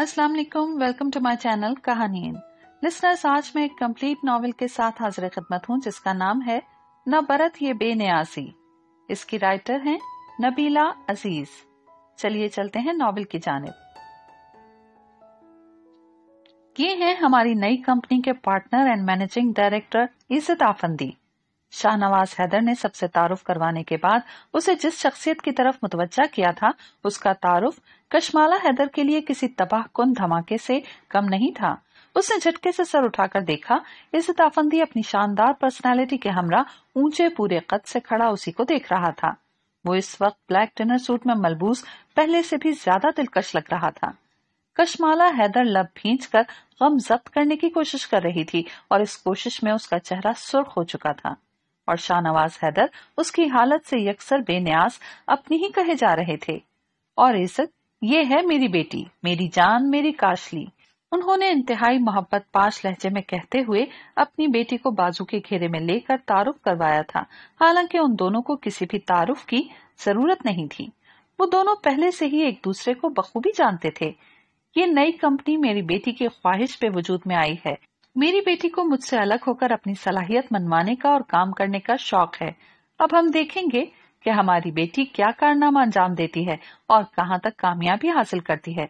अस्सलाम वालेकुम welcome to my channel कहानी लिस्नर्स आज मैं एक कंप्लीट नावल के साथ हाजिर खिदमत हूँ जिसका नाम है न बरत ये बेनियाजी इसकी राइटर हैं नबीला अजीज चलिए चलते हैं नॉवल की जानब ये हैं हमारी नई कंपनी के partner and managing director Izzat Afandi Shahnawaz Haider ने सबसे तारुफ करवाने के बाद उसे जिस शख्सियत की तरफ मुतवजा किया था उसका तारुफ कशमाला हैदर के लिए किसी तबाह कन धमाके से कम नहीं था उसने झटके से सर उठाकर देखा इस ताफंदी अपनी शानदार पर्सनालिटी के हमरा ऊंचे पूरे कद से खड़ा उसी को देख रहा था वो इस वक्त ब्लैक डिनर सूट में मलबूस पहले से भी ज्यादा दिलकश लग रहा था कशमाला हैदर लब भींच कर गम जब्त करने की कोशिश कर रही थी और इस कोशिश में उसका चेहरा सुर्ख हो चुका था और शाहनवाज हैदर उसकी हालत से यकसर बेन्यास अपनी ही कहे जा रहे थे और इज्जत ये है मेरी बेटी मेरी जान मेरी काशली उन्होंने इंतहाई मोहब्बत पाश लहजे में कहते हुए अपनी बेटी को बाजू के घेरे में लेकर तारुफ करवाया था हालांकि उन दोनों को किसी भी तारुफ की जरूरत नहीं थी वो दोनों पहले से ही एक दूसरे को बखूबी जानते थे ये नई कंपनी मेरी बेटी की ख्वाहिश पे वजूद में आई है मेरी बेटी को मुझसे अलग होकर अपनी सलाहियत मनवाने का और काम करने का शौक है अब हम देखेंगे कि हमारी बेटी क्या कारनामा अंजाम देती है और कहाँ तक कामयाबी हासिल करती है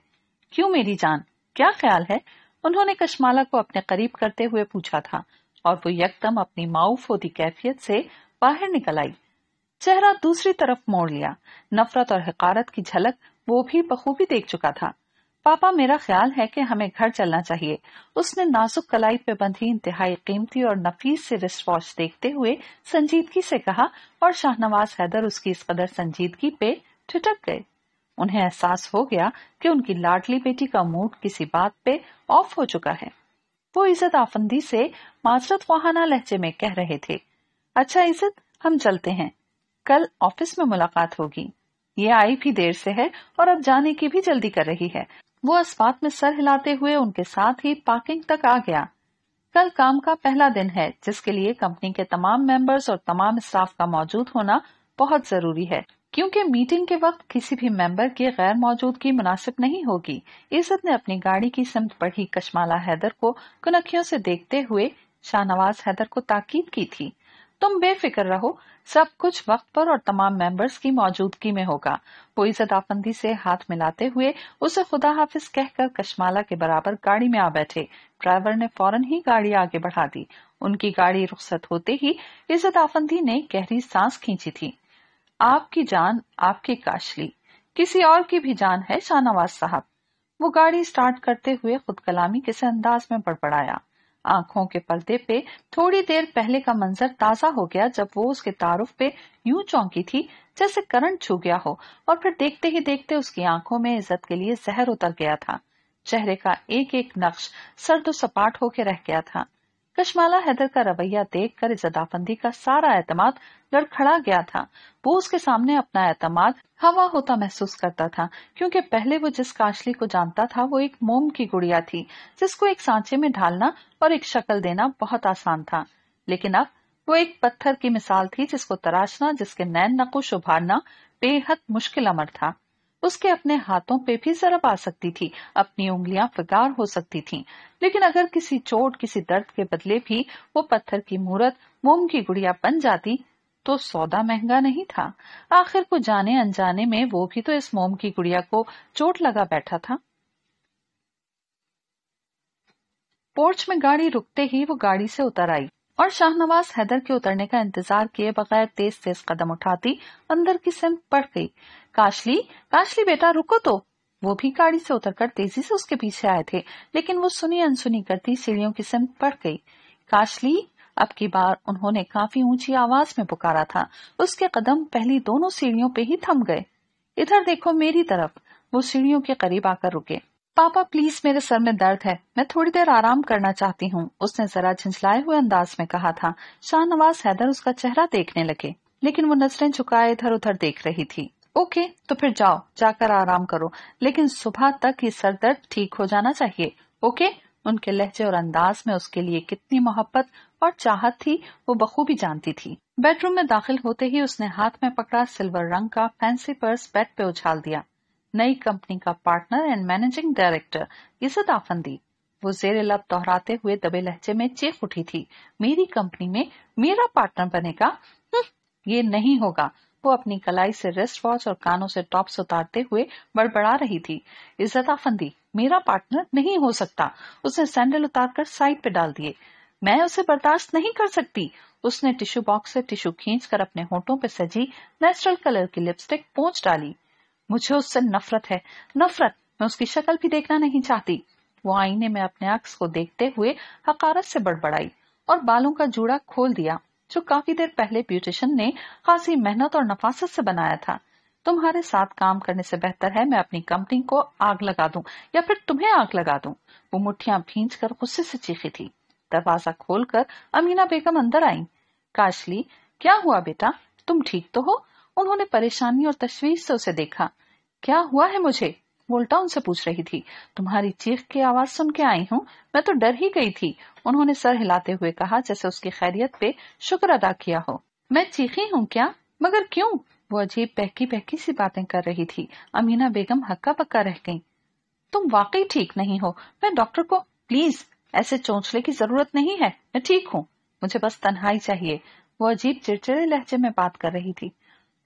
क्यों मेरी जान क्या ख्याल है उन्होंने कशमाला को अपने करीब करते हुए पूछा था और वो यकदम अपनी माऊ फोदी कैफियत से बाहर निकल आई चेहरा दूसरी तरफ मोड़ लिया नफरत और हकारत की झलक वो भी बखूबी देख चुका था पापा मेरा ख्याल है कि हमें घर चलना चाहिए उसने नाजुक कलाई पे बंधी इंतहाई कीमती और नफीस से रिस्ट वॉच देखते हुए संजीदगी से कहा और शाहनवाज हैदर उसकी इस कदर संजीदगी पे ठिटक गए उन्हें एहसास हो गया कि उनकी लाडली बेटी का मूड किसी बात पे ऑफ हो चुका है वो इज्जत आफंदी से माजरत वहाना लहजे में कह रहे थे अच्छा इज्जत हम चलते हैं कल ऑफिस में मुलाकात होगी ये आई भी देर से है और अब जाने की भी जल्दी कर रही है वो अस्पात में सर हिलाते हुए उनके साथ ही पार्किंग तक आ गया कल काम का पहला दिन है जिसके लिए कंपनी के तमाम मेंबर्स और तमाम स्टाफ का मौजूद होना बहुत जरूरी है क्योंकि मीटिंग के वक्त किसी भी मेंबर के गैर मौजूदगी मुनासिब नहीं होगी इज्जत ने अपनी गाड़ी की समत पढ़ी कश्माला हैदर को कनखियों से देखते हुए शाहनवाज हैदर को ताकीद की थी तुम बेफिक्र रहो सब कुछ वक्त पर और तमाम मेंबर्स की मौजूदगी में होगा वो इजाफंदी से हाथ मिलाते हुए उसे खुदा हाफिज कहकर कश्माला के बराबर गाड़ी में आ बैठे ड्राइवर ने फौरन ही गाड़ी आगे बढ़ा दी उनकी गाड़ी रुखसत होते ही इजाफंदी ने गहरी सांस खींची थी आपकी जान आपकी काशली किसी और की भी जान है शाहनवाज साहब वो गाड़ी स्टार्ट करते हुए खुद कलामी किसी अंदाज में बड़बड़ाया आंखों के पर्दे पे थोड़ी देर पहले का मंजर ताजा हो गया जब वो उसके तारुफ पे यूं चौंकी थी जैसे करंट छू गया हो और फिर देखते ही देखते उसकी आंखों में इज्जत के लिए जहर उतर गया था चेहरे का एक एक नक्श सर्द तो सपाट होके रह गया था कशमाला हैदर का रवैया देखकर इज्जताफंदी का सारा एतमाद लड़खड़ा गया था वो उसके सामने अपना एतमाद हवा होता महसूस करता था क्योंकि पहले वो जिस काशली को जानता था वो एक मोम की गुड़िया थी जिसको एक सांचे में ढालना और एक शक्ल देना बहुत आसान था लेकिन अब वो एक पत्थर की मिसाल थी जिसको तराशना जिसके नैन नकुश उभारना बेहद मुश्किल अमर था उसके अपने हाथों पे भी जरब आ सकती थी अपनी उंगलियां फिगार हो सकती थीं, लेकिन अगर किसी चोट किसी दर्द के बदले भी वो पत्थर की मूर्त मोम की गुड़िया बन जाती तो सौदा महंगा नहीं था आखिर को जाने अनजाने में वो भी तो इस मोम की गुड़िया को चोट लगा बैठा था पोर्च में गाड़ी रुकते ही वो गाड़ी से उतर आई और शाहनवाज हैदर के उतरने का इंतजार किए बगैर तेज तेज कदम उठाती अंदर की सिंध पड़ गई काशली काशली बेटा रुको तो वो भी गाड़ी से उतरकर तेजी से उसके पीछे आए थे लेकिन वो सुनी अनसुनी करती सीढ़ियों की सिमत पड़ गई काशली अब की बार उन्होंने काफी ऊंची आवाज में पुकारा था उसके कदम पहली दोनों सीढ़ियों पे ही थम गए इधर देखो मेरी तरफ वो सीढ़ियों के करीब आकर रुके पापा प्लीज मेरे सर में दर्द है मैं थोड़ी देर आराम करना चाहती हूँ उसने जरा झंझलाए हुए अंदाज में कहा था शाहनवाज हैदर उसका चेहरा देखने लगे लेकिन वो नजरें झुकाए इधर उधर देख रही थी ओके तो फिर जाओ जाकर आराम करो लेकिन सुबह तक ये सर दर्द ठीक हो जाना चाहिए ओके उनके लहजे और अंदाज में उसके लिए कितनी मोहब्बत और चाहत थी वो बखूबी जानती थी बेडरूम में दाखिल होते ही उसने हाथ में पकड़ा सिल्वर रंग का फैंसी पर्स बेड पे उछाल दिया नई कंपनी का पार्टनर एंड मैनेजिंग डायरेक्टर इज्जत आफंदी वो जेर लब दोहराते हुए दबे लहजे में चेख उठी थी मेरी कंपनी में मेरा पार्टनर बनेगा हम्म, ये नहीं होगा वो अपनी कलाई से रेस्ट वॉच और कानों से टॉप्स उतारते हुए बड़बड़ा रही थी इज्जत आफंदी मेरा पार्टनर नहीं हो सकता उसने सैंडल उतारकर साइड पे डाल दिए मैं उसे बर्दाश्त नहीं कर सकती उसने टिश्यू बॉक्स से टिश्यू खींचकर अपने होठों पर सजी नेचुरल कलर की लिपस्टिक पोंछ डाली मुझे उससे नफरत है नफरत मैं उसकी शक्ल भी देखना नहीं चाहती वो आईने में अपने अक्स को देखते हुए हकारत से बड़बड़ाई और बालों का जूड़ा खोल दिया जो काफी देर पहले ब्यूटिशियन ने खासी मेहनत और नफासत से बनाया था तुम्हारे साथ काम करने से बेहतर है मैं अपनी कंपनी को आग लगा दूं या फिर तुम्हें आग लगा दूं वो मुठिया भींच कर गुस्से से चीखी थी दरवाजा खोलकर अमीना बेगम अंदर आई काशली क्या हुआ बेटा तुम ठीक तो हो उन्होंने परेशानी और तश्वीश से उसे देखा क्या हुआ है मुझे वोल्टा उल्टा उनसे पूछ रही थी तुम्हारी चीख की आवाज सुन के आई हूँ मैं तो डर ही गई थी उन्होंने सर हिलाते हुए कहा जैसे उसकी खैरियत पे शुक्र अदा किया हो मैं चीखी हूँ क्या मगर क्यों वो अजीब बहकी बहकी सी बातें कर रही थी अमीना बेगम हक्का पक्का रह गई तुम वाकई ठीक नहीं हो मैं डॉक्टर को प्लीज ऐसे चौंचले की जरूरत नहीं है मैं ठीक हूँ मुझे बस तन्हाई चाहिए वो अजीब चिड़चिड़े लहजे में बात कर रही थी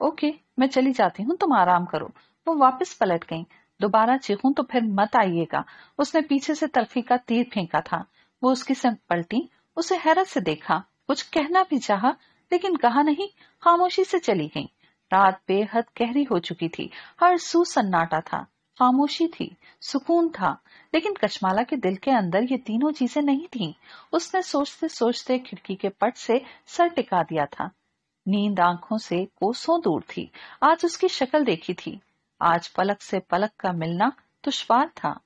ओके मैं चली जाती हूँ तुम आराम करो वो वापस पलट गई दोबारा चीखू तो फिर मत आइएगा उसने पीछे से तरफी का तीर फेंका था वो उसकी संग पलटी उसे हैरत से देखा कुछ कहना भी चाह लेकिन कहा नहीं खामोशी से चली गई रात बेहद गहरी हो चुकी थी हर सू सन्नाटा था खामोशी थी सुकून था लेकिन कचमाला के दिल के अंदर ये तीनों चीजें नहीं थीं। उसने सोचते सोचते खिड़की के पट से सर टिका दिया था नींद आंखों से कोसों दूर थी आज उसकी शक्ल देखी थी आज पलक से पलक का मिलना दुश्वार था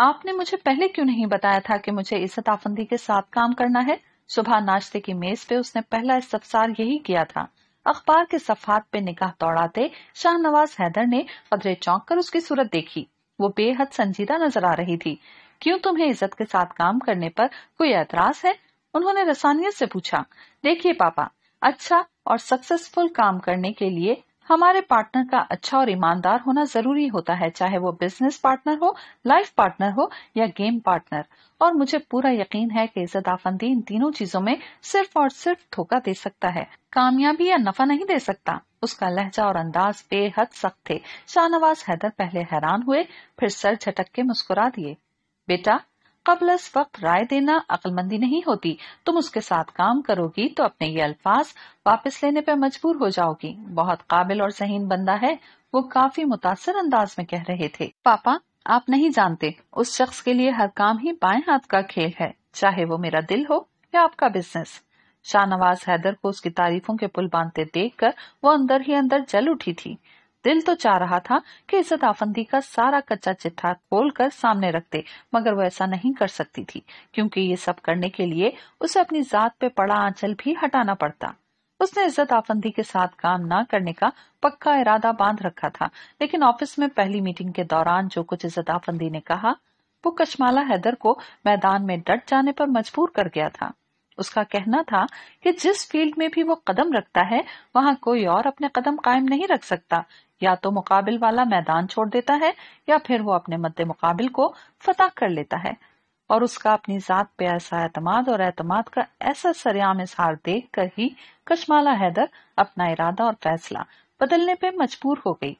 आपने मुझे पहले क्यों नहीं बताया था कि मुझे इस आफंदी के साथ काम करना है सुबह नाश्ते की मेज पे उसने पहला इस्तफसार यही किया था अखबार के सफात पे निकाह दौड़ाते शाहनवाज हैदर ने पदरे चौंक कर उसकी सूरत देखी वो बेहद संजीदा नजर आ रही थी क्यों तुम्हें इज्जत के साथ काम करने पर कोई एतराज है उन्होंने रसानियत से पूछा देखिए पापा अच्छा और सक्सेसफुल काम करने के लिए हमारे पार्टनर का अच्छा और ईमानदार होना जरूरी होता है चाहे वो बिजनेस पार्टनर हो लाइफ पार्टनर हो या गेम पार्टनर और मुझे पूरा यकीन है कि आफंदी इन तीनों चीजों में सिर्फ और सिर्फ धोखा दे सकता है कामयाबी या नफा नहीं दे सकता उसका लहजा और अंदाज बेहद सख्त थे शाहनवाज हैदर पहले हैरान हुए फिर सर झटक के मुस्कुरा दिए बेटा कबलस वक्त राय देना अक्लमंदी नहीं होती तुम उसके साथ काम करोगी तो अपने ये अल्फाज वापस लेने पर मजबूर हो जाओगी बहुत काबिल और जहीन बंदा है वो काफी मुतासर अंदाज में कह रहे थे पापा आप नहीं जानते उस शख्स के लिए हर काम ही बाएं हाथ का खेल है चाहे वो मेरा दिल हो या आपका बिजनेस शाहनवाज हैदर को उसकी तारीफों के पुल बांधते देख कर वो अंदर ही अंदर जल उठी थी दिल तो चाह रहा था कि इज्जत आफंदी का सारा कच्चा चिट्ठा खोलकर सामने रखते मगर वो ऐसा नहीं कर सकती थी क्योंकि ये सब करने के लिए उसे अपनी जात पे पड़ा आंचल भी हटाना पड़ता उसने इज्जत आफंदी के साथ काम ना करने का पक्का इरादा बांध रखा था लेकिन ऑफिस में पहली मीटिंग के दौरान जो कुछ इज्जत आफंदी ने कहा वो कशमाला हैदर को मैदान में डट जाने पर मजबूर कर गया था उसका कहना था कि जिस फील्ड में भी वो कदम रखता है वहाँ कोई और अपने कदम कायम नहीं रख सकता या तो मुकाबिल वाला मैदान छोड़ देता है या फिर वो अपने मद्दे मुकाबिल को फतह कर लेता है और उसका अपनी जात पे ऐसा एतमाद और एतमाद का ऐसा सरेआम इजहार देख कर ही कशमाला हैदर अपना इरादा और फैसला बदलने पे मजबूर हो गई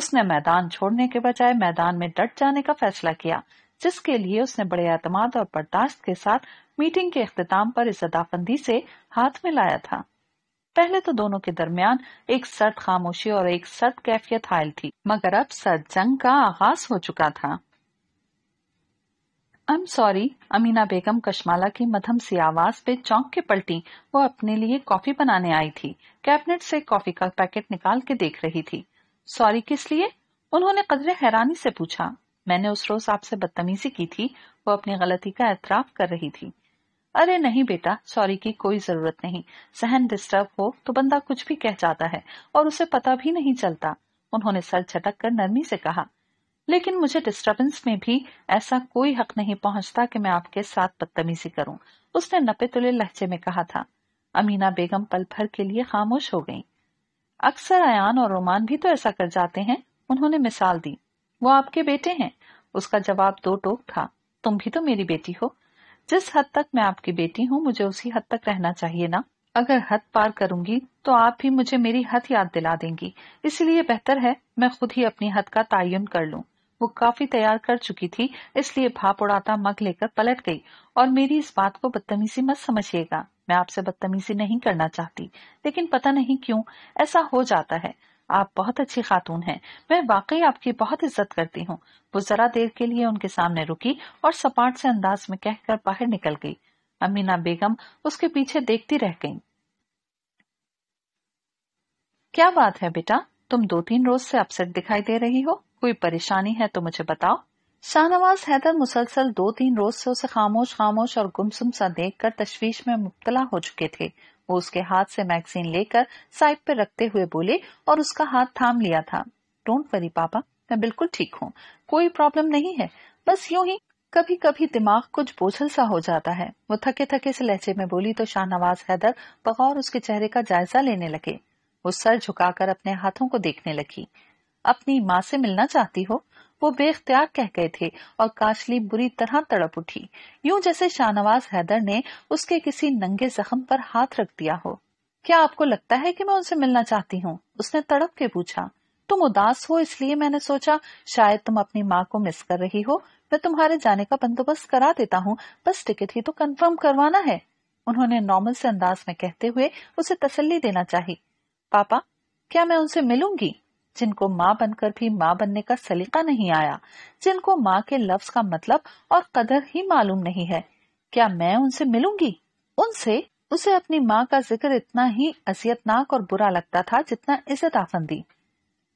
उसने मैदान छोड़ने के बजाय मैदान में डट जाने का फैसला किया जिसके लिए उसने बड़े एतमाद और बर्दाश्त के साथ मीटिंग के अख्ताम पर इस अदाफंदी से हाथ में लाया था पहले तो दोनों के दरमियान एक सर्द खामोशी और एक सर्द कैफियत हायल थी मगर अब सर्द जंग का आगाज हो चुका था आई सॉरी अमीना बेगम कशमाला की मधम सी आवाज पे चौंक के पलटी वो अपने लिए कॉफी बनाने आई थी कैबिनेट से कॉफी का पैकेट निकाल के देख रही थी सॉरी किस लिए उन्होंने कदरे हैरानी से पूछा मैंने उस रोज आपसे बदतमीजी की थी वो अपनी गलती का एतराफ कर रही थी अरे नहीं बेटा सॉरी की कोई जरूरत नहीं सहन डिस्टर्ब हो तो बंदा कुछ भी कह जाता है और उसे पता भी नहीं चलता उन्होंने सर झटक कर नरमी से कहा लेकिन मुझे डिस्टर्बेंस में भी ऐसा कोई हक नहीं पहुंचता कि मैं आपके साथ बदतमीजी करूं उसने नपे तुले लहजे में कहा था अमीना बेगम पल भर के लिए खामोश हो गई अक्सर आयान और रोमान भी तो ऐसा कर जाते हैं उन्होंने मिसाल दी वो आपके बेटे हैं उसका जवाब दो टोक था तुम भी तो मेरी बेटी हो जिस हद तक मैं आपकी बेटी हूँ मुझे उसी हद तक रहना चाहिए ना अगर हद पार करूंगी तो आप भी मुझे मेरी हद याद दिला देंगी इसलिए बेहतर है मैं खुद ही अपनी हद का तयन कर लूँ वो काफी तैयार कर चुकी थी इसलिए भाप उड़ाता मग लेकर पलट गई और मेरी इस बात को बदतमीजी मत समझिएगा मैं आपसे बदतमीजी नहीं करना चाहती लेकिन पता नहीं क्यों ऐसा हो जाता है आप बहुत अच्छी खातून हैं मैं वाकई आपकी बहुत इज्जत करती हूँ वो जरा देर के लिए उनके सामने रुकी और सपाट से अंदाज में कहकर बाहर निकल गई अमीना बेगम उसके पीछे देखती रह गईं। क्या बात है बेटा तुम दो तीन रोज से अपसेट दिखाई दे रही हो कोई परेशानी है तो मुझे बताओ शाहनवाज हैदर मुसलसल दो तीन रोज से उसे खामोश खामोश और गुमसुम सा देख कर तशवीश में मुबतला हो चुके थे वो उसके हाथ से मैगजीन लेकर साइड पर रखते हुए बोले और उसका हाथ थाम लिया था डोंट वरी पापा मैं बिल्कुल ठीक हूँ कोई प्रॉब्लम नहीं है बस यूं ही कभी कभी दिमाग कुछ बोझल सा हो जाता है वो थके थके से लहजे में बोली तो शाहनवाज हैदर बगौर उसके चेहरे का जायजा लेने लगे वो सर झुकाकर अपने हाथों को देखने लगी अपनी माँ से मिलना चाहती हो वो बेख्तियार कह गए थे और काशली बुरी तरह तड़प उठी यूं जैसे शाहनवाज हैदर ने उसके किसी नंगे जख्म पर हाथ रख दिया हो क्या आपको लगता है कि मैं उनसे मिलना चाहती हूँ उसने तड़प के पूछा तुम उदास हो इसलिए मैंने सोचा शायद तुम अपनी माँ को मिस कर रही हो मैं तुम्हारे जाने का बंदोबस्त करा देता हूँ बस टिकट ही तो कन्फर्म करवाना है उन्होंने नॉर्मल से अंदाज में कहते हुए उसे तसल्ली देना चाहिए पापा क्या मैं उनसे मिलूंगी जिनको माँ बनकर भी माँ बनने का सलीका नहीं आया जिनको माँ के लफ्ज का मतलब और कदर ही मालूम नहीं है क्या मैं उनसे मिलूंगी उनसे उसे अपनी माँ का जिक्र इतना ही असियतनाक और बुरा लगता था जितना इज्जत आफंदी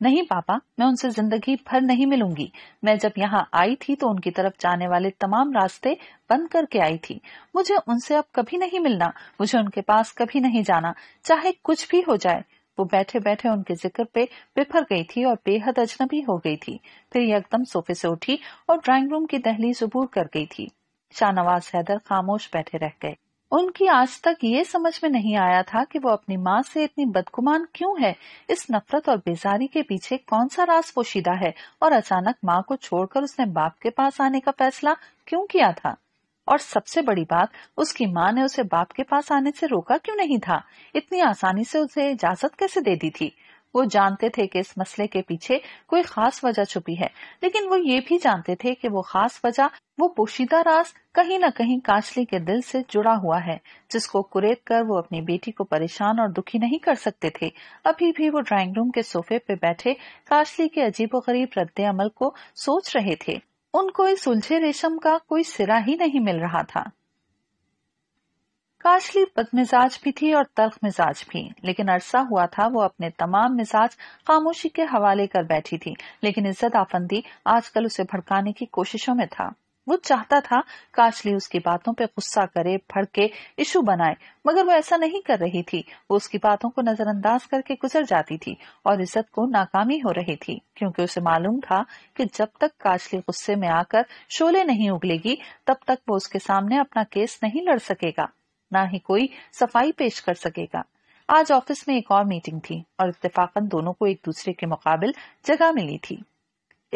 नहीं पापा मैं उनसे जिंदगी भर नहीं मिलूंगी मैं जब यहाँ आई थी तो उनकी तरफ जाने वाले तमाम रास्ते बंद करके आई थी मुझे उनसे अब कभी नहीं मिलना मुझे उनके पास कभी नहीं जाना चाहे कुछ भी हो जाए वो बैठे बैठे उनके जिक्र पे बिफर गई थी और बेहद अजनबी हो गई थी फिर यकदम सोफे से उठी और ड्राइंग रूम की दहली जबूर कर गई थी शाहनवाज हैदर खामोश बैठे रह गए उनकी आज तक ये समझ में नहीं आया था कि वो अपनी माँ से इतनी बदगुमान क्यों है इस नफरत और बेजारी के पीछे कौन सा रास पोशीदा है और अचानक माँ को छोड़कर उसने बाप के पास आने का फैसला क्यों किया था और सबसे बड़ी बात उसकी माँ ने उसे बाप के पास आने से रोका क्यों नहीं था इतनी आसानी से उसे इजाजत कैसे दे दी थी वो जानते थे कि इस मसले के पीछे कोई खास वजह छुपी है लेकिन वो ये भी जानते थे कि वो खास वजह वो पोशीदा रास कहीं न कहीं काचली के दिल से जुड़ा हुआ है जिसको कुरेद कर वो अपनी बेटी को परेशान और दुखी नहीं कर सकते थे अभी भी वो ड्राइंग रूम के सोफे पे बैठे काचली के अजीबो गरीब रद्द अमल को सोच रहे थे उनको इस उलझे रेशम का कोई सिरा ही नहीं मिल रहा था काशली बदमिजाज भी थी और तल्ख मिजाज भी लेकिन अरसा हुआ था वो अपने तमाम मिजाज खामोशी के हवाले कर बैठी थी लेकिन इज्जत आफंदी आजकल उसे भड़काने की कोशिशों में था वो चाहता था काशली उसकी बातों पे गुस्सा करे भड़के इशू बनाए मगर वो ऐसा नहीं कर रही थी वो उसकी बातों को नजरअंदाज करके गुजर जाती थी और इज्जत को नाकामी हो रही थी क्योंकि उसे मालूम था कि जब तक काशली गुस्से में आकर शोले नहीं उगलेगी तब तक वो उसके सामने अपना केस नहीं लड़ सकेगा न ही कोई सफाई पेश कर सकेगा आज ऑफिस में एक और मीटिंग थी और इतफाकन दोनों को एक दूसरे के मुकाबले जगह मिली थी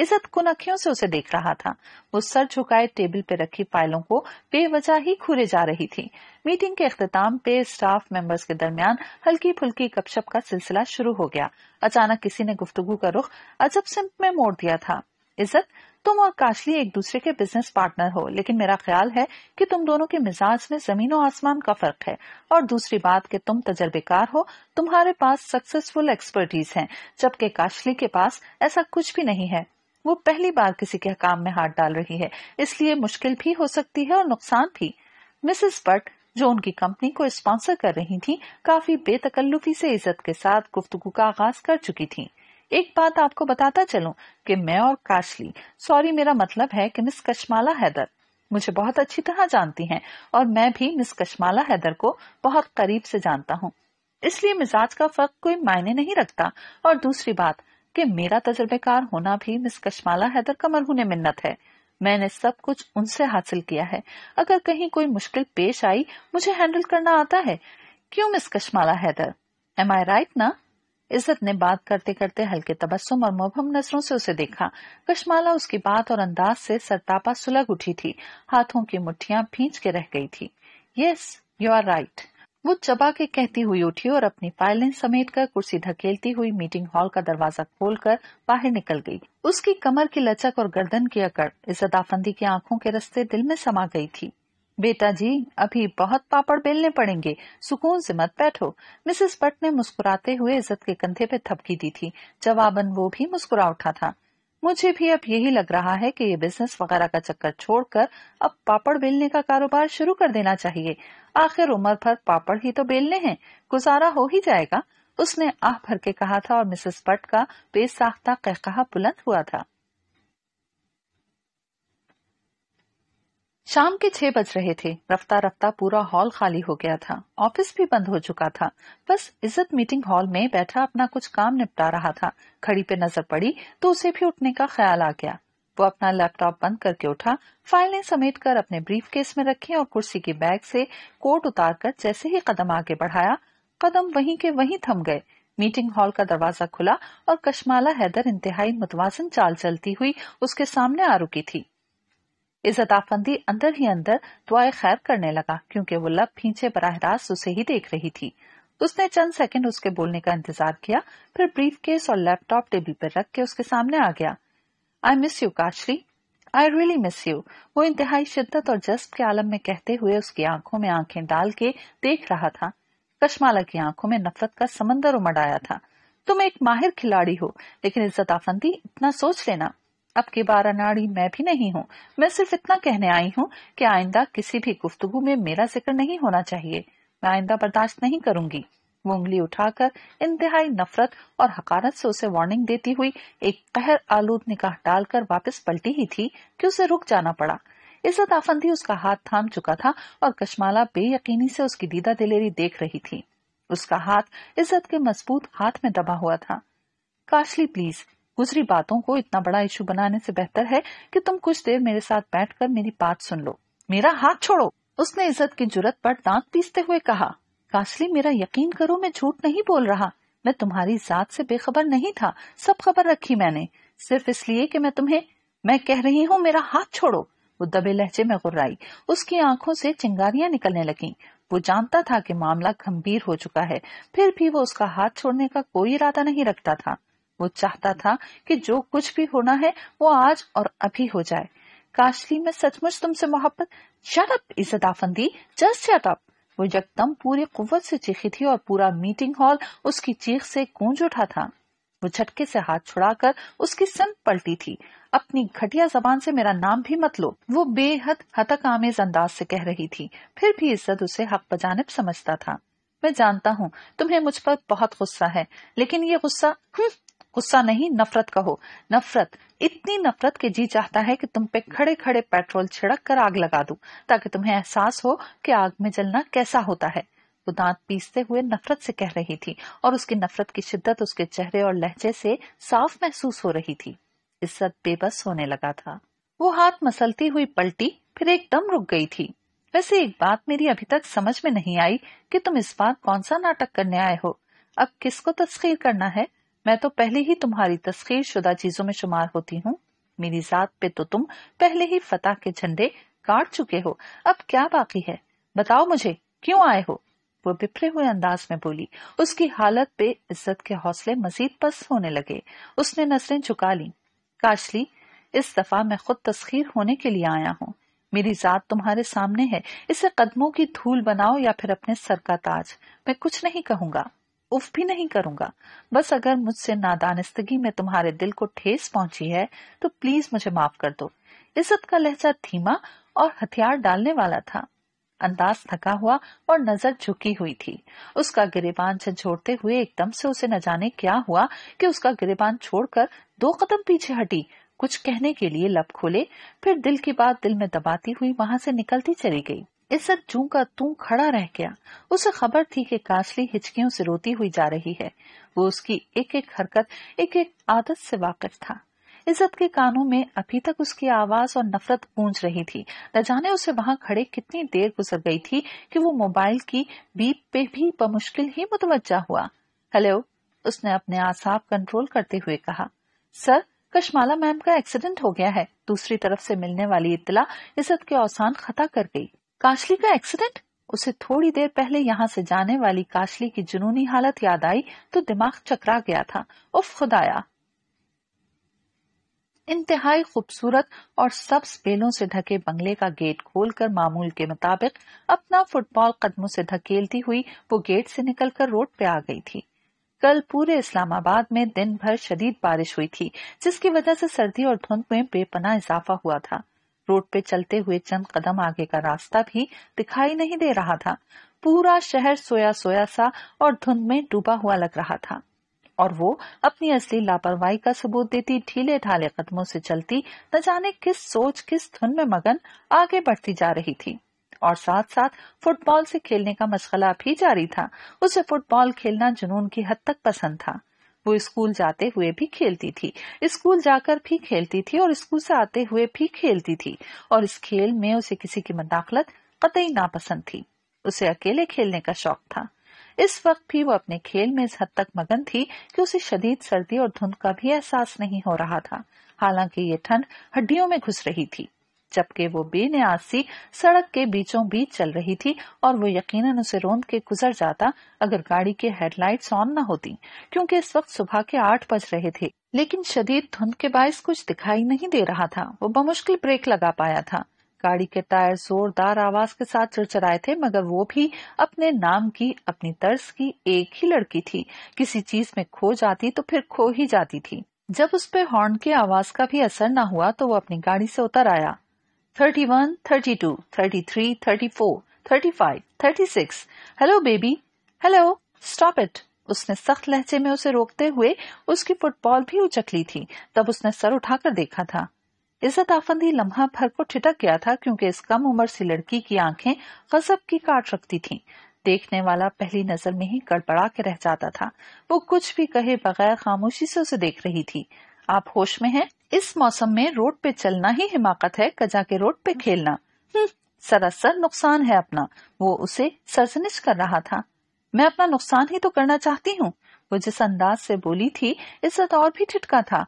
इज्जत कुन अखियों से उसे देख रहा था वो सर झुकाए टेबल पर रखी फाइलों को बेवजह ही खुरे जा रही थी मीटिंग के अख्ताम पे स्टाफ मेंबर्स के दरमियान हल्की फुल्की गपशप का सिलसिला शुरू हो गया अचानक किसी ने गुफ्तगु का रुख अजब सिंप में मोड़ दिया था इज्जत तुम और काशली एक दूसरे के बिजनेस पार्टनर हो लेकिन मेरा ख्याल है कि तुम दोनों के मिजाज में जमीन और आसमान का फर्क है और दूसरी बात कि तुम तजर्बेकार हो तुम्हारे पास सक्सेसफुल एक्सपर्टीज हैं जबकि काशली के पास ऐसा कुछ भी नहीं है वो पहली बार किसी के काम में हाथ डाल रही है इसलिए मुश्किल भी हो सकती है और नुकसान भी मिसेस बट जो उनकी कंपनी को स्पॉन्सर कर रही थी काफी बेतकल्लुफी से इज्जत के साथ गुफ्तगु का आगाज कर चुकी थी एक बात आपको बताता चलूं कि मैं और काशली सॉरी मेरा मतलब है कि मिस कशमाला हैदर मुझे बहुत अच्छी तरह जानती हैं और मैं भी मिस कशमाला हैदर को बहुत करीब से जानता हूँ इसलिए मिजाज का फर्क कोई मायने नहीं रखता और दूसरी बात कि मेरा तजर्बेकार होना भी मिस कशमाला हैदर का मरहून मिन्नत है मैंने सब कुछ उनसे हासिल किया है अगर कहीं कोई मुश्किल पेश आई मुझे हैंडल करना आता है क्यों miss Kashmala Haider am I right ना इज्जत ने बात करते करते हल्के तबस्सुम और मोहम नजरों से उसे देखा कशमाला उसकी बात और अंदाज से सरतापा सुलग उठी थी हाथों की मुठ्ठियां भींच के रह गई थी यस यू आर राइट वो चबा के कहती हुई उठी और अपनी फाइलें समेट कर कुर्सी धकेलती हुई मीटिंग हॉल का दरवाजा खोलकर बाहर निकल गई। उसकी कमर की लचक और गर्दन की अकड़ अदाफंदी की आंखों के रस्ते दिल में समा गई थी बेटा जी अभी बहुत पापड़ बेलने पड़ेंगे सुकून से मत बैठो मिसेस पट ने मुस्कुराते हुए इज्जत के कंधे पे थपकी दी थी जवाबन वो भी मुस्कुरा उठा था मुझे भी अब यही लग रहा है कि ये बिजनेस वगैरह का चक्कर छोड़कर अब पापड़ बेलने का कारोबार शुरू कर देना चाहिए आखिर उम्र भर पापड़ ही तो बेलने हैं गुजारा हो ही जाएगा उसने आह भर के कहा था और मिसेस पट का बेसाख्ता कहकहा बुलंद हुआ था शाम के छह बज रहे थे रफ्ता रफ्ता पूरा हॉल खाली हो गया था ऑफिस भी बंद हो चुका था बस इज्जत मीटिंग हॉल में बैठा अपना कुछ काम निपटा रहा था खड़ी पे नजर पड़ी तो उसे भी उठने का ख्याल आ गया वो अपना लैपटॉप बंद करके उठा फाइलें समेट कर अपने ब्रीफ केस में रखी और कुर्सी के बैग से कोट उतार कर जैसे ही कदम आगे बढ़ाया कदम वहीं के वहीं थम गए मीटिंग हॉल का दरवाजा खुला और कशमाला हैदर इंतहाई मुतवाजन चाल चलती हुई उसके सामने आ रुकी थी इजताफंदी अंदर ही अंदर दुआ खैर करने लगा क्योंकि वो लब फींचे बरह रास्त उसे ही देख रही थी उसने चंद सेकंड उसके बोलने का इंतजार किया फिर ब्रीफ केस और लैपटॉप टेबल पर रख के उसके सामने आ गया आई मिस यू काशरी आई रियली मिस यू वो इंतहाई शिद्दत और जज्ब के आलम में कहते हुए उसकी आंखों में आंखें डाल के देख रहा था कशमाला की आंखों में नफरत का समंदर उमड़ आया था तुम एक माहिर खिलाड़ी हो लेकिन इज्जत आफंदी इतना सोच लेना अब की बार अनाड़ी मैं भी नहीं हूँ मैं सिर्फ इतना कहने आई हूँ कि आइंदा किसी भी गुफ्तगु में मेरा जिक्र नहीं होना चाहिए मैं आइंदा बर्दाश्त नहीं करूंगी वो उंगली उठाकर इंतहाई नफरत और हकारत से उसे वार्निंग देती हुई एक कहर आलूद निकाह डालकर वापस पलटी ही थी कि उसे रुक जाना पड़ा इज्जत आफंदी उसका हाथ थाम चुका था और कशमाला बेयकीनी से उसकी दीदा दिलेरी देख रही थी उसका हाथ इज्जत के मजबूत हाथ में दबा हुआ था काशली प्लीज गुजरी बातों को इतना बड़ा इशू बनाने से बेहतर है कि तुम कुछ देर मेरे साथ बैठकर मेरी बात सुन लो मेरा हाथ छोड़ो उसने इज्जत की जरूरत पर दांत पीसते हुए कहा कासली मेरा यकीन करो मैं झूठ नहीं बोल रहा मैं तुम्हारी जात से बेखबर नहीं था सब खबर रखी मैंने सिर्फ इसलिए कि मैं तुम्हें मैं कह रही हूँ मेरा हाथ छोड़ो वो दबे लहजे में गुर्राई उसकी आंखों से चिंगारियां निकलने लगी वो जानता था कि मामला गंभीर हो चुका है फिर भी वो उसका हाथ छोड़ने का कोई इरादा नहीं रखता था वो चाहता था कि जो कुछ भी होना है वो आज और अभी हो जाए काशली में सचमुच तुमसे मोहब्बत शटअप आफंदी जस्ट शटअप वो यकदम पूरी कुत से चीखी थी और पूरा मीटिंग हॉल उसकी चीख से गूंज उठा था वो झटके से हाथ छुड़ाकर उसकी सिम पलटी थी अपनी घटिया जबान से मेरा नाम भी मत लो वो बेहद हतक आमेज अंदाज से कह रही थी फिर भी इज्जत उसे हक बजानब समझता था मैं जानता हूँ तुम्हें मुझ पर बहुत गुस्सा है लेकिन ये गुस्सा हम्म, गुस्सा नहीं नफरत कहो नफरत इतनी नफरत के जी चाहता है कि तुम पे खड़े खड़े पेट्रोल छिड़क कर आग लगा दू ताकि तुम्हें एहसास हो कि आग में जलना कैसा होता है वो दांत पीसते हुए नफरत से कह रही थी और उसकी नफरत की शिद्दत उसके चेहरे और लहजे से साफ महसूस हो रही थी इज्जत बेबस होने लगा था वो हाथ मसलती हुई पलटी फिर एकदम रुक गई थी वैसे एक बात मेरी अभी तक समझ में नहीं आई कि तुम इस बार कौन सा नाटक करने आए हो अब किसको तस्खीर करना है मैं तो पहले ही तुम्हारी तस्खीर शुदा चीजों में शुमार होती हूँ मेरी जात पे तो तुम पहले ही फतेह के झंडे काट चुके हो अब क्या बाकी है बताओ मुझे क्यों आए हो वो बिफरे हुए अंदाज में बोली उसकी हालत पे इज्जत के हौसले मजीद पस होने लगे उसने नजरें झुका ली काशली इस दफा मैं खुद तस्खीर होने के लिए आया हूँ मेरी जात तुम्हारे सामने है इसे कदमों की धूल बनाओ या फिर अपने सर का ताज मैं कुछ नहीं कहूंगा उफ भी नहीं करूंगा बस अगर मुझसे नादानस्तगी में तुम्हारे दिल को ठेस पहुंची है तो प्लीज मुझे माफ कर दो इज्जत का लहजा धीमा और हथियार डालने वाला था अंदाज थका हुआ और नजर झुकी हुई थी उसका गिरेबान झंझोड़ते हुए एकदम से उसे न जाने क्या हुआ कि उसका गिरेबान छोड़कर दो कदम पीछे हटी कुछ कहने के लिए लब खोले फिर दिल की बात दिल में दबाती हुई वहां से निकलती चली गई इज्जत जू का तू खड़ा रह गया उसे खबर थी कि कासली हिचकियों से रोती हुई जा रही है वो उसकी एक एक हरकत एक एक आदत से वाकिफ था इज्जत के कानों में अभी तक उसकी आवाज और नफरत गूंज रही थी न जाने उसे वहां खड़े कितनी देर गुजर गई थी कि वो मोबाइल की बीप पे भी बमुश्किल ही मुतवजा हुआ हेलो उसने अपने आसाब कंट्रोल करते हुए कहा सर कशमाला मैम का एक्सीडेंट हो गया है दूसरी तरफ से मिलने वाली इतला इज्जत के औसान खता कर गई काशली का एक्सीडेंट उसे थोड़ी देर पहले यहाँ से जाने वाली काशली की जुनूनी हालत याद आई तो दिमाग चकरा गया था उफ खुदाया इंतहाई खूबसूरत और सब स्पेलों से ढके बंगले का गेट खोलकर मामूल के मुताबिक अपना फुटबॉल कदमों से धकेलती हुई वो गेट से निकलकर रोड पे आ गई थी कल पूरे इस्लामाबाद में दिन भर शदीद बारिश हुई थी जिसकी वजह से सर्दी और धुंध में बेपना इजाफा हुआ था रोड पे चलते हुए चंद कदम आगे का रास्ता भी दिखाई नहीं दे रहा था पूरा शहर सोया सोया सा और धुंध में डूबा हुआ लग रहा था और वो अपनी असली लापरवाही का सबूत देती ढीले ढाले कदमों से चलती न जाने किस सोच किस धुन में मगन आगे बढ़ती जा रही थी और साथ साथ फुटबॉल से खेलने का मशगला भी जारी था उसे फुटबॉल खेलना जुनून की हद तक पसंद था वो स्कूल जाते हुए भी खेलती थी स्कूल जाकर भी खेलती थी और स्कूल से आते हुए भी खेलती थी और इस खेल में उसे किसी की मदाखलत कतई नापसंद थी उसे अकेले खेलने का शौक था इस वक्त भी वो अपने खेल में इस हद तक मगन थी कि उसे शदीद सर्दी और धुंध का भी एहसास नहीं हो रहा था हालांकि ये ठंड हड्डियों में घुस रही थी जबकि वो बेनियाज सी सड़क के बीचों बीच चल रही थी और वो यकीनन उसे रोंद के गुजर जाता अगर गाड़ी के हेडलाइट्स ऑन न होती क्योंकि इस वक्त सुबह के आठ बज रहे थे लेकिन शदीद धुंध के बायस कुछ दिखाई नहीं दे रहा था वो बमुश्किल ब्रेक लगा पाया था गाड़ी के टायर जोरदार आवाज के साथ चिड़चिड़ाए थे मगर वो भी अपने नाम की अपनी तर्ज की एक ही लड़की थी किसी चीज में खो जाती तो फिर खो ही जाती थी जब उस पर हॉर्न की आवाज का भी असर न हुआ तो वो अपनी गाड़ी से उतर आया 31, 32, 33, 34, 35, 36. Hello baby hello stop it उसने सख्त लहजे में उसे रोकते हुए उसकी फुटबॉल भी उचक ली थी तब उसने सर उठाकर देखा था इज्जत आफंदी लम्हा भर को ठिटक गया था क्योंकि इस कम उम्र सी लड़की की आंखें गजब की काट रखती थीं। देखने वाला पहली नजर में ही गड़बड़ा के रह जाता था वो कुछ भी कहे बगैर खामोशी से उसे देख रही थी आप होश में हैं? इस मौसम में रोड पे चलना ही हिमाकत है कजा के रोड पे खेलना हम्म, सरासर नुकसान है अपना वो उसे सरजनिश कर रहा था मैं अपना नुकसान ही तो करना चाहती हूँ वो जिस अंदाज से बोली थी इज्जत और भी ठिटका था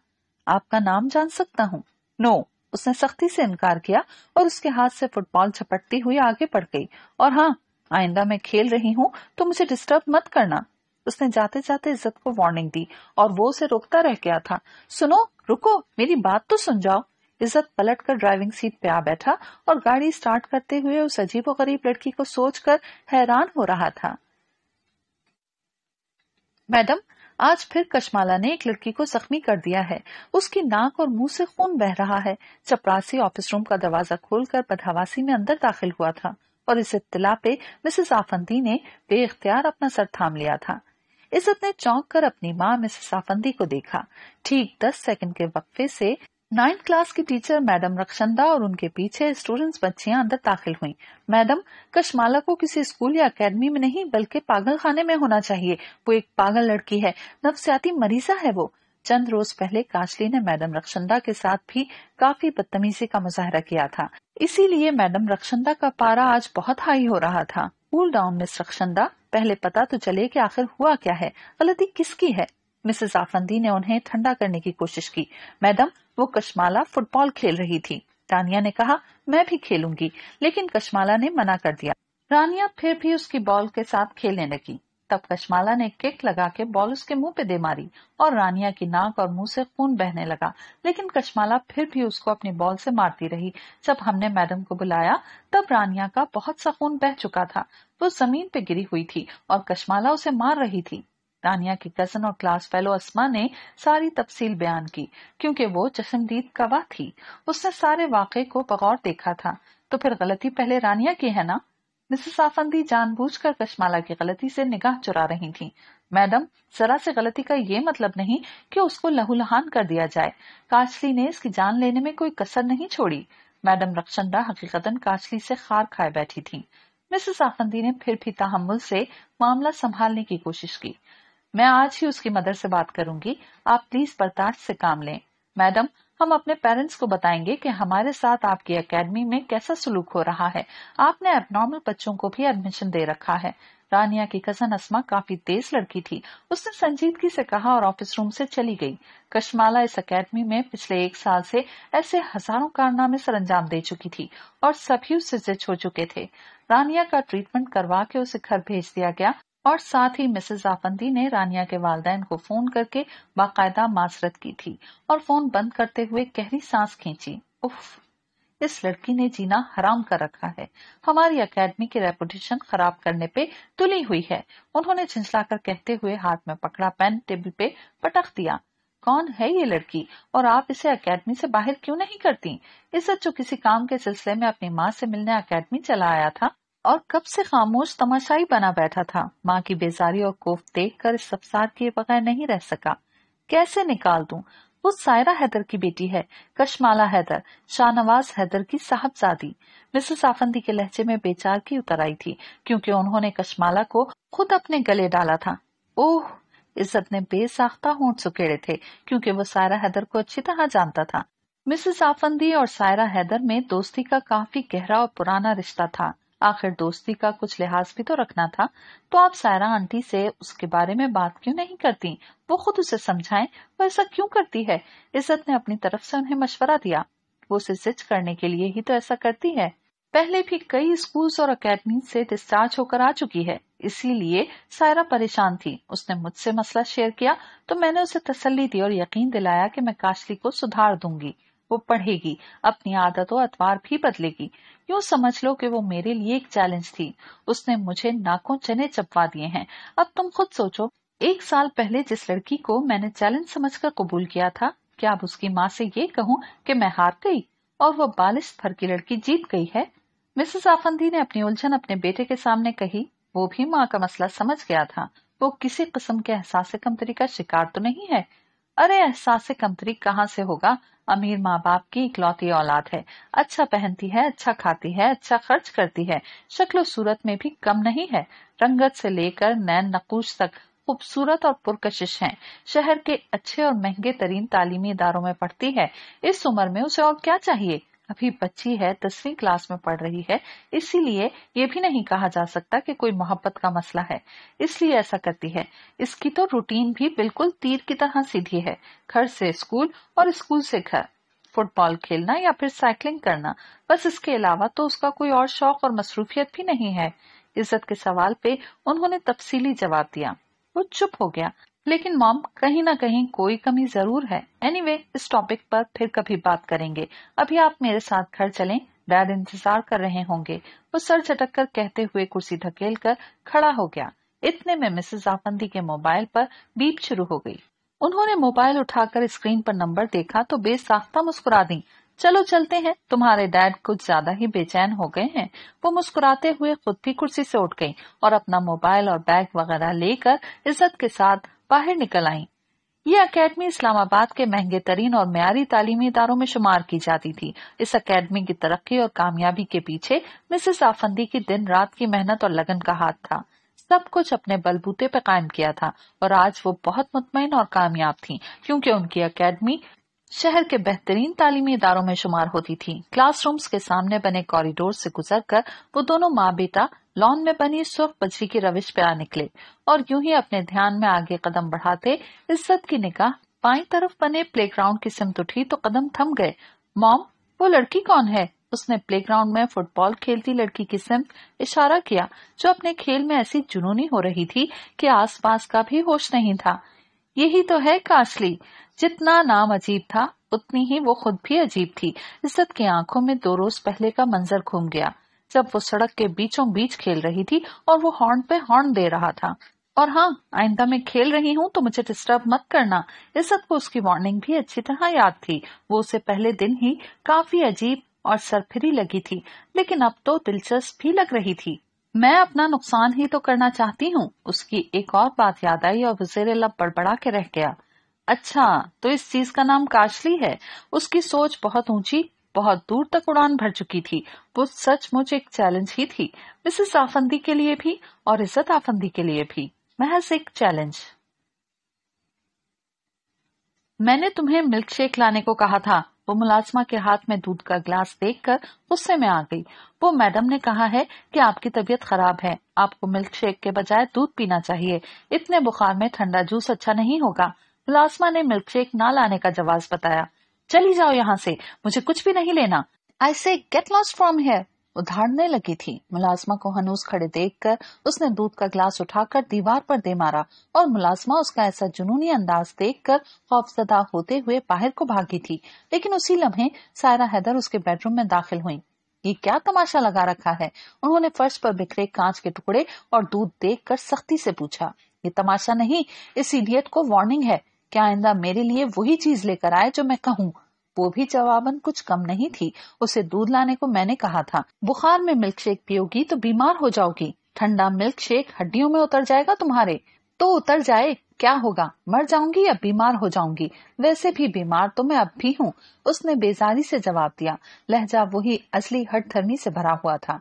आपका नाम जान सकता हूँ नो उसने सख्ती से इनकार किया और उसके हाथ से फुटबॉल झपटती हुई आगे बढ़ गई और हाँ आइंदा मैं खेल रही हूँ तो मुझे डिस्टर्ब मत करना उसने जाते जाते इज्जत को वार्निंग दी और वो उसे रोकता रह गया था सुनो रुको मेरी बात तो सुन जाओ इज्जत पलट कर ड्राइविंग सीट पे आ बैठा और गाड़ी स्टार्ट करते हुए उस अजीब गरीब लड़की को सोचकर हैरान हो रहा था मैडम आज फिर कशमाला ने एक लड़की को जख्मी कर दिया है उसकी नाक और मुंह से खून बह रहा है चपरासी ऑफिस रूम का दरवाजा खोलकर पथावासी में अंदर दाखिल हुआ था और इस इतला पे मिसेस आफंदी ने बेख्तियार अपना सर थाम लिया था इज्जत ने चौंक कर अपनी माँ मिस साफंदी को देखा ठीक दस सेकंड के वक्फे से नाइन्थ क्लास की टीचर मैडम रक्षंदा और उनके पीछे स्टूडेंट्स बच्चियां अंदर दाखिल हुईं। मैडम कशमाला को किसी स्कूल या एकेडमी में नहीं बल्कि पागल खाने में होना चाहिए वो एक पागल लड़की है नफसियाती मरीजा है वो चंद रोज पहले काशली ने मैडम रक्षंदा के साथ भी काफी बदतमीजी का मुजाहरा किया था इसीलिए मैडम रक्षंदा का पारा आज बहुत हाई हो रहा था कूल डाउन मिस रक्षंदा पहले पता तो चले कि आखिर हुआ क्या है गलती किसकी है मिसेज आफंदी ने उन्हें ठंडा करने की कोशिश की मैडम वो कशमाला फुटबॉल खेल रही थी तानिया ने कहा मैं भी खेलूंगी लेकिन कशमाला ने मना कर दिया रानिया फिर भी उसकी बॉल के साथ खेलने लगी तब कश्माला ने किक लगा के बॉल उसके मुंह पे दे मारी और रानिया की नाक और मुंह से खून बहने लगा लेकिन कश्माला फिर भी उसको अपनी बॉल से मारती रही जब हमने मैडम को बुलाया तब रानिया का बहुत सा खून बह चुका था वो जमीन पे गिरी हुई थी और कश्माला उसे मार रही थी रानिया की कजन और क्लास फेलो असमा ने सारी तफसील बयान की क्योंकि वो चशमदीद गवाह थी उसने सारे वाक को बगौर देखा था तो फिर गलती पहले रानिया की है ना मिसेस आफंदी जानबूझकर कश्माला की गलती से निगाह चुरा रही थीं। मैडम जरा से गलती का ये मतलब नहीं कि उसको लहूलहान कर दिया जाए काचली ने इसकी जान लेने में कोई कसर नहीं छोड़ी मैडम रक्षंदा हकीकतन काचली से खार खाए बैठी थी मिसेस आफंदी ने फिर भी तहमुल से मामला संभालने की कोशिश की मैं आज ही उसकी मदर से बात करूंगी आप प्लीज बर्दाश्त से काम लें मैडम हम अपने पेरेंट्स को बताएंगे कि हमारे साथ आपकी एकेडमी में कैसा सुलूक हो रहा है आपने एबनॉर्मल बच्चों को भी एडमिशन दे रखा है रानिया की कजन असमा काफी तेज लड़की थी उसने संजीदगी से कहा और ऑफिस रूम से चली गई कश्माला इस एकेडमी में पिछले एक साल से ऐसे हजारों कारनामे सर अंजाम दे चुकी थी और सभी उससे छो हो चुके थे रानिया का ट्रीटमेंट करवा के उसे घर भेज दिया गया और साथ ही मिसेज आफंदी ने रानिया के वालदेन को फोन करके बाकायदा माजरत की थी और फोन बंद करते हुए गहरी सांस खींची उफ इस लड़की ने जीना हराम कर रखा है हमारी एकेडमी की रेपुटेशन खराब करने पे तुली हुई है उन्होंने कर कहते हुए हाथ में पकड़ा पेन टेबल पे पटक दिया कौन है ये लड़की और आप इसे एकेडमी से बाहर क्यों नहीं करती इज्जत जो किसी काम के सिलसिले में अपनी माँ से मिलने एकेडमी चला आया था और कब से खामोश तमाशाई बना बैठा था माँ की बेजारी और कोफ देख कर सफसार किए बगैर नहीं रह सका कैसे निकाल दू वो सायरा हैदर की बेटी है कशमाला हैदर शाहनवाज हैदर की साहबजादी मिसेस आफंदी के लहजे में बेचार की उतर आई थी क्योंकि उन्होंने कशमाला को खुद अपने गले डाला था ओह इज्जत ने बेसाख्ता होंठ सुखेड़े थे क्योंकि वो सायरा हैदर को अच्छी तरह जानता था मिसेस आफंदी और सायरा हैदर में दोस्ती का काफी गहरा और पुराना रिश्ता था आखिर दोस्ती का कुछ लिहाज भी तो रखना था तो आप सायरा आंटी से उसके बारे में बात क्यों नहीं करती वो खुद उसे समझाएं वो ऐसा क्यों करती है इज्जत ने अपनी तरफ से उन्हें मशवरा दिया वो उसे जिद करने के लिए ही तो ऐसा करती है पहले भी कई स्कूल्स और अकेडमी से डिस्चार्ज होकर आ चुकी है इसीलिए सायरा परेशान थी उसने मुझसे मसला शेयर किया तो मैंने उसे तसल्ली दी और यकीन दिलाया कि मैं काशली को सुधार दूंगी वो पढ़ेगी अपनी आदतों अतवार भी बदलेगी यूँ समझ लो कि वो मेरे लिए एक चैलेंज थी उसने मुझे नाकों चने चपवा दिए हैं अब तुम खुद सोचो एक साल पहले जिस लड़की को मैंने चैलेंज समझकर कबूल किया था क्या अब उसकी माँ से ये कहूँ कि मैं हार गई और वो बालिश भर की लड़की जीत गई है मिसेस आफंदी ने अपनी उलझन अपने बेटे के सामने कही वो भी माँ का मसला समझ गया था वो किसी किस्म के एहसास कमतरी का शिकार तो नहीं है अरे एहसास कमतरी कहाँ से होगा अमीर माँ बाप की इकलौती औलाद है अच्छा पहनती है अच्छा खाती है अच्छा खर्च करती है शक्ल सूरत में भी कम नहीं है रंगत से लेकर नैन नकूश तक खूबसूरत और पुरकशिश हैं। शहर के अच्छे और महंगे तरीन तालीमी इदारों में पढ़ती है इस उम्र में उसे और क्या चाहिए अभी बच्ची है दसवीं क्लास में पढ़ रही है इसीलिए ये भी नहीं कहा जा सकता कि कोई मोहब्बत का मसला है इसलिए ऐसा करती है इसकी तो रूटीन भी बिल्कुल तीर की तरह सीधी है घर से स्कूल और स्कूल से घर फुटबॉल खेलना या फिर साइकिलिंग करना बस इसके अलावा तो उसका कोई और शौक और मसरूफियत भी नहीं है इज्जत के सवाल पे उन्होंने तफसीली जवाब दिया वो चुप हो गया लेकिन मॉम कहीं ना कहीं कोई कमी जरूर है एनीवे anyway, इस टॉपिक पर फिर कभी बात करेंगे अभी आप मेरे साथ घर चलें डैड इंतजार कर रहे होंगे वो सर झटक कर कहते हुए कुर्सी धकेल कर खड़ा हो गया इतने में मिसेज आफंदी के मोबाइल पर बीप शुरू हो गई उन्होंने मोबाइल उठाकर स्क्रीन पर नंबर देखा तो बेसाख्ता मुस्कुरा दी चलो चलते हैं तुम्हारे डैड कुछ ज्यादा ही बेचैन हो गए हैं वो मुस्कुराते हुए खुद भी कुर्सी से उठ गई और अपना मोबाइल और बैग वगैरह लेकर इज्जत के साथ बाहर निकल आई ये अकेडमी इस्लामाबाद के महंगे तरीन और मैारी तालीमी इदारों में शुमार की जाती थी इस अकेडमी की तरक्की और कामयाबी के पीछे मिसेस आफंदी की दिन रात की मेहनत और लगन का हाथ था सब कुछ अपने बलबूते पे कायम किया था और आज वो बहुत मुतमिन और कामयाब थी क्योंकि उनकी अकेडमी शहर के बेहतरीन तालीमी इदारों में शुमार होती थी क्लासरूम्स के सामने बने कॉरिडोर से गुजरकर वो दोनों माँ बेटा लॉन में बनी सुर्ख बजरी की रविश पे आ निकले और यूं ही अपने ध्यान में आगे कदम बढ़ाते इज्जत की निकाह बाई तरफ बने ग्राउंड की सिमत उठी तो कदम थम गए मॉम वो लड़की कौन है उसने ग्राउंड में फुटबॉल खेलती लड़की की सिम इशारा किया जो अपने खेल में ऐसी जुनूनी हो रही थी कि आसपास का भी होश नहीं था यही तो है काशली जितना नाम अजीब था उतनी ही वो खुद भी अजीब थी इज्जत की आंखों में दो रोज पहले का मंजर घूम गया जब वो सड़क के बीचों बीच खेल रही थी और वो हॉर्न पे हॉर्न दे रहा था और हाँ आइंदा मैं खेल रही हूँ तो मुझे डिस्टर्ब मत करना इज्जत को उसकी वार्निंग भी अच्छी तरह याद थी वो उसे पहले दिन ही काफी अजीब और सरफिरी लगी थी लेकिन अब तो दिलचस्प भी लग रही थी मैं अपना नुकसान ही तो करना चाहती हूँ उसकी एक और बात याद आई और वजीर लब बड़बड़ा के रह गया अच्छा तो इस चीज का नाम काशली है उसकी सोच बहुत ऊंची बहुत दूर तक उड़ान भर चुकी थी वो सचमुच एक चैलेंज ही थी मिसेस आफंदी के लिए भी और इज्जत आफंदी के लिए भी महज एक चैलेंज मैंने तुम्हें मिल्क शेक लाने को कहा था वो मुलाजमा के हाथ में दूध का ग्लास देखकर गुस्से में आ गई वो मैडम ने कहा है कि आपकी तबीयत खराब है आपको मिल्क शेक के बजाय दूध पीना चाहिए इतने बुखार में ठंडा जूस अच्छा नहीं होगा मुलाजमा ने मिल्क शेक न लाने का जवाब बताया चली जाओ यहाँ से मुझे कुछ भी नहीं लेना I say get lost from here उधाड़ने लगी थी मुलाजमा को हनूस खड़े देखकर उसने दूध का ग्लास उठाकर दीवार पर दे मारा और मुलाजमा उसका ऐसा जुनूनी अंदाज देखकर खौफजदा होते हुए बाहर को भागी थी लेकिन उसी लम्हे सायरा हैदर उसके बेडरूम में दाखिल हुई ये क्या तमाशा लगा रखा है उन्होंने फर्श पर बिखरे कांच के टुकड़े और दूध कर सख्ती से पूछा ये तमाशा नहीं इस इडियट को वार्निंग है क्या आइंदा मेरे लिए वही चीज लेकर आए जो मैं कहूँ वो भी जवाबन कुछ कम नहीं थी उसे दूध लाने को मैंने कहा था बुखार में मिल्क शेक पियोगी तो बीमार हो जाओगी ठंडा मिल्क शेक हड्डियों में उतर जाएगा तुम्हारे तो उतर जाए क्या होगा मर जाऊंगी या बीमार हो जाऊंगी वैसे भी बीमार तो मैं अब भी हूँ उसने बेजारी से जवाब दिया लहजा वही असली हट थर्मी से भरा हुआ था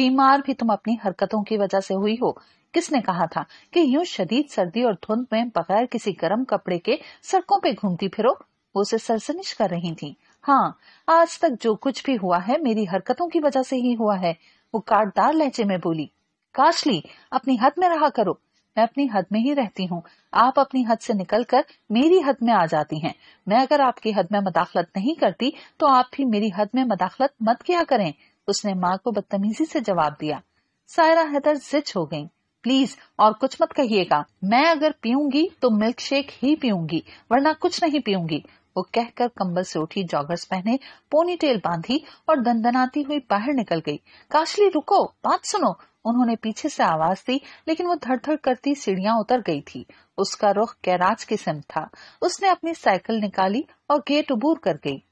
बीमार भी तुम अपनी हरकतों की वजह से हुई हो किसने कहा था कि यूं शदीद सर्दी और धुंध में बगैर किसी गर्म कपड़े के सड़कों पे घूमती फिरो वो उसे सरसनिश कर रही थी हाँ आज तक जो कुछ भी हुआ है मेरी हरकतों की वजह से ही हुआ है वो काटदार लहजे में बोली काशली अपनी हद में रहा करो मैं अपनी हद में ही रहती हूँ आप अपनी हद से निकलकर मेरी हद में आ जाती हैं। मैं अगर आपकी हद में मदाखलत नहीं करती तो आप भी मेरी हद में मदाखलत मत किया करें उसने माँ को बदतमीजी से जवाब दिया सायरा हैदर जिच हो गई प्लीज और कुछ मत कहिएगा मैं अगर पीऊंगी तो मिल्क शेक ही पीऊंगी वरना कुछ नहीं पीऊंगी वो कहकर कंबल से उठी जॉगर्स पहने पोनी टेल बांधी और दंदनाती हुई बाहर निकल गई काशली रुको बात सुनो उन्होंने पीछे से आवाज दी लेकिन वो धड़धड़ करती सीढ़ियां उतर गई थी उसका रुख कैराज की सिम था उसने अपनी साइकिल निकाली और गेट उबूर कर गई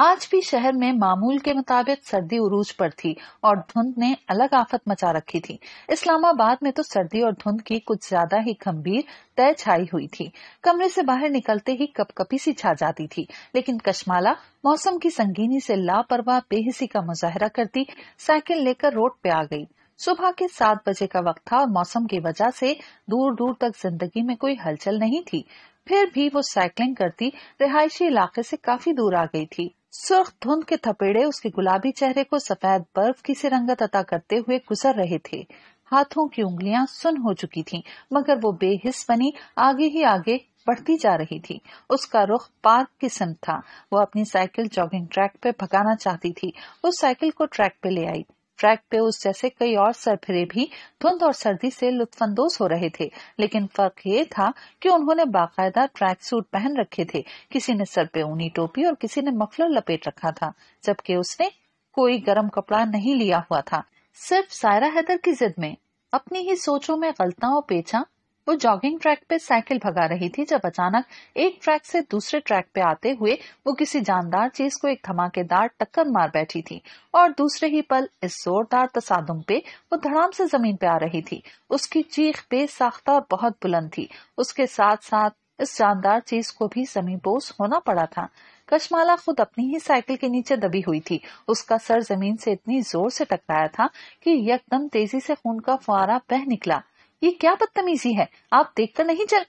आज भी शहर में मामूल के मुताबिक सर्दी उरूज पर थी और धुंध ने अलग आफत मचा रखी थी इस्लामाबाद में तो सर्दी और धुंध की कुछ ज्यादा ही गंभीर तय छाई हुई थी कमरे से बाहर निकलते ही कपकपी सी छा जाती थी लेकिन कशमाला मौसम की संगीनी से लापरवाह बेहिसी का मुजाहरा करती साइकिल लेकर रोड पे आ गई सुबह के सात बजे का वक्त था और मौसम की वजह से दूर दूर तक जिंदगी में कोई हलचल नहीं थी फिर भी वो साइकिलिंग करती रिहायशी इलाके से काफी दूर आ गई थी सुर्ख धुंध के थपेड़े उसके गुलाबी चेहरे को सफेद बर्फ की सी रंगत अता करते हुए गुजर रहे थे हाथों की उंगलियां सुन हो चुकी थीं, मगर वो बेहिस बनी आगे ही आगे बढ़ती जा रही थी उसका रुख पार्क की सिम था वो अपनी साइकिल जॉगिंग ट्रैक पे भगाना चाहती थी वो साइकिल को ट्रैक पे ले आई ट्रैक पे उस जैसे कई और सरफिरे भी धुंध और सर्दी से अंदोज हो रहे थे लेकिन फर्क ये था कि उन्होंने बाकायदा ट्रैक सूट पहन रखे थे किसी ने सर पे ऊनी टोपी और किसी ने मफलर लपेट रखा था जबकि उसने कोई गर्म कपड़ा नहीं लिया हुआ था सिर्फ सायरा हैदर की जिद में अपनी ही सोचों में गलता पेचा वो जॉगिंग ट्रैक पे साइकिल भगा रही थी जब अचानक एक ट्रैक से दूसरे ट्रैक पे आते हुए वो किसी जानदार चीज को एक धमाकेदार टक्कर मार बैठी थी और दूसरे ही पल इस जोरदार तसादम पे वो धड़ाम से जमीन पे आ रही थी उसकी चीख बेसाख्ता और बहुत बुलंद थी उसके साथ साथ इस जानदार चीज को भी बोस होना पड़ा था कशमाला खुद अपनी ही साइकिल के नीचे दबी हुई थी उसका सर जमीन से इतनी जोर से टकराया था कि यकदम तेजी से खून का फुआरा बह निकला ये क्या बदतमीजी है आप कर नहीं चल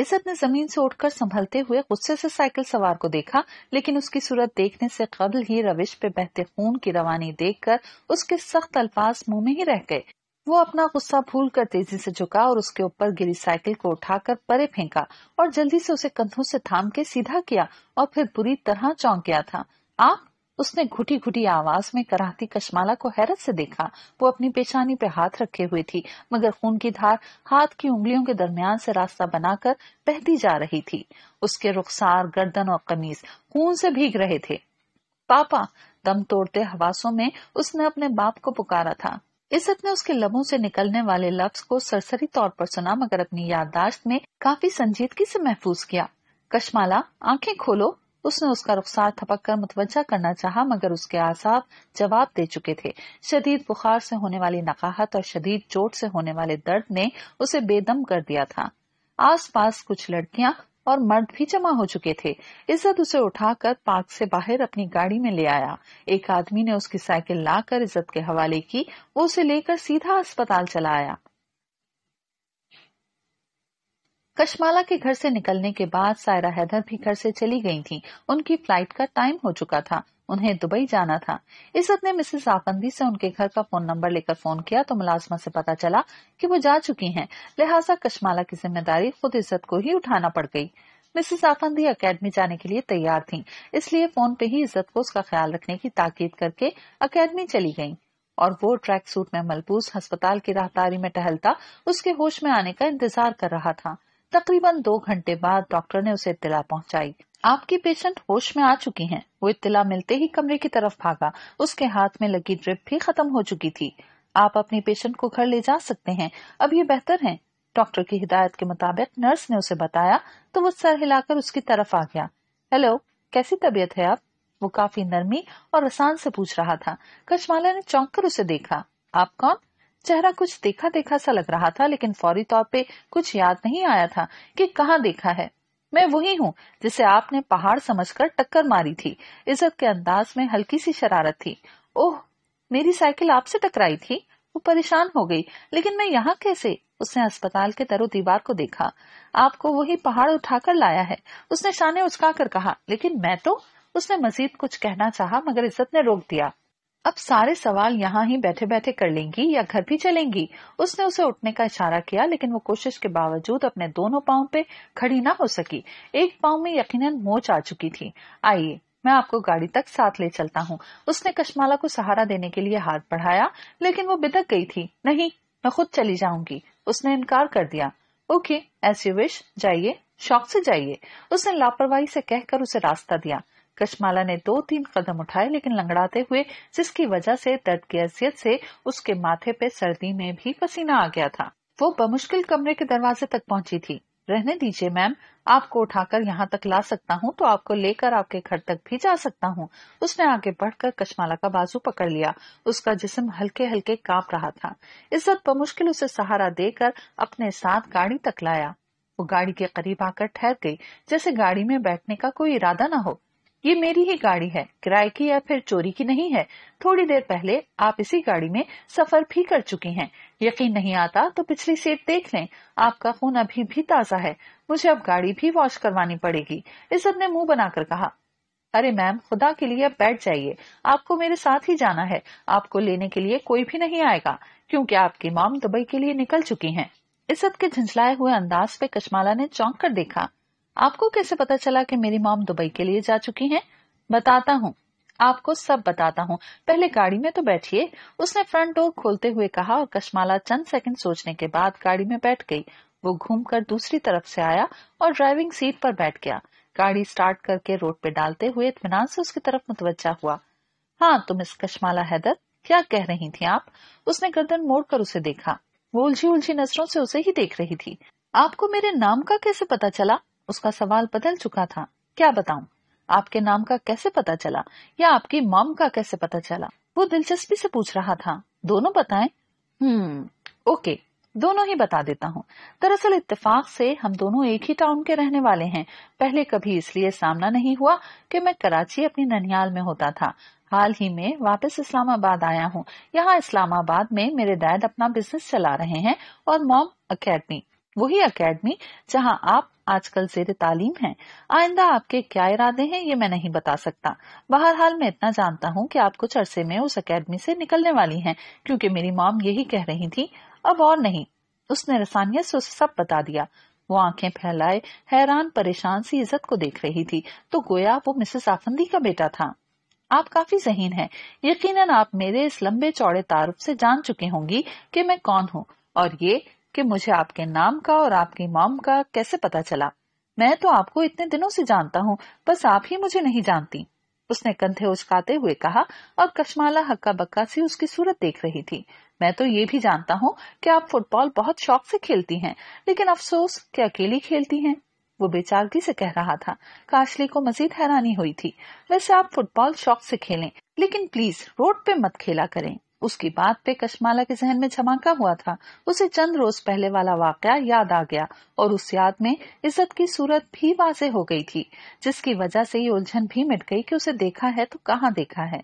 इज्जत ने जमीन से उठकर संभलते हुए गुस्से से साइकिल सवार को देखा लेकिन उसकी सूरत देखने से कबल ही रविश पे बहते खून की रवानी देखकर उसके सख्त अल्फाज मुंह में ही रह गए वो अपना गुस्सा भूल कर तेजी से झुका और उसके ऊपर गिरी साइकिल को उठाकर परे फेंका और जल्दी से उसे कंधों से थाम के सीधा किया और फिर बुरी तरह चौंक गया था आप उसने घुटी घुटी आवाज में कराहती कशमाला को हैरत से देखा वो अपनी पेशानी पे हाथ रखे हुए थी मगर खून की धार हाथ की उंगलियों के दरमियान से रास्ता बनाकर बहती जा रही थी उसके रुखसार गर्दन और कमीज खून से भीग रहे थे पापा दम तोड़ते हवासों में उसने अपने बाप को पुकारा था इज्जत ने उसके लबों से निकलने वाले लफ्ज को सरसरी तौर पर सुना मगर अपनी याददाश्त में काफी संजीदगी से महफूज किया कशमाला आंखें खोलो उसने उसका रुखसार थपक कर मुतवजा करना चाह मगर उसके आसाब जवाब दे चुके थे शदीद बुखार से होने वाली नकाहत और शदीद चोट से होने वाले दर्द ने उसे बेदम कर दिया था आस पास कुछ लड़कियां और मर्द भी जमा हो चुके थे इज्जत उसे उठाकर पार्क से बाहर अपनी गाड़ी में ले आया एक आदमी ने उसकी साइकिल लाकर इज्जत के हवाले की वो उसे लेकर सीधा अस्पताल चला आया कशमाला के घर से निकलने के बाद सायरा हैदर भी घर से चली गई थी उनकी फ्लाइट का टाइम हो चुका था उन्हें दुबई जाना था इज्जत ने मिसेस आफंदी से उनके घर का फोन नंबर लेकर फोन किया तो मुलाजमा से पता चला कि वो जा चुकी हैं लिहाजा कशमाला की जिम्मेदारी खुद इज्जत को ही उठाना पड़ गई मिसेस आफंदी अकेडमी जाने के लिए तैयार थी इसलिए फोन पे ही इज्जत को उसका ख्याल रखने की ताकीद करके अकेडमी चली गयी और वो ट्रैक सूट में मलबूस अस्पताल की राहदारी में टहलता उसके होश में आने का इंतजार कर रहा था तकरीबन दो घंटे बाद डॉक्टर ने उसे इतला पहुंचाई आपकी पेशेंट होश में आ चुकी हैं वो इतला मिलते ही कमरे की तरफ भागा उसके हाथ में लगी ड्रिप भी खत्म हो चुकी थी आप अपने पेशेंट को घर ले जा सकते हैं अब ये बेहतर है डॉक्टर की हिदायत के मुताबिक नर्स ने उसे बताया तो वो सर हिलाकर उसकी तरफ आ गया हेलो कैसी तबीयत है आप वो काफी नरमी और आसान से पूछ रहा था कचमाला ने चौंक कर उसे देखा आप कौन चेहरा कुछ देखा देखा सा लग रहा था लेकिन फौरी तौर पे कुछ याद नहीं आया था कि कहाँ देखा है मैं वही हूँ जिसे आपने पहाड़ समझकर टक्कर मारी थी इज्जत के अंदाज में हल्की सी शरारत थी ओह मेरी साइकिल आपसे टकराई थी वो परेशान हो गई लेकिन मैं यहाँ कैसे उसने अस्पताल के तरो दीवार को देखा आपको वही पहाड़ उठाकर लाया है उसने शाने उचका कर कहा लेकिन मैं तो उसने मजीद कुछ कहना चाहा मगर इज्जत ने रोक दिया अब सारे सवाल यहाँ ही बैठे बैठे कर लेंगी या घर भी चलेंगी उसने उसे उठने का इशारा किया लेकिन वो कोशिश के बावजूद अपने दोनों पाँव पे खड़ी ना हो सकी एक पाँव में यकीनन मोच आ चुकी थी आइए मैं आपको गाड़ी तक साथ ले चलता हूँ उसने कशमाला को सहारा देने के लिए हाथ बढ़ाया लेकिन वो बिदक गई थी नहीं मैं खुद चली जाऊंगी उसने इनकार कर दिया ओके ऐसी विश जाइए शौक से जाइए उसने लापरवाही से कहकर उसे रास्ता दिया कश्माला ने दो तीन कदम उठाए लेकिन लंगड़ाते हुए जिसकी वजह से दर्द की अजियत से उसके माथे पे सर्दी में भी पसीना आ गया था वो बमुश्किल कमरे के दरवाजे तक पहुंची थी रहने दीजिए मैम आपको उठाकर यहाँ तक ला सकता हूँ तो आपको लेकर आपके घर तक भी जा सकता हूँ उसने आगे बढ़कर कश्माला का बाजू पकड़ लिया उसका जिस्म हल्के हल्के कांप रहा था इज्जत बमुश्किल उसे सहारा देकर अपने साथ गाड़ी तक लाया वो गाड़ी के करीब आकर ठहर गई जैसे गाड़ी में बैठने का कोई इरादा न हो ये मेरी ही गाड़ी है किराए की या फिर चोरी की नहीं है थोड़ी देर पहले आप इसी गाड़ी में सफर भी कर चुकी हैं यकीन नहीं आता तो पिछली सीट देख लें आपका खून अभी भी ताजा है मुझे अब गाड़ी भी वॉश करवानी पड़ेगी इज्जत ने मुंह बनाकर कहा अरे मैम खुदा के लिए अब बैठ जाइए आपको मेरे साथ ही जाना है आपको लेने के लिए कोई भी नहीं आएगा क्यूँकी आपकी माम दुबई के लिए निकल चुकी है इज्जत के झंझलाए हुए अंदाज पे कशमाला ने चौंक कर देखा आपको कैसे पता चला कि मेरी मॉम दुबई के लिए जा चुकी हैं? बताता हूँ आपको सब बताता हूँ पहले गाड़ी में तो बैठिए उसने फ्रंट डोर खोलते हुए कहा और कशमाला चंद सेकंड सोचने के बाद गाड़ी में बैठ गई वो घूमकर दूसरी तरफ से आया और ड्राइविंग सीट पर बैठ गया गाड़ी स्टार्ट करके रोड पे डालते हुए इतमान से उसकी तरफ मुतवजा हुआ हाँ तुम तो इस कशमाला हैदर क्या कह रही थी आप उसने गर्दन मोड़कर उसे देखा वो उलझी उलझी नजरों से उसे ही देख रही थी आपको मेरे नाम का कैसे पता चला उसका सवाल बदल चुका था क्या बताऊं आपके नाम का कैसे पता चला या आपकी मॉम का कैसे पता चला वो दिलचस्पी से पूछ रहा था दोनों बताएं हम्म ओके दोनों ही बता देता हूँ दरअसल इत्तेफाक से हम दोनों एक ही टाउन के रहने वाले हैं पहले कभी इसलिए सामना नहीं हुआ कि मैं कराची अपनी ननियाल में होता था हाल ही में वापस इस्लामाबाद आया हूँ यहाँ इस्लामाबाद में मेरे डैड अपना बिजनेस चला रहे हैं और मॉम अकेडमी वही एकेडमी जहां आप आजकल जेर तालीम हैं आइंदा आपके क्या इरादे हैं ये मैं नहीं बता सकता बहरहाल मैं इतना जानता हूँ कि आप कुछ अरसे में उस एकेडमी से निकलने वाली हैं क्योंकि मेरी मॉम यही कह रही थी अब और नहीं उसने रसानियत से सब बता दिया वो आंखें फैलाए हैरान परेशान सी इज्जत को देख रही थी तो गोया वो मिसेस आफंदी का बेटा था आप काफी जहीन हैं यकीनन आप मेरे इस लंबे चौड़े तारुफ से जान चुके होंगी कि मैं कौन हूँ और ये कि मुझे आपके नाम का और आपकी मॉम का कैसे पता चला मैं तो आपको इतने दिनों से जानता हूँ बस आप ही मुझे नहीं जानती उसने कंधे उचकाते हुए कहा और कशमाला हक्का बक्का सी उसकी सूरत देख रही थी मैं तो ये भी जानता हूँ कि आप फुटबॉल बहुत शौक से खेलती हैं लेकिन अफसोस कि अकेली खेलती हैं वो बेचारगी से कह रहा था काशली को मजीद हैरानी हुई थी वैसे आप फुटबॉल शौक से खेलें लेकिन प्लीज रोड पे मत खेला करें उसकी बात पे कश्माला के जहन में झमाका हुआ था उसे चंद रोज पहले वाला वाकया याद आ गया और उस याद में इज्जत की सूरत भी वाजे हो गई थी जिसकी वजह से ये उलझन भी मिट गई कि उसे देखा है तो कहाँ देखा है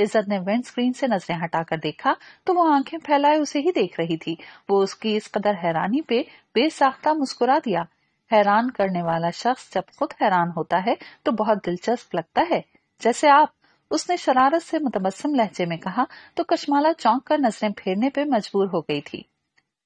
इज्जत ने विंड स्क्रीन से नजरें हटाकर देखा तो वो आंखें फैलाए उसे ही देख रही थी वो उसकी इस कदर हैरानी पे बेसाख्ता मुस्कुरा दिया हैरान करने वाला शख्स जब खुद हैरान होता है तो बहुत दिलचस्प लगता है जैसे आप उसने शरारत से मुतबसम लहजे में कहा तो कशमाला चौंक कर नजरें फेरने पर मजबूर हो गई थी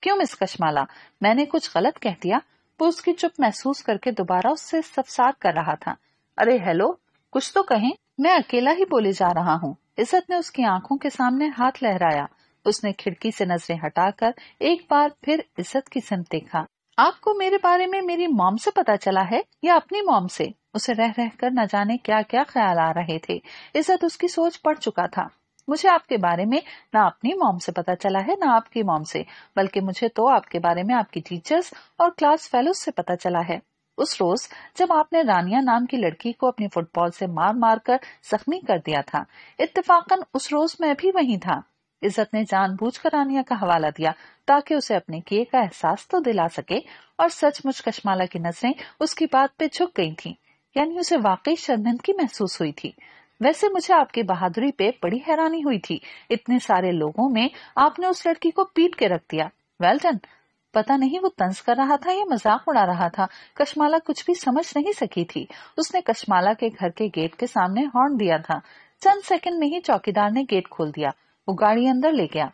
क्यों मिस कशमाला मैंने कुछ गलत कह दिया वो उसकी चुप महसूस करके दोबारा उससे सफसार कर रहा था अरे हेलो कुछ तो कहें मैं अकेला ही बोले जा रहा हूँ इज्जत ने उसकी आंखों के सामने हाथ लहराया उसने खिड़की से नजरें हटाकर एक बार फिर इज्जत की सिम देखा आपको मेरे बारे में मेरी मॉम से पता चला है या अपनी मॉम से उसे रह रह कर न जाने क्या क्या ख्याल आ रहे थे इज्जत उसकी सोच पड़ चुका था मुझे आपके बारे में ना अपनी मॉम से पता चला है ना आपकी मॉम से बल्कि मुझे तो आपके बारे में आपकी टीचर्स और क्लास फेलोज से पता चला है उस रोज जब आपने रानिया नाम की लड़की को अपनी फुटबॉल से मार मार कर जख्मी कर दिया था इतफाकन उस रोज मैं भी वही था इज्जत ने जानबूझकर आनिया का हवाला दिया ताकि उसे अपने किए का एहसास तो दिला सके और सचमुच कशमाला की नजरें उसकी बात पे झुक गई थीं, यानी उसे वाकई शर्मिंदगी महसूस हुई थी वैसे मुझे आपकी बहादुरी पे बड़ी हैरानी हुई थी इतने सारे लोगों में आपने उस लड़की को पीट के रख दिया वेल डन पता नहीं वो तंज कर रहा था या मजाक उड़ा रहा था कशमाला कुछ भी समझ नहीं सकी थी उसने कशमाला के घर के गेट के सामने हॉर्न दिया था चंद सेकंड में ही चौकीदार ने गेट खोल दिया वो गाड़ी अंदर ले गया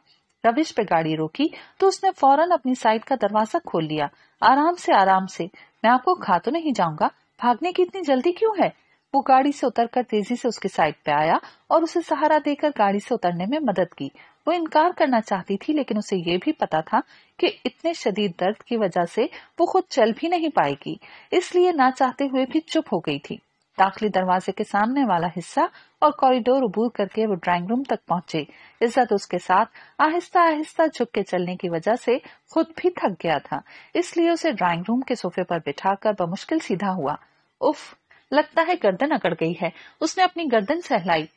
रविश पे गाड़ी रोकी तो उसने फौरन अपनी साइड का दरवाजा खोल लिया आराम से आराम से मैं आपको खा तो नहीं जाऊंगा भागने की इतनी जल्दी क्यों है वो गाड़ी से उतरकर तेजी से उसके साइड पे आया और उसे सहारा देकर गाड़ी से उतरने में मदद की वो इनकार करना चाहती थी लेकिन उसे ये भी पता था कि इतने शदीद दर्द की वजह से वो खुद चल भी नहीं पाएगी इसलिए ना चाहते हुए भी चुप हो गई थी दाखिली दरवाजे के सामने वाला हिस्सा और कॉरिडोर उबूर करके वो ड्राइंग रूम तक पहुंचे इज्जत उसके साथ आहिस्ता आहिस्ता झुक के चलने की वजह से खुद भी थक गया था इसलिए उसे ड्राइंग रूम के सोफे पर बिठाकर बमुश्किल सीधा हुआ उफ लगता है गर्दन अकड़ गई है उसने अपनी गर्दन सहलाई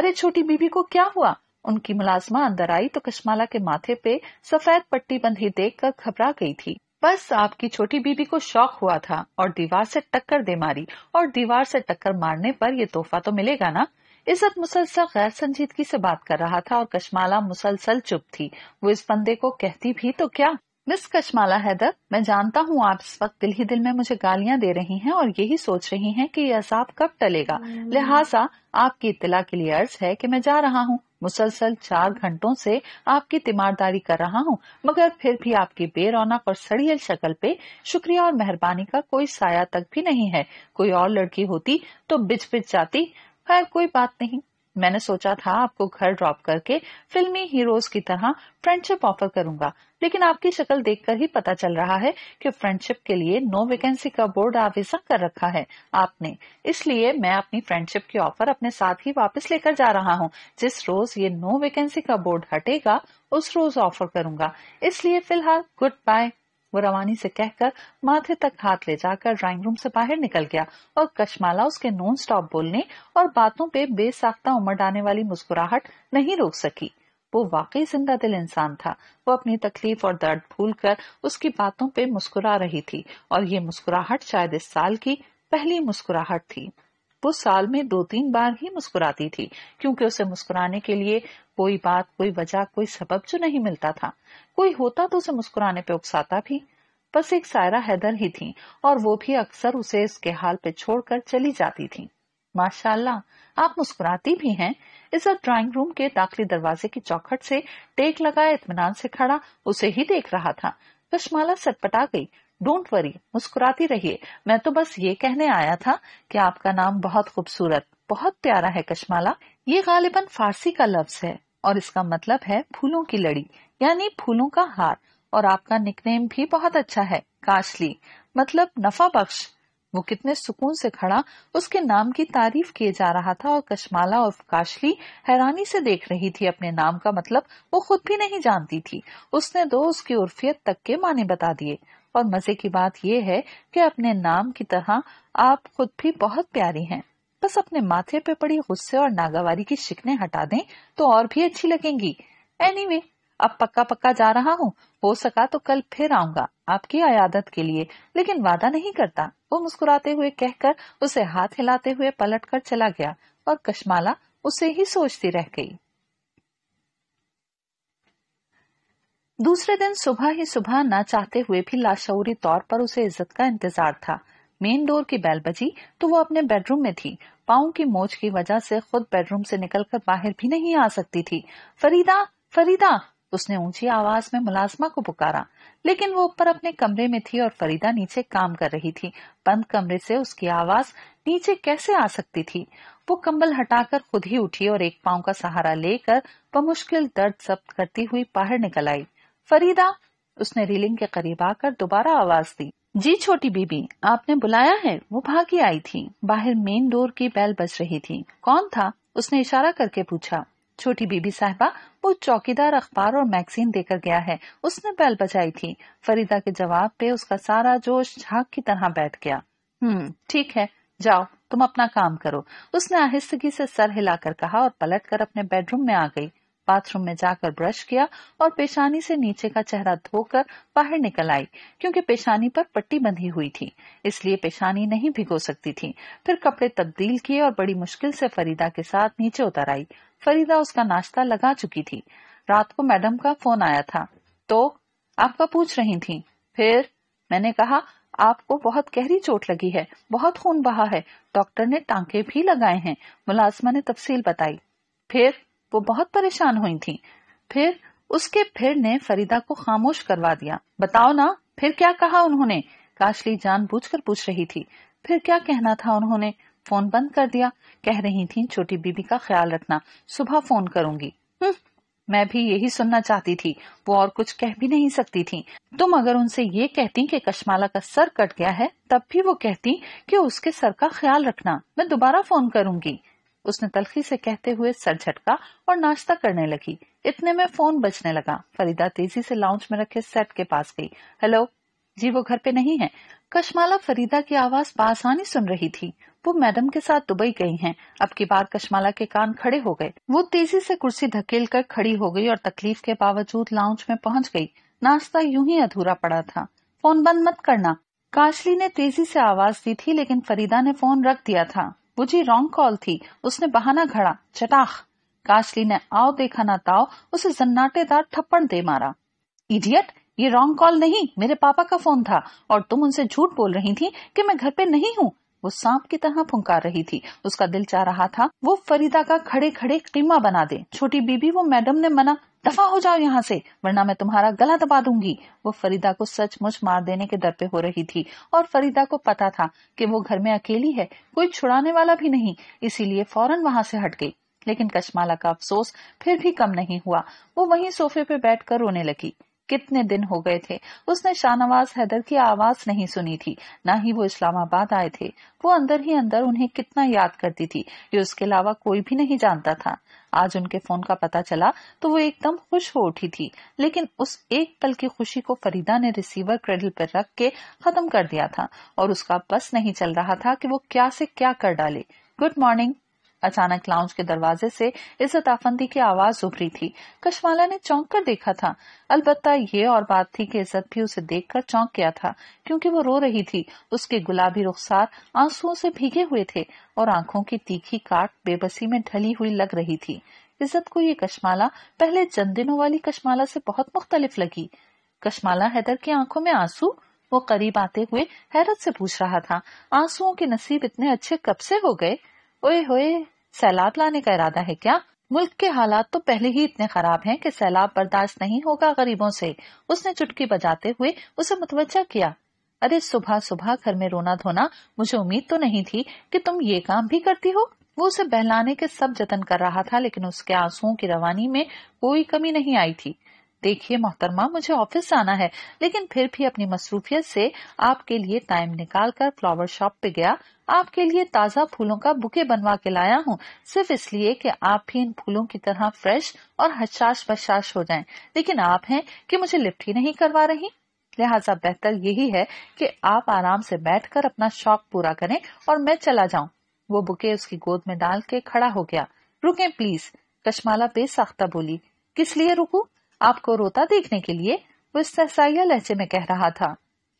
अरे छोटी बीबी को क्या हुआ उनकी मुलाजमा अंदर आई तो कश्माला के माथे पे सफेद पट्टी बंधी कर घबरा गई थी बस आपकी छोटी बीबी को शौक हुआ था और दीवार से टक्कर दे मारी और दीवार से टक्कर मारने पर ये तोहफा तो मिलेगा ना इज्जत मुसलसल गैर संजीदगी से बात कर रहा था और कशमाला मुसलसल चुप थी वो इस बंदे को कहती भी तो क्या मिस कशमाला हैदर मैं जानता हूँ आप इस वक्त दिल ही दिल में मुझे गालियाँ दे रही हैं और यही सोच रही हैं कि ये असाब कब टलेगा हम्म। लिहाजा आपकी इतला के लिए अर्ज है कि मैं जा रहा हूँ मुसलसल चार घंटों से आपकी तीमारदारी कर रहा हूँ मगर फिर भी आपकी बेरौनक और सड़ियल शक्ल पे शुक्रिया और मेहरबानी का कोई साया तक भी नहीं है कोई और लड़की होती तो बिच बिच जाती खैर कोई बात नहीं मैंने सोचा था आपको घर ड्रॉप करके फिल्मी हीरोज की तरह फ्रेंडशिप ऑफर करूंगा लेकिन आपकी शक्ल देखकर ही पता चल रहा है कि फ्रेंडशिप के लिए नो वैकेंसी का बोर्ड आवेजा कर रखा है आपने इसलिए मैं अपनी फ्रेंडशिप की ऑफर अपने साथ ही वापस लेकर जा रहा हूँ जिस रोज ये नो वैकेंसी का बोर्ड हटेगा उस रोज ऑफर करूंगा इसलिए फिलहाल गुड बाय वो रवानी से कहकर माथे तक हाथ ले जाकर ड्राइंग रूम से बाहर निकल गया और कशमाला उसके नॉन स्टॉप बोलने और बातों पे बेसाख्ता उमड़ आने वाली मुस्कुराहट नहीं रोक सकी वो वाकई जिंदा दिल इंसान था वो अपनी तकलीफ और दर्द भूलकर उसकी बातों पे मुस्कुरा रही थी और ये मुस्कुराहट शायद इस साल की पहली मुस्कुराहट थी वो साल में दो तीन बार ही मुस्कुराती थी क्योंकि उसे मुस्कुराने के लिए कोई बात कोई वजह कोई सबब जो तो नहीं मिलता था कोई होता तो उसे मुस्कुराने पे उकसाता भी बस एक सायरा हैदर ही थी और वो भी अक्सर उसे इसके हाल पे छोड़कर चली जाती थी माशाल्लाह आप मुस्कुराती भी हैं इज्जत ड्राइंग रूम के दाखिली दरवाजे की चौखट से टेक लगाए इतमान से खड़ा उसे ही देख रहा था कशमाला सटपटा गई डोंट वरी मुस्कुराती रहिए मैं तो बस ये कहने आया था कि आपका नाम बहुत खूबसूरत बहुत प्यारा है कशमाला ये गालिबन फारसी का लफ्ज है और इसका मतलब है फूलों की लड़ी यानी फूलों का हार और आपका निकनेम भी बहुत अच्छा है काशली मतलब नफा बख्श वो कितने सुकून से खड़ा उसके नाम की तारीफ किए जा रहा था और कशमाला और काशली हैरानी से देख रही थी अपने नाम का मतलब वो खुद भी नहीं जानती थी उसने दो उसकी उर्फियत तक के माने बता दिए और मजे की बात यह है कि अपने नाम की तरह आप खुद भी बहुत प्यारी हैं बस अपने माथे पे पड़ी गुस्से और नागावारी की शिकने हटा दें तो और भी अच्छी लगेंगी एनी anyway, अब पक्का पक्का जा रहा हूँ हो सका तो कल फिर आऊंगा आपकी अयादत के लिए लेकिन वादा नहीं करता वो मुस्कुराते हुए कहकर उसे हाथ हिलाते हुए पलट कर चला गया और कशमाला उसे ही सोचती रह गई दूसरे दिन सुबह ही सुबह ना चाहते हुए भी लाशौरी तौर पर उसे इज्जत का इंतजार था मेन डोर की बैल बजी तो वो अपने बेडरूम में थी पाओ की मोच की वजह से खुद बेडरूम से निकलकर बाहर भी नहीं आ सकती थी फरीदा फरीदा उसने ऊंची आवाज में मुलाजमा को पुकारा लेकिन वो ऊपर अपने कमरे में थी और फरीदा नीचे काम कर रही थी बंद कमरे से उसकी आवाज नीचे कैसे आ सकती थी वो कंबल हटाकर खुद ही उठी और एक पांव का सहारा लेकर मुश्किल दर्द जब्त करती हुई बाहर निकल आई फरीदा उसने रीलिंग के करीब आकर दोबारा आवाज दी जी छोटी बीबी आपने बुलाया है वो भागी आई थी बाहर मेन डोर की बैल बज रही थी कौन था उसने इशारा करके पूछा छोटी बीबी साहबा वो चौकीदार अखबार और मैगजीन देकर गया है उसने बैल बजाई थी फरीदा के जवाब पे उसका सारा जोश झाक की तरह बैठ गया हम्म ठीक है जाओ तुम अपना काम करो उसने आहिस्तगी से सर हिलाकर कहा और पलट कर अपने बेडरूम में आ गई बाथरूम में जाकर ब्रश किया और पेशानी से नीचे का चेहरा धोकर बाहर निकल आई क्योंकि पेशानी पर पट्टी बंधी हुई थी इसलिए पेशानी नहीं भिगो सकती थी फिर कपड़े तब्दील किए और बड़ी मुश्किल से फरीदा के साथ नीचे उतर आई फरीदा उसका नाश्ता लगा चुकी थी रात को मैडम का फोन आया था तो आपका पूछ रही थी फिर मैंने कहा आपको बहुत गहरी चोट लगी है बहुत खून बहा है डॉक्टर ने टांके भी लगाए हैं मुलाजमा ने तफसील बताई फिर वो बहुत परेशान हुई थी फिर उसके फिर ने फरीदा को खामोश करवा दिया बताओ ना फिर क्या कहा उन्होंने काशली जानबूझकर पूछ रही थी फिर क्या कहना था उन्होंने फोन बंद कर दिया कह रही थी छोटी बीबी का ख्याल रखना सुबह फोन करूंगी हम्म, मैं भी यही सुनना चाहती थी वो और कुछ कह भी नहीं सकती थी तुम अगर उनसे ये कहती कि कशमाला का सर कट गया है तब भी वो कहती कि उसके सर का ख्याल रखना मैं दोबारा फोन करूंगी उसने तलखी से कहते हुए सर झटका और नाश्ता करने लगी इतने में फोन बजने लगा फरीदा तेजी से लाउंज में रखे सेट के पास गई हेलो जी वो घर पे नहीं है कशमाला फरीदा की आवाज बासानी सुन रही थी वो मैडम के साथ दुबई गई हैं। अब की बार कशमाला के कान खड़े हो गए वो तेजी से कुर्सी धकेल कर खड़ी हो गई और तकलीफ के बावजूद लाउंज में पहुंच गई नाश्ता यूं ही अधूरा पड़ा था फोन बंद मत करना काशली ने तेजी से आवाज दी थी लेकिन फरीदा ने फोन रख दिया था वो जी रॉन्ग कॉल थी उसने बहाना घड़ा चटाख काशली ने आओ देखा ना ताओ उसे जन्नाटेदार थप्पड़ दे मारा इडियट ये रॉन्ग कॉल नहीं मेरे पापा का फोन था और तुम उनसे झूठ बोल रही थी कि मैं घर पे नहीं हूँ वो सांप की तरह फुंकार रही थी उसका दिल चाह रहा था वो फरीदा का खड़े खड़े कीमा बना दे छोटी बीबी वो मैडम ने मना दफा हो जाओ यहाँ से वरना मैं तुम्हारा गला दबा दूंगी वो फरीदा को सचमुच मार देने के दर पे हो रही थी और फरीदा को पता था कि वो घर में अकेली है कोई छुड़ाने वाला भी नहीं इसीलिए फौरन वहां से हट गई लेकिन कशमाला का अफसोस फिर भी कम नहीं हुआ वो वहीं सोफे पे बैठकर रोने लगी कितने दिन हो गए थे उसने शाहनवाज हैदर की आवाज नहीं सुनी थी न ही वो इस्लामाबाद आए थे वो अंदर ही अंदर उन्हें कितना याद करती थी ये उसके अलावा कोई भी नहीं जानता था आज उनके फोन का पता चला तो वो एकदम खुश हो उठी थी लेकिन उस एक पल की खुशी को फरीदा ने रिसीवर क्रेडिल पर रख के खत्म कर दिया था और उसका बस नहीं चल रहा था कि वो क्या से क्या कर डाले गुड मॉर्निंग अचानक लाउंज के दरवाजे से इज्जत आफंदी की आवाज उभरी थी कशवाला ने चौंक कर देखा था अलबत्ता ये और बात थी कि इज्जत भी उसे देखकर चौंक गया था क्योंकि वो रो रही थी उसके गुलाबी रुखसार आंसुओं से भीगे हुए थे और आंखों की तीखी काट बेबसी में ढली हुई लग रही थी इज्जत को ये कशमाला पहले चंद दिनों वाली कशमाला से बहुत मुख्तलिफ लगी कशमाला हैदर की आंखों में आंसू वो करीब आते हुए हैरत से पूछ रहा था आंसुओं के नसीब इतने अच्छे कब से हो गए ओए होए सैलाब लाने का इरादा है क्या मुल्क के हालात तो पहले ही इतने खराब हैं कि सैलाब बर्दाश्त नहीं होगा गरीबों से उसने चुटकी बजाते हुए उसे मुतवजा किया अरे सुबह सुबह घर में रोना धोना मुझे उम्मीद तो नहीं थी कि तुम ये काम भी करती हो वो उसे बहलाने के सब जतन कर रहा था लेकिन उसके आंसुओं की रवानी में कोई कमी नहीं आई थी देखिए मोहतरमा मुझे ऑफिस आना है लेकिन फिर भी अपनी मसरूफियत से आपके लिए टाइम निकालकर फ्लावर शॉप पे गया आपके लिए ताज़ा फूलों का बुके बनवा के लाया हूँ सिर्फ इसलिए कि आप भी इन फूलों की तरह फ्रेश और हशाश बशाश हो जाएं। लेकिन आप हैं कि मुझे लिफ्ट ही नहीं करवा रही लिहाजा बेहतर यही है कि आप आराम से कर अपना शौक पूरा करें और मैं चला जाऊँ वो बुके उसकी गोद में डाल के खड़ा हो गया रुके प्लीज कशमाला बेसाख्ता बोली किस लिए रुकू आपको रोता देखने के लिए वो सहसाइया लहजे में कह रहा था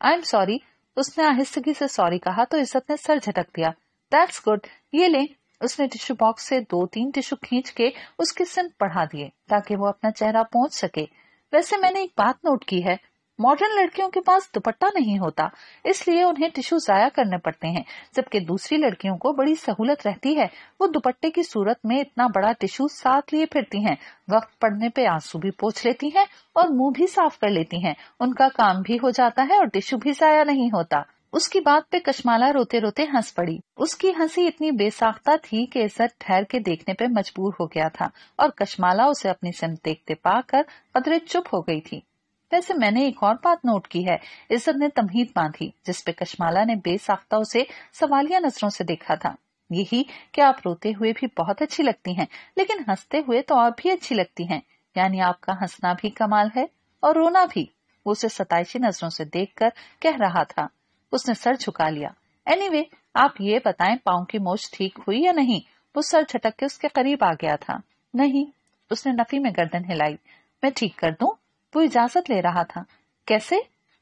आई एम सॉरी उसने आहिस्तगी से सॉरी कहा तो इज्जत ने सर झटक दिया दैट्स गुड ये लें उसने टिश्यू बॉक्स से दो तीन टिश्यू खींच के उसके सिम पढ़ा दिए ताकि वो अपना चेहरा पहुंच सके वैसे मैंने एक बात नोट की है मॉडर्न लड़कियों के पास दुपट्टा नहीं होता इसलिए उन्हें टिश्यू जाया करने पड़ते हैं जबकि दूसरी लड़कियों को बड़ी सहूलत रहती है वो दुपट्टे की सूरत में इतना बड़ा टिश्यू साथ लिए फिरती हैं वक्त पड़ने पे आंसू भी पोछ लेती हैं और मुंह भी साफ कर लेती हैं उनका काम भी हो जाता है और टिश्यू भी जाया नहीं होता उसकी बात पे कशमाला रोते रोते हंस पड़ी उसकी हंसी इतनी बेसाख्ता थी कि इज्जत ठहर के देखने पे मजबूर हो गया था और कशमाला उसे अपनी सिम देखते पाकर अदरे चुप हो गई थी वैसे मैंने एक और बात नोट की है इज्जत ने तमहीद बांधी जिसपे कशमाला ने बेसाख्ता उसे सवालिया नजरों से देखा था यही कि आप रोते हुए भी बहुत अच्छी लगती हैं लेकिन हंसते हुए तो और भी अच्छी लगती हैं यानी आपका हंसना भी कमाल है और रोना भी वो उसे सताइशी नजरों से देखकर कह रहा था उसने सर झुका लिया एनी anyway, आप ये बताए पाओ की मोच ठीक हुई या नहीं वो सर झटक के उसके करीब आ गया था नहीं उसने नफी में गर्दन हिलाई मैं ठीक कर दूँ वो इजाजत ले रहा था कैसे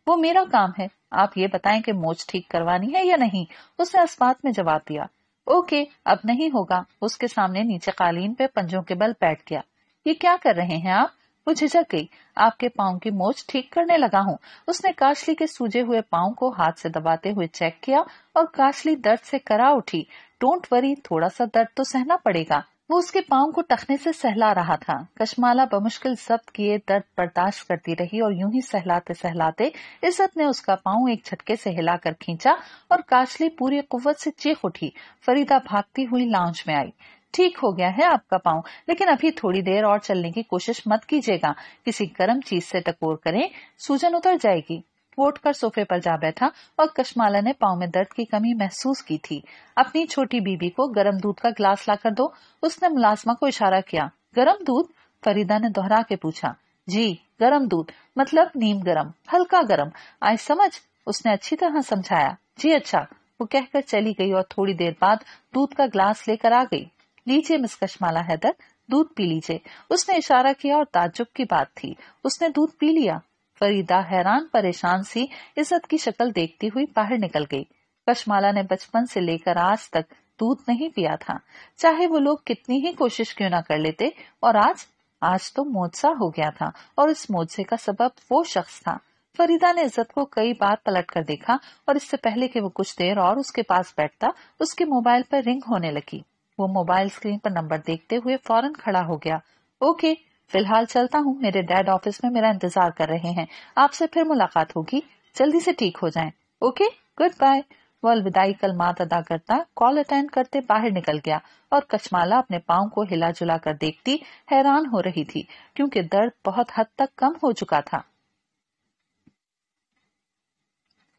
वो मेरा काम है आप ये बताएं कि मोज ठीक करवानी है या नहीं उसने अस्पात में जवाब दिया ओके अब नहीं होगा उसके सामने नीचे कालीन पे पंजों के बल बैठ गया ये क्या कर रहे हैं आप वो झिझक गई आपके पाओ की मोज ठीक करने लगा हूँ उसने काशली के सूजे हुए पाओ को हाथ से दबाते हुए चेक किया और काशली दर्द से करा उठी डोंट वरी थोड़ा सा दर्द तो सहना पड़ेगा वो उसके पाओ को टखने से सहला रहा था कशमाला बमुश्किल जब्त किए दर्द बर्दाश्त करती रही और यूं ही सहलाते सहलाते इज्जत ने उसका पाओ एक झटके से हिलाकर खींचा और काचली पूरी कुत से चीख उठी फरीदा भागती हुई लाउंज में आई ठीक हो गया है आपका पाँव लेकिन अभी थोड़ी देर और चलने की कोशिश मत कीजिएगा किसी गर्म चीज से टकोर करें सूजन उतर जाएगी पोट कर सोफे पर जा बैठा और कशमाला ने पाँव में दर्द की कमी महसूस की थी अपनी छोटी बीबी को गर्म दूध का ग्लास लाकर दो उसने मुलाजमा को इशारा किया गर्म दूध फरीदा ने दोहरा के पूछा जी गर्म दूध मतलब नीम गर्म हल्का गर्म आई समझ उसने अच्छी तरह समझाया जी अच्छा वो कहकर चली गई और थोड़ी देर बाद दूध का ग्लास लेकर आ गई लीजिए मिस कशमाला हैदर दूध पी लीजिए उसने इशारा किया और ताजुब की बात थी उसने दूध पी लिया फरीदा हैरान परेशान सी इज्जत की शक्ल देखती हुई बाहर निकल गई कशमाला ने बचपन से लेकर आज तक दूध नहीं पिया था चाहे वो लोग कितनी ही कोशिश क्यों ना कर लेते और आज आज तो मोजा हो गया था और इस मोजे का सबब वो शख्स था फरीदा ने इज्जत को कई बार पलट कर देखा और इससे पहले कि वो कुछ देर और उसके पास बैठता उसके मोबाइल पर रिंग होने लगी वो मोबाइल स्क्रीन पर नंबर देखते हुए फौरन खड़ा हो गया ओके फिलहाल चलता हूँ मेरे डैड ऑफिस में मेरा इंतजार कर रहे हैं आपसे फिर मुलाकात होगी जल्दी से ठीक हो जाए ओके गुड बाय वो अलविदाई कल मात अदा करता कॉल अटेंड करते बाहर निकल गया और कचमाला अपने पाओ को हिला जुला कर देखती हैरान हो रही थी क्योंकि दर्द बहुत हद तक कम हो चुका था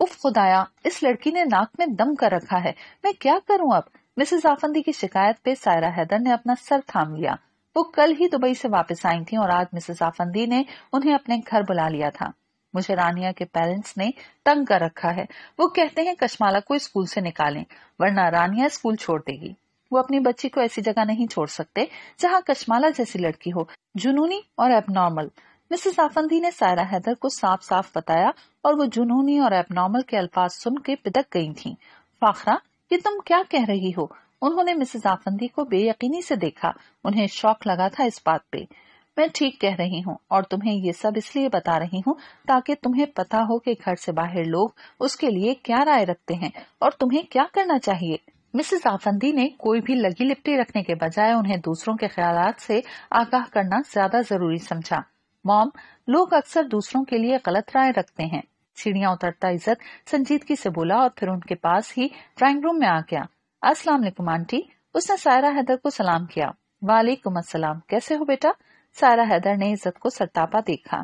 उफ खुदाया इस लड़की ने नाक में दम कर रखा है मैं क्या करूं अब मिसेज आफंदी की शिकायत पे सायरा हैदर ने अपना सर थाम लिया वो कल ही दुबई से वापस आई थी और आज मिसेस आफंदी ने उन्हें अपने घर बुला लिया था मुझे रानिया के पेरेंट्स ने तंग कर रखा है वो कहते हैं कशमाला को स्कूल से निकालें वरना रानिया स्कूल छोड़ देगी वो अपनी बच्ची को ऐसी जगह नहीं छोड़ सकते जहाँ कशमाला जैसी लड़की हो जुनूनी और एबनॉर्मल मिसेस आफंदी ने सायरा हैदर को साफ साफ बताया और वो जुनूनी और एबनॉर्मल के अल्फाज सुन के पिदक गई थी फाखरा ये तुम क्या कह रही हो उन्होंने मिसेज आफंदी को बेयकीनी से देखा उन्हें शौक लगा था इस बात पे मैं ठीक कह रही हूँ और तुम्हें ये सब इसलिए बता रही हूँ ताकि तुम्हें पता हो कि घर से बाहर लोग उसके लिए क्या राय रखते हैं और तुम्हें क्या करना चाहिए मिसेज आफंदी ने कोई भी लगी लिपटी रखने के बजाय उन्हें दूसरों के ख्याल से आगाह करना ज्यादा जरूरी समझा मॉम लोग अक्सर दूसरों के लिए गलत राय रखते हैं सीढ़ियां उतरता इज्जत संजीदगी से बोला और फिर उनके पास ही ड्राइंग रूम में आ गया अस्सलाम वालेकुम आंटी उसने सायरा हैदर को सलाम किया वालेकुम अस्सलाम कैसे हो बेटा सायरा हैदर ने इज्जत को सरतापा देखा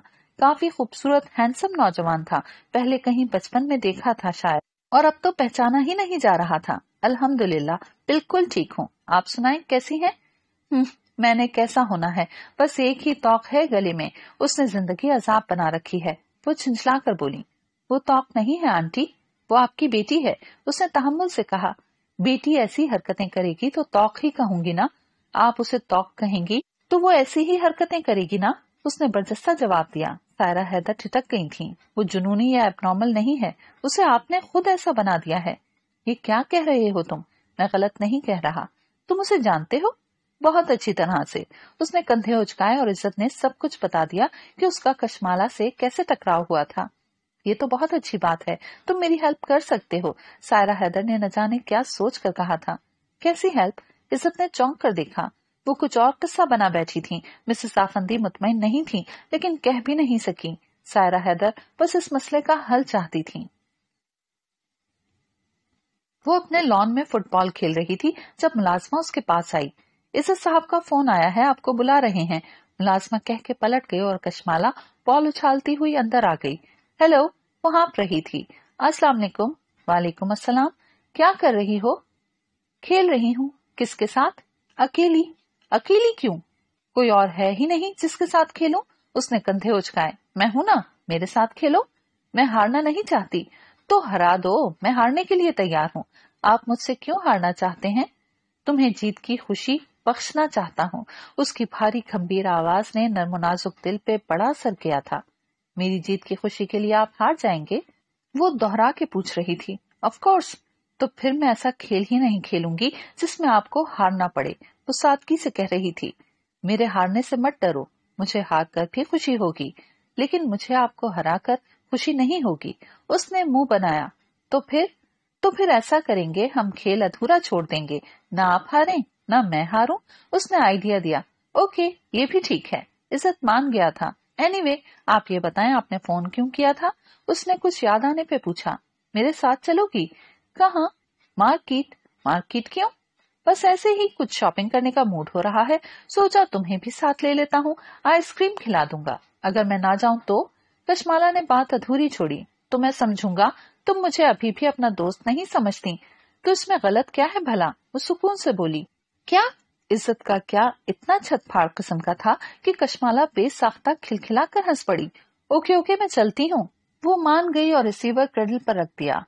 काफी खूबसूरत हैंडसम नौजवान था पहले कहीं बचपन में देखा था शायद और अब तो पहचाना ही नहीं जा रहा था अल्हम्दुलिल्लाह बिल्कुल ठीक हूँ आप सुनाए कैसी हैं हम्म, मैंने कैसा होना है बस एक ही तोक है गले में उसने जिंदगी अजाब बना रखी है वो छिंचला कर बोली वो तोक नहीं है आंटी वो आपकी बेटी है उसने तहमुल से कहा बेटी ऐसी हरकतें करेगी तो तौक ही कहूंगी ना आप उसे तौक कहेंगी तो वो ऐसी ही हरकतें करेगी ना उसने बर्जस्ता जवाब दिया सायरा हैदर ठिटक गई थी वो जुनूनी या एबनॉर्मल नहीं है उसे आपने खुद ऐसा बना दिया है ये क्या कह रहे हो तुम मैं गलत नहीं कह रहा तुम उसे जानते हो बहुत अच्छी तरह से उसने कंधे उचकाए और इज्जत ने सब कुछ बता दिया कि उसका कशमाला से कैसे टकराव हुआ था ये तो बहुत अच्छी बात है तुम मेरी हेल्प कर सकते हो सायरा हैदर ने न जाने क्या सोच कर कहा था कैसी हेल्प इज्जत ने चौंक कर देखा वो कुछ और किस्सा बना बैठी थी मिसेस आफंदी मुतमिन नहीं थी लेकिन कह भी नहीं सकी सायरा हैदर बस इस मसले का हल चाहती थी वो अपने लॉन में फुटबॉल खेल रही थी जब मुलाजमा उसके पास आई इज्जत साहब का फोन आया है आपको बुला रहे हैं मुलाजमा कह के पलट गई और कश्माला बॉल उछालती हुई अंदर आ गई हेलो वो हाँप रही थी अस्सलाम वालेकुम वालेकुम अस्सलाम क्या कर रही हो खेल रही हूँ किसके साथ अकेली अकेली क्यों कोई और है ही नहीं जिसके साथ खेलूं उसने कंधे उचकाए मैं हूँ ना मेरे साथ खेलो मैं हारना नहीं चाहती तो हरा दो मैं हारने के लिए तैयार हूँ आप मुझसे क्यों हारना चाहते हैं तुम्हें जीत की खुशी बख्शना चाहता हूँ उसकी भारी गंभीर आवाज ने नरमुनाजुक दिल पे बड़ा असर किया था मेरी जीत की खुशी के लिए आप हार जाएंगे वो दोहरा के पूछ रही थी ऑफकोर्स तो फिर मैं ऐसा खेल ही नहीं खेलूंगी जिसमें आपको हारना पड़े वो सादगी से कह रही थी मेरे हारने से मत डरो मुझे हार कर भी खुशी होगी लेकिन मुझे आपको हरा कर खुशी नहीं होगी उसने मुंह बनाया तो फिर तो फिर ऐसा करेंगे हम खेल अधूरा छोड़ देंगे ना आप हारे ना मैं हारूं उसने आइडिया दिया ओके ये भी ठीक है इज्जत मान गया था एनीवे anyway, आप ये बताएं आपने फोन क्यों किया था उसने कुछ याद आने पे पूछा मेरे साथ चलोगी कहा मार्केट मार्केट क्यों बस ऐसे ही कुछ शॉपिंग करने का मूड हो रहा है सोचा तुम्हें भी साथ ले लेता हूँ आइसक्रीम खिला दूंगा अगर मैं ना जाऊँ तो कशमाला ने बात अधूरी छोड़ी तो मैं समझूंगा तुम मुझे अभी भी अपना दोस्त नहीं समझती तो उसमें गलत क्या है भला वो सुकून से बोली क्या इज्जत का क्या इतना छत फाड़ किस्म का था कि कशमाला बेसाख्ता खिलखिला कर हंस पड़ी ओके ओके मैं चलती हूँ वो मान गई और रिसीवर क्रेडल पर रख दिया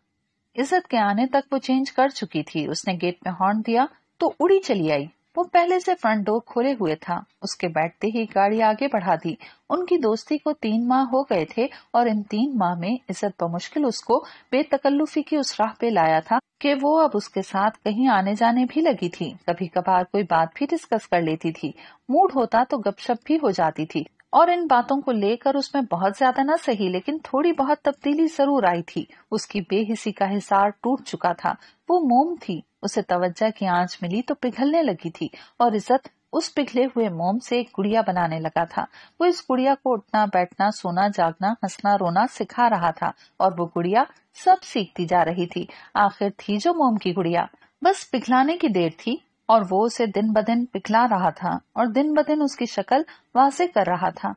इज्जत के आने तक वो चेंज कर चुकी थी उसने गेट में हॉर्न दिया तो उड़ी चली आई वो पहले से फ्रंट डोर खोले हुए था उसके बैठते ही गाड़ी आगे बढ़ा दी उनकी दोस्ती को तीन माह हो गए थे और इन तीन माह में इज्जत बमुश्किल उसको बेतकल्लुफी की उस राह पे लाया था कि वो अब उसके साथ कहीं आने जाने भी लगी थी कभी कभार कोई बात भी डिस्कस कर लेती थी मूड होता तो गपशप भी हो जाती थी और इन बातों को लेकर उसमें बहुत ज्यादा न सही लेकिन थोड़ी बहुत तब्दीली जरूर आई थी उसकी बेहिसी का हिसार टूट चुका था वो मोम थी उसे तवज्जा की आंच मिली तो पिघलने लगी थी और इज्जत उस पिघले हुए मोम से एक गुड़िया बनाने लगा था वो इस गुड़िया को उठना बैठना सोना जागना हंसना रोना सिखा रहा था और वो गुड़िया सब सीखती जा रही थी आखिर थी जो मोम की गुड़िया बस पिघलाने की देर थी और वो उसे दिन ब दिन पिघला रहा था और दिन ब दिन उसकी शक्ल वाजे कर रहा था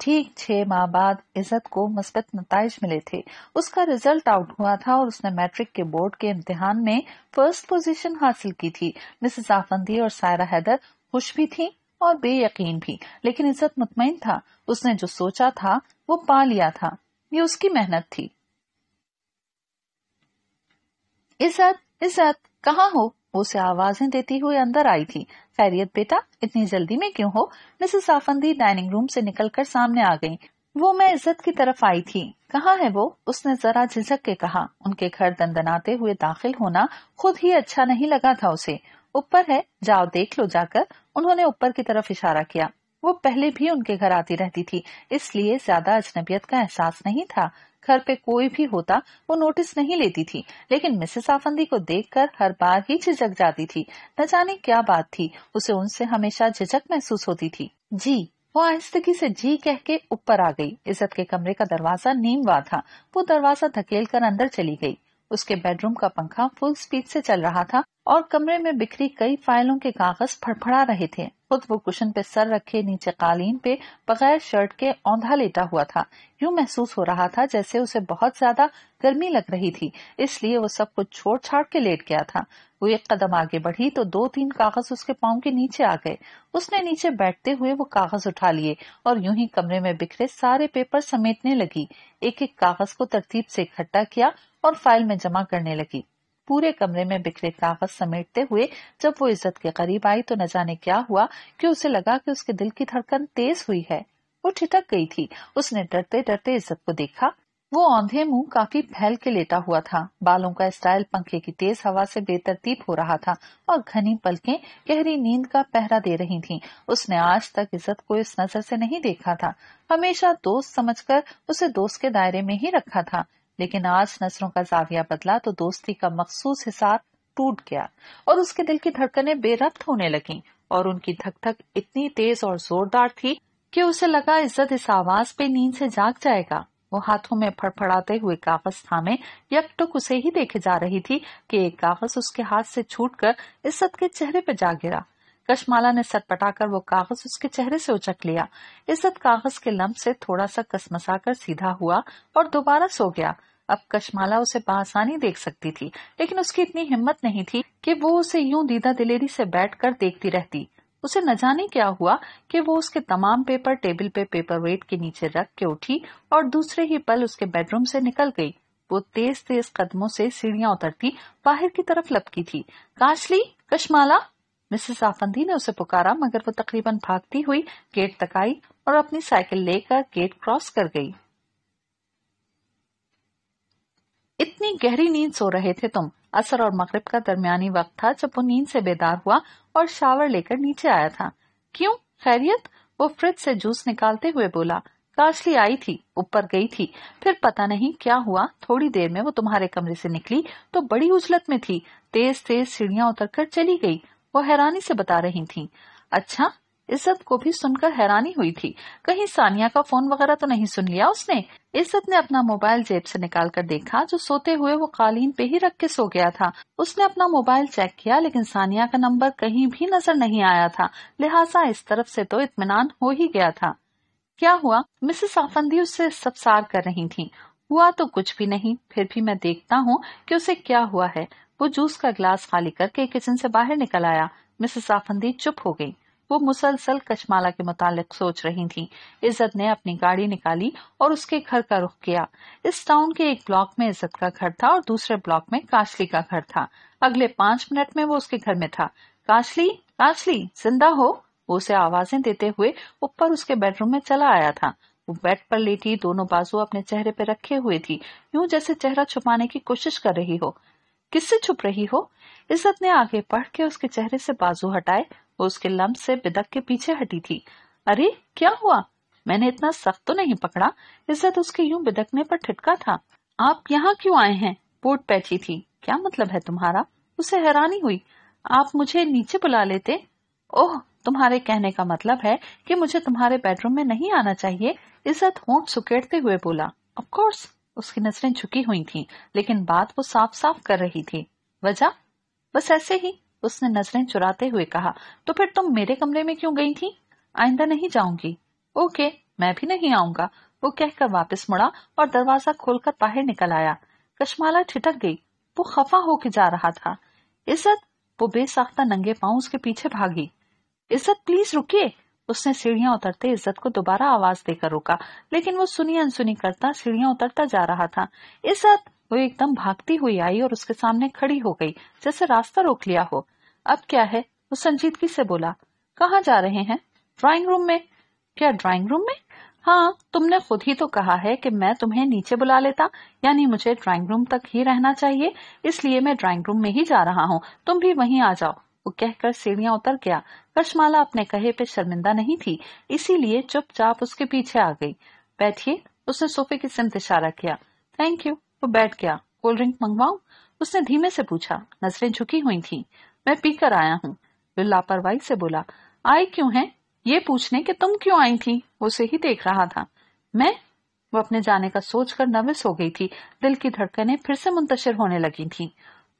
ठीक छह माह बाद इज्जत को मस्बत नतज मिले थे उसका रिजल्ट आउट हुआ था और उसने मैट्रिक के बोर्ड के इम्तिहान में फर्स्ट पोजीशन हासिल की थी मिसेस आफंदी और सायरा हैदर खुश भी थी और बेयकीन भी लेकिन इज्जत मुतमिन था उसने जो सोचा था वो पा लिया था ये उसकी मेहनत थी इज्जत इज्जत कहाँ हो उसे आवाजें देती हुई अंदर आई थी खैरियत बेटा इतनी जल्दी में क्यों हो मिसेस आफंदी डाइनिंग रूम से निकलकर सामने आ गई वो मैं इज्जत की तरफ आई थी कहाँ है वो उसने जरा झिझक के कहा उनके घर दंदनाते हुए दाखिल होना खुद ही अच्छा नहीं लगा था उसे ऊपर है जाओ देख लो जाकर उन्होंने ऊपर की तरफ इशारा किया वो पहले भी उनके घर आती रहती थी इसलिए ज्यादा अजनबियत का एहसास नहीं था घर पे कोई भी होता वो नोटिस नहीं लेती थी लेकिन मिसेस आफंदी को देखकर हर बार ही झिझक जाती थी न जाने क्या बात थी उसे उनसे हमेशा झिझक महसूस होती थी जी वो आहिस्तगी से जी कह के ऊपर आ गई इज्जत के कमरे का दरवाजा नीम वा था वो दरवाजा धकेल कर अंदर चली गई उसके बेडरूम का पंखा फुल स्पीड से चल रहा था और कमरे में बिखरी कई फाइलों के कागज फड़फड़ा रहे थे खुद वो कुशन पे सर रखे नीचे कालीन पे बगैर शर्ट के औंधा लेटा हुआ था यू महसूस हो रहा था जैसे उसे बहुत ज्यादा गर्मी लग रही थी इसलिए वो सब कुछ छोड़ छाड़ के लेट गया था वो एक कदम आगे बढ़ी तो दो तीन कागज उसके पाँव के नीचे आ गए उसने नीचे बैठते हुए वो कागज उठा लिए और यूं ही कमरे में बिखरे सारे पेपर समेटने लगी एक एक कागज को तरतीब से इकट्ठा किया और फाइल में जमा करने लगी पूरे कमरे में बिखरे कागज समेटते हुए जब वो इज्जत के करीब आई तो न जाने क्या हुआ कि उसे लगा कि उसके दिल की धड़कन तेज हुई है वो ठिटक गई थी उसने डरते डरते इज्जत को देखा वो औंधे मुंह काफी फैल के लेटा हुआ था बालों का स्टाइल पंखे की तेज हवा से बेतरतीब हो रहा था और घनी पलकें गहरी नींद का पहरा दे रही थीं। उसने आज तक इज्जत को इस नजर से नहीं देखा था हमेशा दोस्त समझकर उसे दोस्त के दायरे में ही रखा था लेकिन आज नसरों का जाविया बदला तो दोस्ती का मखसूस हिसाब टूट गया और उसके दिल की धड़कनें बेरब्त होने लगी और उनकी धक धक इतनी तेज और जोरदार थी कि उसे लगा इज्जत इस आवाज पे नींद से जाग जाएगा वो हाथों में फड़फड़ाते हुए कागज थामे यकटुक उसे ही देखे जा रही थी कि एक कागज उसके हाथ से छूटकर इज्जत के चेहरे पर जा गिरा कशमाला ने सटपटाकर वो कागज उसके चेहरे से उचक लिया इज्जत कागज के लम्ब से थोड़ा सा कसमसा कर सीधा हुआ और दोबारा सो गया अब कशमाला उसे बासानी देख सकती थी लेकिन उसकी इतनी हिम्मत नहीं थी कि वो उसे यूं दीदा दिलेरी से बैठकर देखती रहती उसे न जाने क्या हुआ कि वो उसके तमाम पेपर टेबल पे पेपर वेट के नीचे रख के उठी और दूसरे ही पल उसके बेडरूम से निकल गई वो तेज तेज कदमों से सीढ़ियां उतरती बाहर की तरफ लपकी थी काशली कशमाला मिसेस आफंदी ने उसे पुकारा मगर वो तकरीबन भागती हुई गेट तक आई और अपनी साइकिल लेकर गेट क्रॉस कर गई इतनी गहरी नींद सो रहे थे तुम असर और मगरब का दरमियानी वक्त था जब वो नींद से बेदार हुआ और शावर लेकर नीचे आया था क्यों खैरियत वो फ्रिज से जूस निकालते हुए बोला काशली आई थी ऊपर गई थी फिर पता नहीं क्या हुआ थोड़ी देर में वो तुम्हारे कमरे से निकली तो बड़ी उजलत में थी तेज तेज सीढ़ियां उतरकर चली गई वो हैरानी से बता रही थीं। अच्छा इज्जत को भी सुनकर हैरानी हुई थी कहीं सानिया का फोन वगैरह तो नहीं सुन लिया उसने इज्जत ने अपना मोबाइल जेब से निकाल कर देखा जो सोते हुए वो कालीन पे ही रख के सो गया था उसने अपना मोबाइल चेक किया लेकिन सानिया का नंबर कहीं भी नजर नहीं आया था लिहाजा इस तरफ से तो इतमान हो ही गया था क्या हुआ मिसेस आफंदी उससे सबसार कर रही थी हुआ तो कुछ भी नहीं फिर भी मैं देखता हूँ की उसे क्या हुआ है वो जूस का गिलास खाली करके किचन से बाहर निकल आया मिसेस आफंदी चुप हो गई वो मुसलसल कचमाला के मुतालिक सोच रही थी इज्जत ने अपनी गाड़ी निकाली और उसके घर का रुख किया इस टाउन के एक ब्लॉक में इज्जत का घर था और दूसरे ब्लॉक में काशली का घर था अगले पांच मिनट में वो उसके घर में था काशली काशली जिंदा हो वो उसे आवाजें देते हुए ऊपर उसके बेडरूम में चला आया था वो बेड पर लेटी दोनों बाजू अपने चेहरे पर रखे हुए थी यूं जैसे चेहरा छुपाने की कोशिश कर रही हो किससे छुप रही हो इज्जत ने आगे बढ़ के उसके चेहरे से बाजू हटाए वो उसके लम्ब से बिदक के पीछे हटी थी अरे क्या हुआ मैंने इतना सख्त तो नहीं पकड़ा इज्जत उसके यूं बिदकने पर ठिटका था आप यहाँ क्यों आए हैं बोट पैची थी क्या मतलब है तुम्हारा उसे हैरानी हुई आप मुझे नीचे बुला लेते ओह तुम्हारे कहने का मतलब है कि मुझे तुम्हारे बेडरूम में नहीं आना चाहिए इज्जत होंठ सुकेड़ते हुए बोला ऑफ कोर्स उसकी नजरें झुकी हुई थीं, लेकिन बात वो साफ साफ कर रही थी वजह बस ऐसे ही उसने नजरें चुराते हुए कहा तो फिर तुम मेरे कमरे में क्यों गई थी आइंदा नहीं जाऊंगी ओके मैं भी नहीं आऊंगा वो कहकर वापस मुड़ा और दरवाजा खोलकर बाहर निकल आया कशमाला छिटक गई वो खफा होके जा रहा था इज्जत वो बेसाख्ता नंगे पांव उसके पीछे भागी इज्जत प्लीज रुकिए उसने सीढ़ियां उतरते इज्जत को दोबारा आवाज देकर रोका लेकिन वो सुनी अनसुनी करता सीढ़ियां उतरता जा रहा था इज्जत वो एकदम भागती हुई आई और उसके सामने खड़ी हो गई जैसे रास्ता रोक लिया हो अब क्या है वो संजीदगी से बोला कहाँ जा रहे हैं ड्राइंग रूम में क्या ड्राइंग रूम में हाँ तुमने खुद ही तो कहा है कि मैं तुम्हें नीचे बुला लेता यानी मुझे ड्राइंग रूम तक ही रहना चाहिए इसलिए मैं ड्राइंग रूम में ही जा रहा हूँ तुम भी वहीं आ जाओ वो कहकर सीढ़ियां उतर गया कशमाला अपने कहे पे शर्मिंदा नहीं थी इसीलिए चुपचाप उसके पीछे आ गई बैठिए उसने सोफे की सिमत इशारा किया थैंक यू वो बैठ गया कोल्ड ड्रिंक मंगवाऊ उसने धीमे से पूछा नजरें झुकी हुई थी मैं पीकर आया हूँ वो लापरवाही से बोला आई क्यों है ये पूछने कि तुम क्यों आई थी उसे ही देख रहा था मैं वो अपने जाने का सोचकर नर्वस हो गई थी दिल की धड़कनें फिर से मुंतशिर होने लगी थी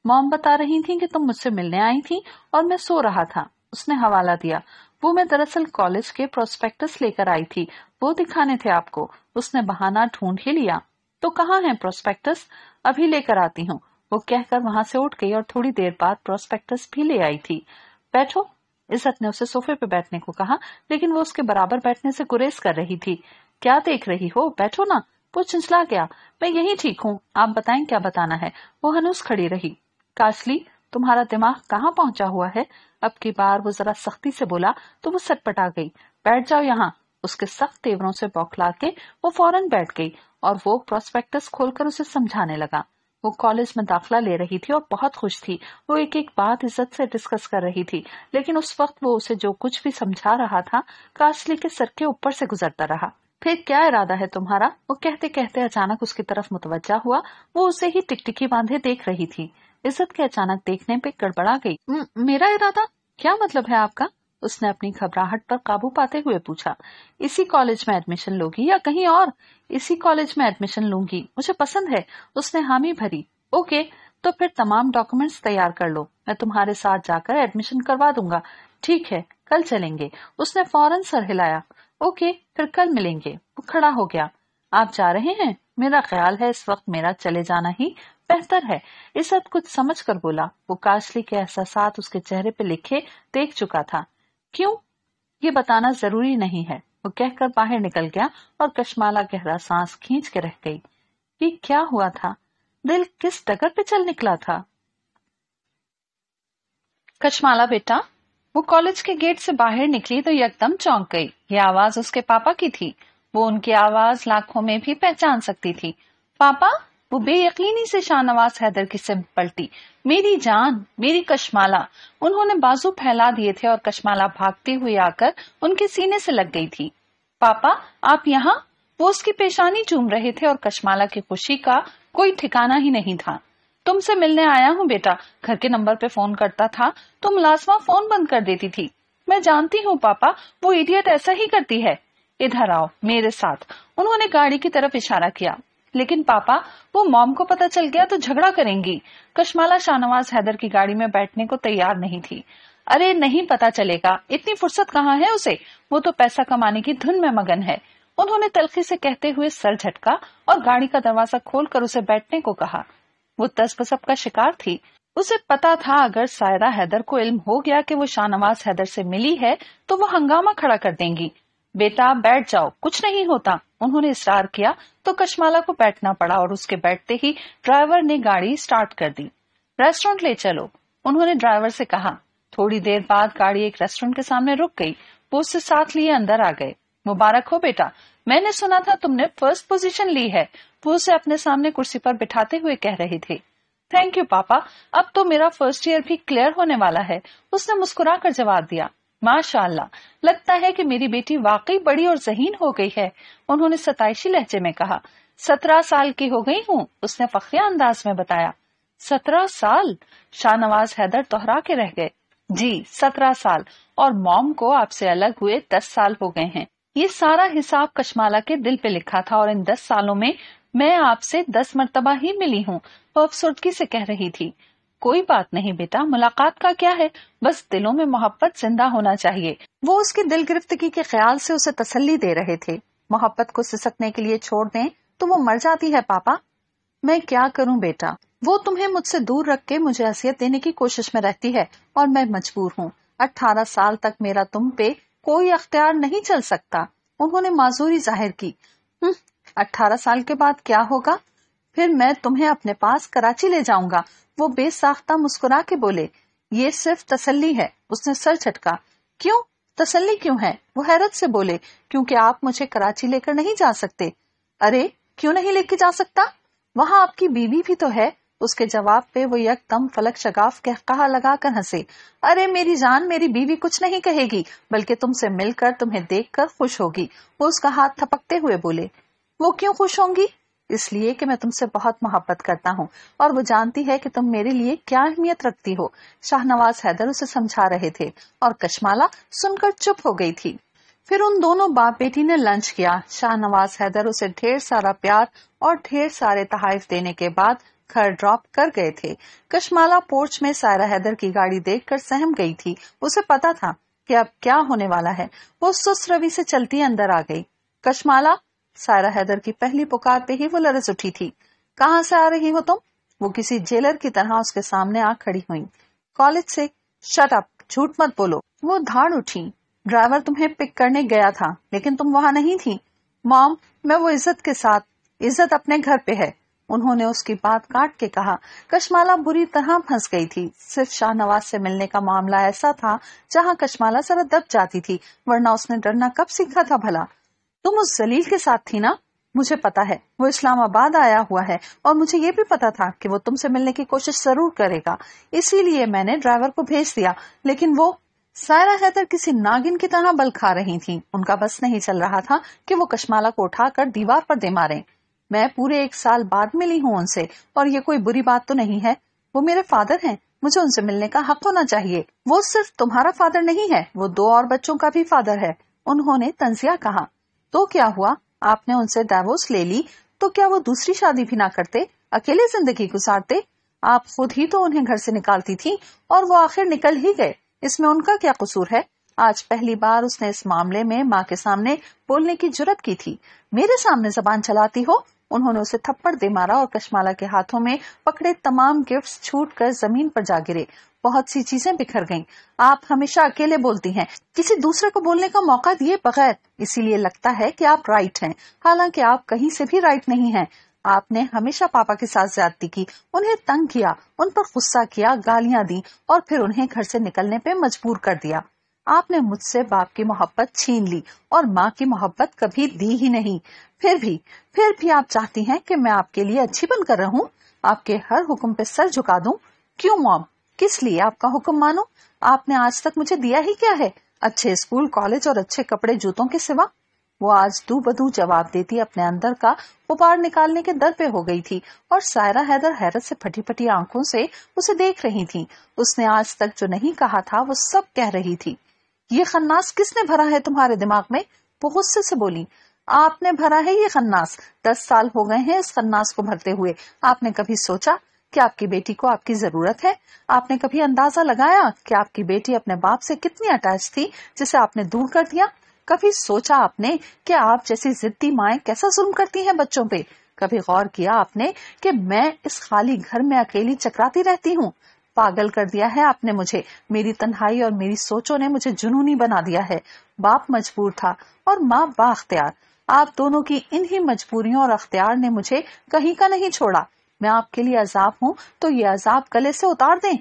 मॉम बता रही थी कि तुम मुझसे मिलने आई थी और मैं सो रहा था उसने हवाला दिया वो मैं दरअसल कॉलेज के प्रोस्पेक्टस लेकर आई थी वो दिखाने थे आपको उसने बहाना ढूंढ ही लिया तो कहाँ है प्रोस्पेक्टस अभी लेकर आती हूँ वो कहकर वहाँ से उठ गई और थोड़ी देर बाद प्रोस्पेक्टस भी ले आई थी बैठो इज्जत ने उसे सोफे पे बैठने को कहा लेकिन वो उसके बराबर बैठने से गुरेज कर रही थी क्या देख रही हो बैठो ना वो चिंचला गया मैं यही ठीक हूँ आप बताएं क्या बताना है वो हनुस खड़ी रही कासली तुम्हारा दिमाग कहाँ पहुँचा हुआ है अब की बार वो जरा सख्ती से बोला तो वो सटपटा गई बैठ जाओ यहाँ उसके सख्त तेवरों से बौखला के वो फौरन बैठ गई और वो प्रोस्पेक्टस खोलकर उसे समझाने लगा वो कॉलेज में दाखला ले रही थी और बहुत खुश थी वो एक एक बात इज्जत से डिस्कस कर रही थी लेकिन उस वक्त वो उसे जो कुछ भी समझा रहा था कासली के सर के ऊपर से गुजरता रहा फिर क्या इरादा है तुम्हारा वो कहते कहते अचानक उसकी तरफ मुतवजा हुआ वो उसे ही टिकटिकी बांधे देख रही थी इज्जत के अचानक देखने पे गड़बड़ा गई मेरा इरादा क्या मतलब है आपका उसने अपनी घबराहट पर काबू पाते हुए पूछा इसी कॉलेज में एडमिशन लोगी या कहीं और इसी कॉलेज में एडमिशन लूंगी मुझे पसंद है उसने हामी भरी ओके तो फिर तमाम डॉक्यूमेंट्स तैयार कर लो मैं तुम्हारे साथ जाकर एडमिशन करवा दूंगा ठीक है कल चलेंगे उसने फौरन सर हिलाया ओके फिर कल मिलेंगे वो खड़ा हो गया आप जा रहे हैं मेरा ख्याल है इस वक्त मेरा चले जाना ही बेहतर है ये सब कुछ समझ कर बोला वो काशली के एहसास उसके चेहरे पे लिखे देख चुका था क्यों ये बताना जरूरी नहीं है वो कहकर बाहर निकल गया और कशमाला गहरा सांस खींच के रह गई ये क्या हुआ था दिल किस डगर पे चल निकला था कश्माला बेटा वो कॉलेज के गेट से बाहर निकली तो यकदम चौंक गई ये आवाज उसके पापा की थी वो उनकी आवाज लाखों में भी पहचान सकती थी पापा वो बेयकीनी से शाहनवाज हैदर की सिम पलटी मेरी जान मेरी कशमाला उन्होंने बाजू फैला दिए थे और कशमाला भागते हुए आकर उनके सीने से लग गई थी पापा आप यहाँ वो उसकी पेशानी चूम रहे थे और कशमाला की खुशी का कोई ठिकाना ही नहीं था तुमसे मिलने आया हूँ बेटा घर के नंबर पे फोन करता था तो मुलाजमा फोन बंद कर देती थी मैं जानती हूँ पापा वो इडियट ऐसा ही करती है इधर आओ मेरे साथ उन्होंने गाड़ी की तरफ इशारा किया लेकिन पापा वो मॉम को पता चल गया तो झगड़ा करेंगी कशमाला शाहनवाज हैदर की गाड़ी में बैठने को तैयार नहीं थी अरे नहीं पता चलेगा इतनी फुर्सत कहाँ है उसे वो तो पैसा कमाने की धुन में मगन है उन्होंने तलखी से कहते हुए सर झटका और गाड़ी का दरवाजा खोलकर उसे बैठने को कहा वो तस्बसब का शिकार थी उसे पता था अगर सायरा हैदर को इल्म हो गया कि वो शाहनवाज हैदर से मिली है तो वो हंगामा खड़ा कर देंगी बेटा बैठ जाओ कुछ नहीं होता उन्होंने इसरार किया तो कशमाला को बैठना पड़ा और उसके बैठते ही ड्राइवर ने गाड़ी स्टार्ट कर दी रेस्टोरेंट ले चलो उन्होंने ड्राइवर से कहा थोड़ी देर बाद गाड़ी एक रेस्टोरेंट के सामने रुक गई वो उससे साथ लिए अंदर आ गए मुबारक हो बेटा मैंने सुना था तुमने फर्स्ट पोजीशन ली है वो उसे अपने सामने कुर्सी पर बिठाते हुए कह रहे थे थैंक यू पापा अब तो मेरा फर्स्ट ईयर भी क्लियर होने वाला है उसने मुस्कुरा कर जवाब दिया माशाल्लाह लगता है कि मेरी बेटी वाकई बड़ी और जहीन हो गई है उन्होंने सताइशी लहजे में कहा सत्रह साल की हो गई हूँ उसने फखरिया अंदाज में बताया सत्रह साल शाहनवाज हैदर तोहरा के रह गए जी सत्रह साल और मॉम को आपसे अलग हुए दस साल हो गए हैं ये सारा हिसाब कशमाला के दिल पे लिखा था और इन दस सालों में मैं आपसे दस मरतबा ही मिली हूँ वो अफसुर्दगी से कह रही थी कोई बात नहीं बेटा मुलाकात का क्या है बस दिलों में मोहब्बत जिंदा होना चाहिए वो उसकी दिल गिरफ्तगी के ख्याल से उसे तसल्ली दे रहे थे मोहब्बत को सिसकने के लिए छोड़ दें तो वो मर जाती है पापा मैं क्या करूं बेटा वो तुम्हें मुझसे दूर रख के मुझे असियत देने की कोशिश में रहती है और मैं मजबूर हूँ अट्ठारह साल तक मेरा तुम पे कोई अख्तियार नहीं चल सकता उन्होंने माजूरी जाहिर की हम्म, अठारह साल के बाद क्या होगा फिर मैं तुम्हें अपने पास कराची ले जाऊंगा वो बेसाख्ता मुस्कुरा के बोले ये सिर्फ तसल्ली है उसने सर छटका क्यों तसल्ली क्यों है वो हैरत से बोले क्योंकि आप मुझे कराची लेकर नहीं जा सकते अरे क्यों नहीं लेके जा सकता वहाँ आपकी बीवी भी तो है उसके जवाब पे वो यकदम फलक शगाफ कहा लगा कर हंसे अरे मेरी जान मेरी बीवी कुछ नहीं कहेगी बल्कि तुमसे मिलकर तुम्हें देखकर खुश होगी वो उसका हाथ थपकते हुए बोले वो क्यों खुश होंगी इसलिए कि मैं तुमसे बहुत मोहब्बत करता हूँ और वो जानती है कि तुम मेरे लिए क्या अहमियत रखती हो शाहनवाज हैदर उसे समझा रहे थे और कशमाला सुनकर चुप हो गई थी फिर उन दोनों बाप बेटी ने लंच किया शाहनवाज हैदर उसे ढेर सारा प्यार और ढेर सारे तहाइफ देने के बाद घर ड्रॉप कर गए थे कशमाला पोर्च में सायरा हैदर की गाड़ी देखकर सहम गई थी उसे पता था कि अब क्या होने वाला है वो सुस रवि से चलती अंदर आ गई कशमाला सायरा हैदर की पहली पुकार पे ही वो लरस उठी थी कहाँ से आ रही हो तुम वो किसी जेलर की तरह उसके सामने आ खड़ी हुई कॉलेज से शट अप झूठ मत बोलो वो धाड़ उठी ड्राइवर तुम्हें पिक करने गया था लेकिन तुम वहां नहीं थी मॉम मैं वो इज्जत के साथ इज्जत अपने घर पे है उन्होंने उसकी बात काट के कहा कशमाला बुरी तरह फंस गई थी सिर्फ शाहनवाज से मिलने का मामला ऐसा था जहाँ कशमाला जरा दब जाती थी वरना उसने डरना कब सीखा था भला तुम उस जलील के साथ थी ना मुझे पता है वो इस्लामाबाद आया हुआ है और मुझे ये भी पता था कि वो तुमसे मिलने की कोशिश जरूर करेगा इसीलिए मैंने ड्राइवर को भेज दिया लेकिन वो सायरा हैदर किसी नागिन की तरह बल खा रही थी उनका बस नहीं चल रहा था कि वो कश्माला को उठाकर दीवार पर दे मारे मैं पूरे एक साल बाद मिली हूँ उनसे और ये कोई बुरी बात तो नहीं है वो मेरे फादर हैं मुझे उनसे मिलने का हक होना चाहिए वो सिर्फ तुम्हारा फादर नहीं है वो दो और बच्चों का भी फादर है उन्होंने तंजिया कहा तो क्या हुआ आपने उनसे डाइवोर्स ले ली तो क्या वो दूसरी शादी भी ना करते अकेले जिंदगी गुजारते आप खुद ही तो उन्हें घर से निकालती थी और वो आखिर निकल ही गए इसमें उनका क्या कसूर है आज पहली बार उसने इस मामले में माँ के सामने बोलने की जरूरत की थी मेरे सामने जबान चलाती हो उन्होंने उसे थप्पड़ दे मारा और कश्माला के हाथों में पकड़े तमाम गिफ्ट्स छूट कर जमीन पर जा गिरे बहुत सी चीजें बिखर गईं। आप हमेशा अकेले बोलती हैं किसी दूसरे को बोलने का मौका दिए बगैर इसीलिए लगता है कि आप राइट हैं हालांकि आप कहीं से भी राइट नहीं हैं आपने हमेशा पापा के साथ ज्यादती की उन्हें तंग किया उन पर गुस्सा किया गालियाँ दी और फिर उन्हें घर से निकलने पर मजबूर कर दिया आपने मुझसे बाप की मोहब्बत छीन ली और माँ की मोहब्बत कभी दी ही नहीं फिर भी फिर भी आप चाहती हैं कि मैं आपके लिए अच्छी बनकर रहूं आपके हर हुक्म पे सर झुका दूं क्यों मॉम किस लिए आपका हुक्म मानो आपने आज तक मुझे दिया ही क्या है अच्छे स्कूल कॉलेज और अच्छे कपड़े जूतों के सिवा वो आज दू बदू जवाब देती अपने अंदर का उपार निकालने के दर पे हो गई थी और सायरा हैदर हैरत से फटी फटी आंखों से उसे देख रही थी उसने आज तक जो नहीं कहा था वो सब कह रही थी ये खन्नास किसने भरा है तुम्हारे दिमाग में वो गुस्से से बोली आपने भरा है ये खन्नास दस साल हो गए हैं इस खन्नास को भरते हुए आपने कभी सोचा कि आपकी बेटी को आपकी जरूरत है आपने कभी अंदाजा लगाया कि आपकी बेटी अपने बाप से कितनी अटैच थी जिसे आपने दूर कर दिया कभी सोचा आपने कि आप जैसी जिद्दी माए कैसा जुल्म करती हैं बच्चों पे कभी गौर किया आपने कि मैं इस खाली घर में अकेली चकराती रहती हूँ पागल कर दिया है आपने मुझे मेरी तन्हाई और मेरी सोचों ने मुझे जुनूनी बना दिया है बाप मजबूर था और माँ बाख्तियार आप दोनों की इन्हीं मजबूरियों और अख्तियार ने मुझे कहीं का नहीं छोड़ा मैं आपके लिए अजाब हूँ तो ये अजाब गले से उतार दें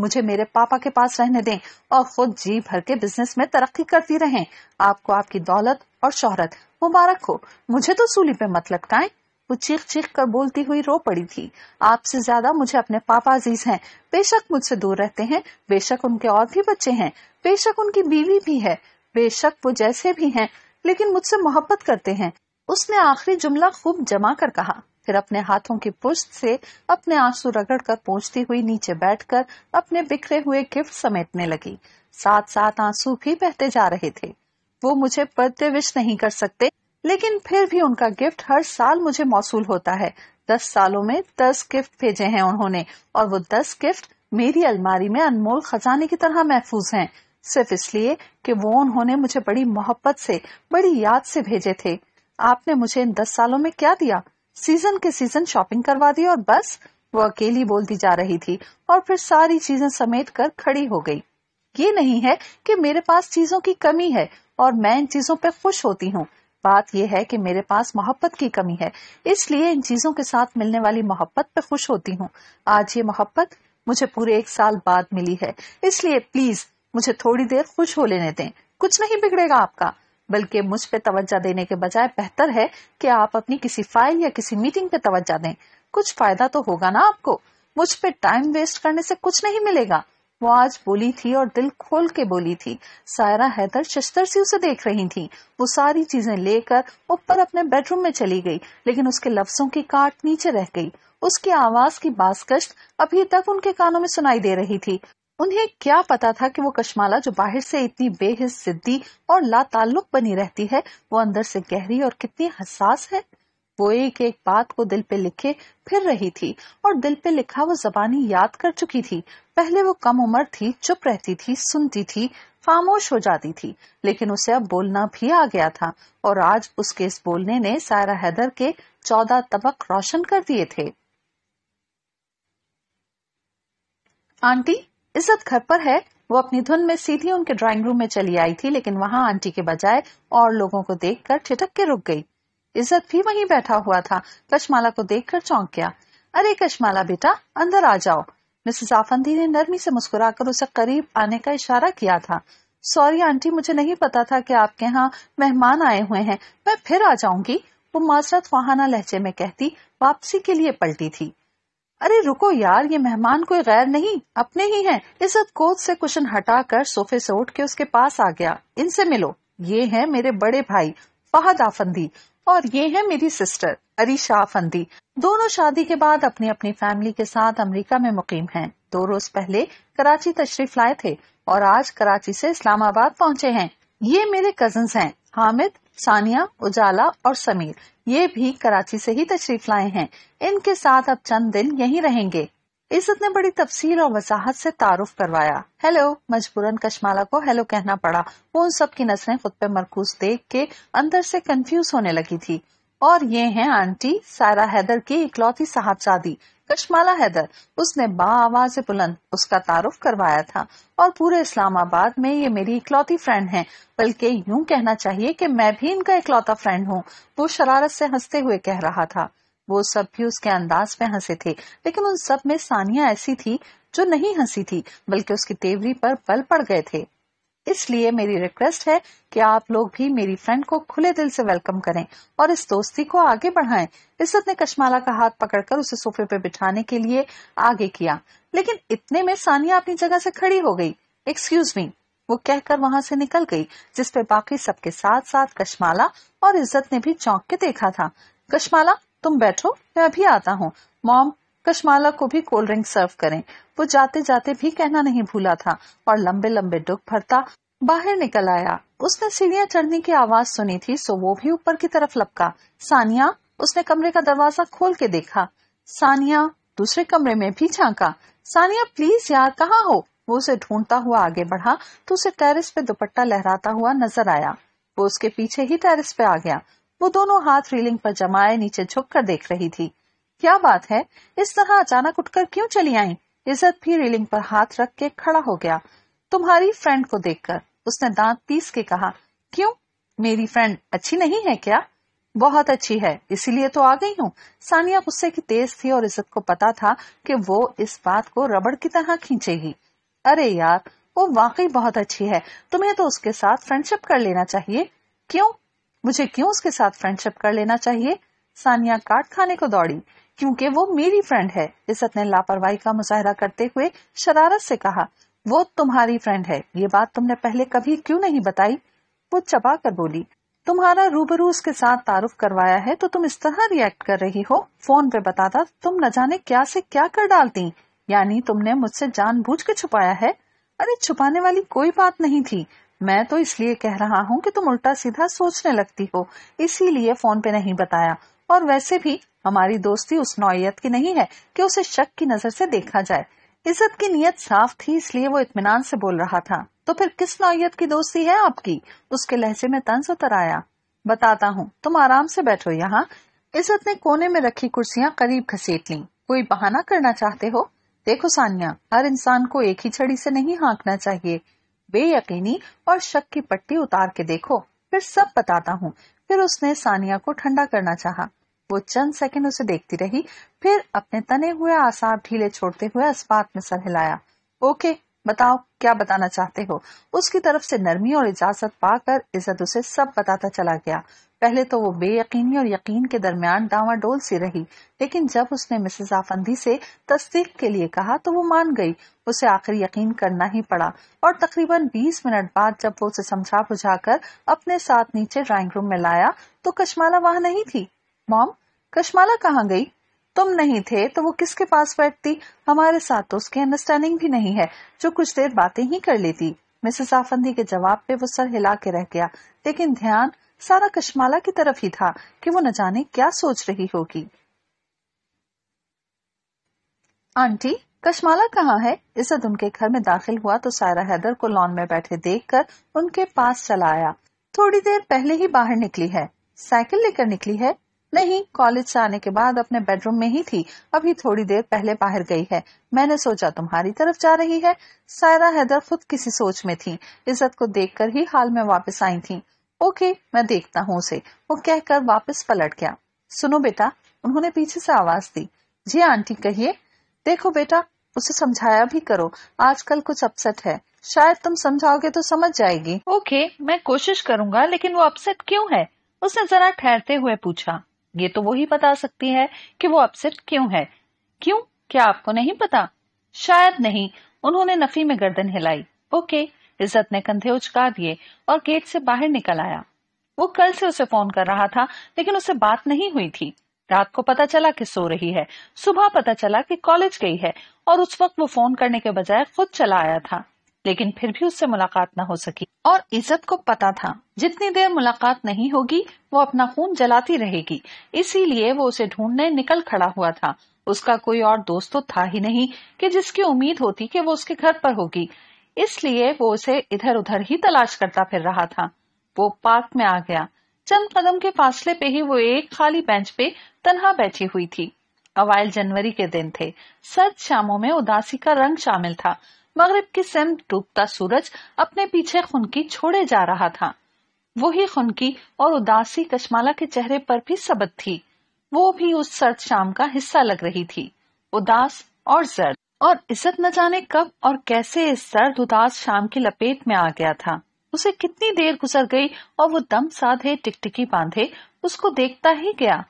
मुझे मेरे पापा के पास रहने दें और खुद जी भर के बिजनेस में तरक्की करती रहें आपको आपकी दौलत और शोहरत मुबारक हो मुझे तो सूली पे मत लटकाएं वो चीख चीख कर बोलती हुई रो पड़ी थी आपसे ज्यादा मुझे अपने पापा अजीज हैं बेशक मुझसे दूर रहते हैं बेशक उनके और भी बच्चे हैं बेशक उनकी बीवी भी है बेशक वो जैसे भी हैं लेकिन मुझसे मोहब्बत करते हैं उसने आखिरी जुमला खूब जमा कर कहा फिर अपने हाथों की पुष्ट से अपने आंसू रगड़कर पहुंचती हुई नीचे बैठकर अपने बिखरे हुए गिफ्ट समेटने लगी साथ साथ आंसू भी बहते जा रहे थे वो मुझे प्रत्यविश नहीं कर सकते लेकिन फिर भी उनका गिफ्ट हर साल मुझे मौसू होता है दस सालों में दस गिफ्ट भेजे हैं उन्होंने और वो दस गिफ्ट मेरी अलमारी में अनमोल खजाने की तरह महफूज हैं सिर्फ इसलिए कि वो उन्होंने मुझे बड़ी मोहब्बत से बड़ी याद से भेजे थे आपने मुझे इन दस सालों में क्या दिया सीजन के सीजन शॉपिंग करवा दी और बस वो अकेली बोलती जा रही थी और फिर सारी चीजें समेट कर खड़ी हो गई ये नहीं है कि मेरे पास चीजों की कमी है और मैं इन चीजों पर खुश होती हूँ बात यह है कि मेरे पास मोहब्बत की कमी है इसलिए इन चीजों के साथ मिलने वाली मोहब्बत पे खुश होती हूँ आज ये मोहब्बत मुझे पूरे एक साल बाद मिली है इसलिए प्लीज मुझे थोड़ी देर खुश हो लेने दें कुछ नहीं बिगड़ेगा आपका बल्कि मुझ पर तवज्जा देने के बजाय बेहतर है कि आप अपनी किसी फाइल या किसी मीटिंग पे तवज्जा दें कुछ फायदा तो होगा ना आपको मुझ पर टाइम वेस्ट करने से कुछ नहीं मिलेगा वो आज बोली थी और दिल खोल के बोली थी सायरा हैदर शस्तर सी उसे देख रही थी वो सारी चीजें लेकर ऊपर अपने बेडरूम में चली गई लेकिन उसके लफ्जों की काट नीचे रह गई उसकी आवाज की बासकश्त अभी तक उनके कानों में सुनाई दे रही थी उन्हें क्या पता था कि वो कशमाला जो बाहर से इतनी बेहिस सिद्धि और लाताल्लुक बनी रहती है वो अंदर से गहरी और कितनी हसास है वो एक एक बात को दिल पे लिखे फिर रही थी और दिल पे लिखा वो जबानी याद कर चुकी थी पहले वो कम उम्र थी चुप रहती थी सुनती थी खामोश हो जाती थी लेकिन उसे अब बोलना भी आ गया था और आज उसके इस बोलने ने सायरा हैदर के चौदह तबक रोशन कर दिए थे आंटी इज्जत घर पर है वो अपनी धुन में सीधी उनके ड्राइंग रूम में चली आई थी लेकिन वहां आंटी के बजाय और लोगों को देखकर ठिटक के रुक गई इज्जत भी वहीं बैठा हुआ था कशमाला को देखकर चौंक गया अरे कशमाला बेटा अंदर आ जाओ मिसेस आफंदी ने नरमी से मुस्कुराकर उसे करीब आने का इशारा किया था सॉरी आंटी मुझे नहीं पता था कि आपके यहाँ मेहमान आए हुए हैं मैं फिर आ जाऊंगी वो माजरत वहाना लहजे में कहती वापसी के लिए पलटी थी अरे रुको यार ये मेहमान कोई गैर नहीं अपने ही हैं इज्जत कोच से कुशन हटाकर सोफे से उठ के उसके पास आ गया इनसे मिलो ये हैं मेरे बड़े भाई फहद आफंदी और ये है मेरी सिस्टर अरीशा आफंदी दोनों शादी के बाद अपनी अपनी फैमिली के साथ अमेरिका में मुकीम हैं दो रोज पहले कराची तशरीफ लाए थे और आज कराची ऐसी इस्लामाबाद पहुँचे हैं ये मेरे कजन है हामिद सानिया उजाला और समीर ये भी कराची से ही तशरीफ लाए हैं इनके साथ अब चंद दिन यहीं रहेंगे इज्जत ने बड़ी तफसील और वजाहत से तारुफ करवाया हेलो मजबूरन कश्माला को हेलो कहना पड़ा वो उन सब की नजरें खुद पे मरकूज देख के अंदर से कंफ्यूज होने लगी थी और ये हैं आंटी सारा हैदर की इकलौती साहबजादी कशमाला हैदर उसने बा आवाज से बुलंद उसका तारुफ करवाया था और पूरे इस्लामाबाद में ये मेरी इकलौती फ्रेंड हैं बल्कि यूं कहना चाहिए कि मैं भी इनका इकलौता फ्रेंड हूँ वो शरारत से हंसते हुए कह रहा था वो सब भी उसके अंदाज में हंसे थे लेकिन उन सब में सानिया ऐसी थी जो नहीं हंसी थी बल्कि उसकी तेवरी पर बल पड़ गए थे इसलिए मेरी रिक्वेस्ट है कि आप लोग भी मेरी फ्रेंड को खुले दिल से वेलकम करें और इस दोस्ती को आगे बढ़ाएं। इज्जत ने कशमाला का हाथ पकड़कर उसे सोफे पर बिठाने के लिए आगे किया लेकिन इतने में सानिया अपनी जगह से खड़ी हो गई एक्सक्यूज मी वो कहकर वहां से निकल गई जिसपे बाकी सबके साथ साथ कशमाला और इज्जत ने भी चौंक के देखा था कशमाला तुम बैठो मैं अभी आता हूँ मॉम कशमाला को भी कोल्ड ड्रिंक सर्व करें वो जाते जाते भी कहना नहीं भूला था और लंबे लंबे डुक भरता बाहर निकल आया उसने सीढ़ियां चढ़ने की आवाज सुनी थी सो वो भी ऊपर की तरफ लपका सानिया उसने कमरे का दरवाजा खोल के देखा सानिया दूसरे कमरे में भी झांका सानिया प्लीज यार कहाँ हो वो उसे ढूंढता हुआ आगे बढ़ा तो उसे टेरिस पे दुपट्टा लहराता हुआ नजर आया वो उसके पीछे ही टेरिस पे आ गया वो दोनों हाथ रेलिंग पर जमाए नीचे झुक कर देख रही थी क्या बात है इस तरह अचानक उठकर क्यों चली आई इज्जत भी रेलिंग पर हाथ रख के खड़ा हो गया तुम्हारी फ्रेंड को देखकर उसने दांत पीस के कहा क्यों मेरी फ्रेंड अच्छी नहीं है क्या बहुत अच्छी है इसीलिए तो आ गई हूँ सानिया गुस्से की तेज थी और इज्जत को पता था कि वो इस बात को रबड़ की तरह खींचेगी अरे यार वो वाकई बहुत अच्छी है तुम्हें तो उसके साथ फ्रेंडशिप कर लेना चाहिए क्यों मुझे क्यों उसके साथ फ्रेंडशिप कर लेना चाहिए सानिया काट खाने को दौड़ी क्योंकि वो मेरी फ्रेंड है इज्जत ने लापरवाही का मुजाहरा करते हुए शरारत से कहा वो तुम्हारी फ्रेंड है ये बात तुमने पहले कभी क्यों नहीं बताई वो चबा कर बोली तुम्हारा रूबरू उसके साथ तारुफ करवाया है तो तुम इस तरह रिएक्ट कर रही हो फोन पे बताता तुम न जाने क्या से क्या कर डालती यानी तुमने मुझसे जानबूझ के छुपाया है अरे छुपाने वाली कोई बात नहीं थी मैं तो इसलिए कह रहा हूँ कि तुम उल्टा सीधा सोचने लगती हो इसीलिए फोन पे नहीं बताया और वैसे भी हमारी दोस्ती उस नौत की नहीं है कि उसे शक की नजर से देखा जाए इज्जत की नीयत साफ थी इसलिए वो इतमान से बोल रहा था तो फिर किस नौत की दोस्ती है आपकी उसके लहजे में तंज उतर आया बताता हूँ तुम आराम से बैठो यहाँ इज्जत ने कोने में रखी कुर्सियाँ करीब घसीट ली कोई बहाना करना चाहते हो देखो सानिया हर इंसान को एक ही छड़ी से नहीं हाँकना चाहिए बेयकीनी और शक की पट्टी उतार के देखो फिर सब बताता हूँ फिर उसने सानिया को ठंडा करना चाहा वो चंद सेकंड उसे देखती रही फिर अपने तने हुए आसार ढीले छोड़ते हुए अस्पात में सर हिलाया ओके बताओ क्या बताना चाहते हो उसकी तरफ से नरमी और इजाजत पाकर इज्जत उसे सब बताता चला गया पहले तो वो बेयकीनी और यकीन के दरमियान डोल सी रही लेकिन जब उसने मिसेज आफंदी से तस्दीक के लिए कहा तो वो मान गई उसे आखिर यकीन करना ही पड़ा और तकरीबन 20 मिनट बाद जब वो उसे समझा बुझा अपने साथ नीचे ड्राइंग रूम में लाया तो कशमाला वहाँ नहीं थी मॉम कशमाला कहाँ गई तुम नहीं थे तो वो किसके पास बैठती हमारे साथ तो उसकी अंडरस्टैंडिंग भी नहीं है जो कुछ देर बातें ही कर लेती मिसेस आफंदी के जवाब पे वो सर हिला के रह गया लेकिन ध्यान सारा कशमाला की तरफ ही था कि वो न जाने क्या सोच रही होगी आंटी कशमाला कहाँ है इज्जत उनके घर में दाखिल हुआ तो सायरा हैदर को लॉन में बैठे देखकर उनके पास चला आया थोड़ी देर पहले ही बाहर निकली है साइकिल लेकर निकली है नहीं कॉलेज से आने के बाद अपने बेडरूम में ही थी अभी थोड़ी देर पहले बाहर गई है मैंने सोचा तुम्हारी तरफ जा रही है सायरा हैदर खुद किसी सोच में थी इज्जत को देखकर ही हाल में वापस आई थी ओके मैं देखता हूँ उसे वो कहकर वापस पलट गया सुनो बेटा उन्होंने पीछे से आवाज दी जी आंटी कहिए देखो बेटा उसे समझाया भी करो आजकल कुछ अपसेट है शायद तुम समझाओगे तो समझ जाएगी ओके मैं कोशिश करूंगा लेकिन वो अपसेट क्यों है उसने जरा ठहरते हुए पूछा ये तो ही बता सकती है कि वो अपसेट क्यों है क्यों क्या आपको नहीं पता शायद नहीं उन्होंने नफी में गर्दन हिलाई ओके इज्जत ने कंधे उचका दिए और गेट से बाहर निकल आया वो कल से उसे फोन कर रहा था लेकिन उससे बात नहीं हुई थी रात को पता चला कि सो रही है सुबह पता चला कि कॉलेज गई है और उस वक्त वो फोन करने के बजाय खुद चला आया था लेकिन फिर भी उससे मुलाकात न हो सकी और इज्जत को पता था जितनी देर मुलाकात नहीं होगी वो अपना खून जलाती रहेगी इसीलिए वो उसे ढूंढने निकल खड़ा हुआ था उसका कोई और दोस्त तो था ही नहीं कि जिसकी उम्मीद होती कि वो उसके घर पर होगी इसलिए वो उसे इधर उधर ही तलाश करता फिर रहा था वो पार्क में आ गया चंद कदम के फासले पे ही वो एक खाली बेंच पे तनहा बैठी हुई थी अवाइल जनवरी के दिन थे सर्द शामों में उदासी का रंग शामिल था मगरब की सिमत डूबता सूरज अपने पीछे खुनकी छोड़े जा रहा था वही खुनकी और उदासी कशमाला के चेहरे पर भी सबक थी वो भी उस सर्द शाम का हिस्सा लग रही थी उदास और जर्द और इज्जत न जाने कब और कैसे इस सर्द उदास शाम की लपेट में आ गया था उसे कितनी देर गुजर गई और वो दम साधे टिकटिकी बांधे उसको देखता ही गया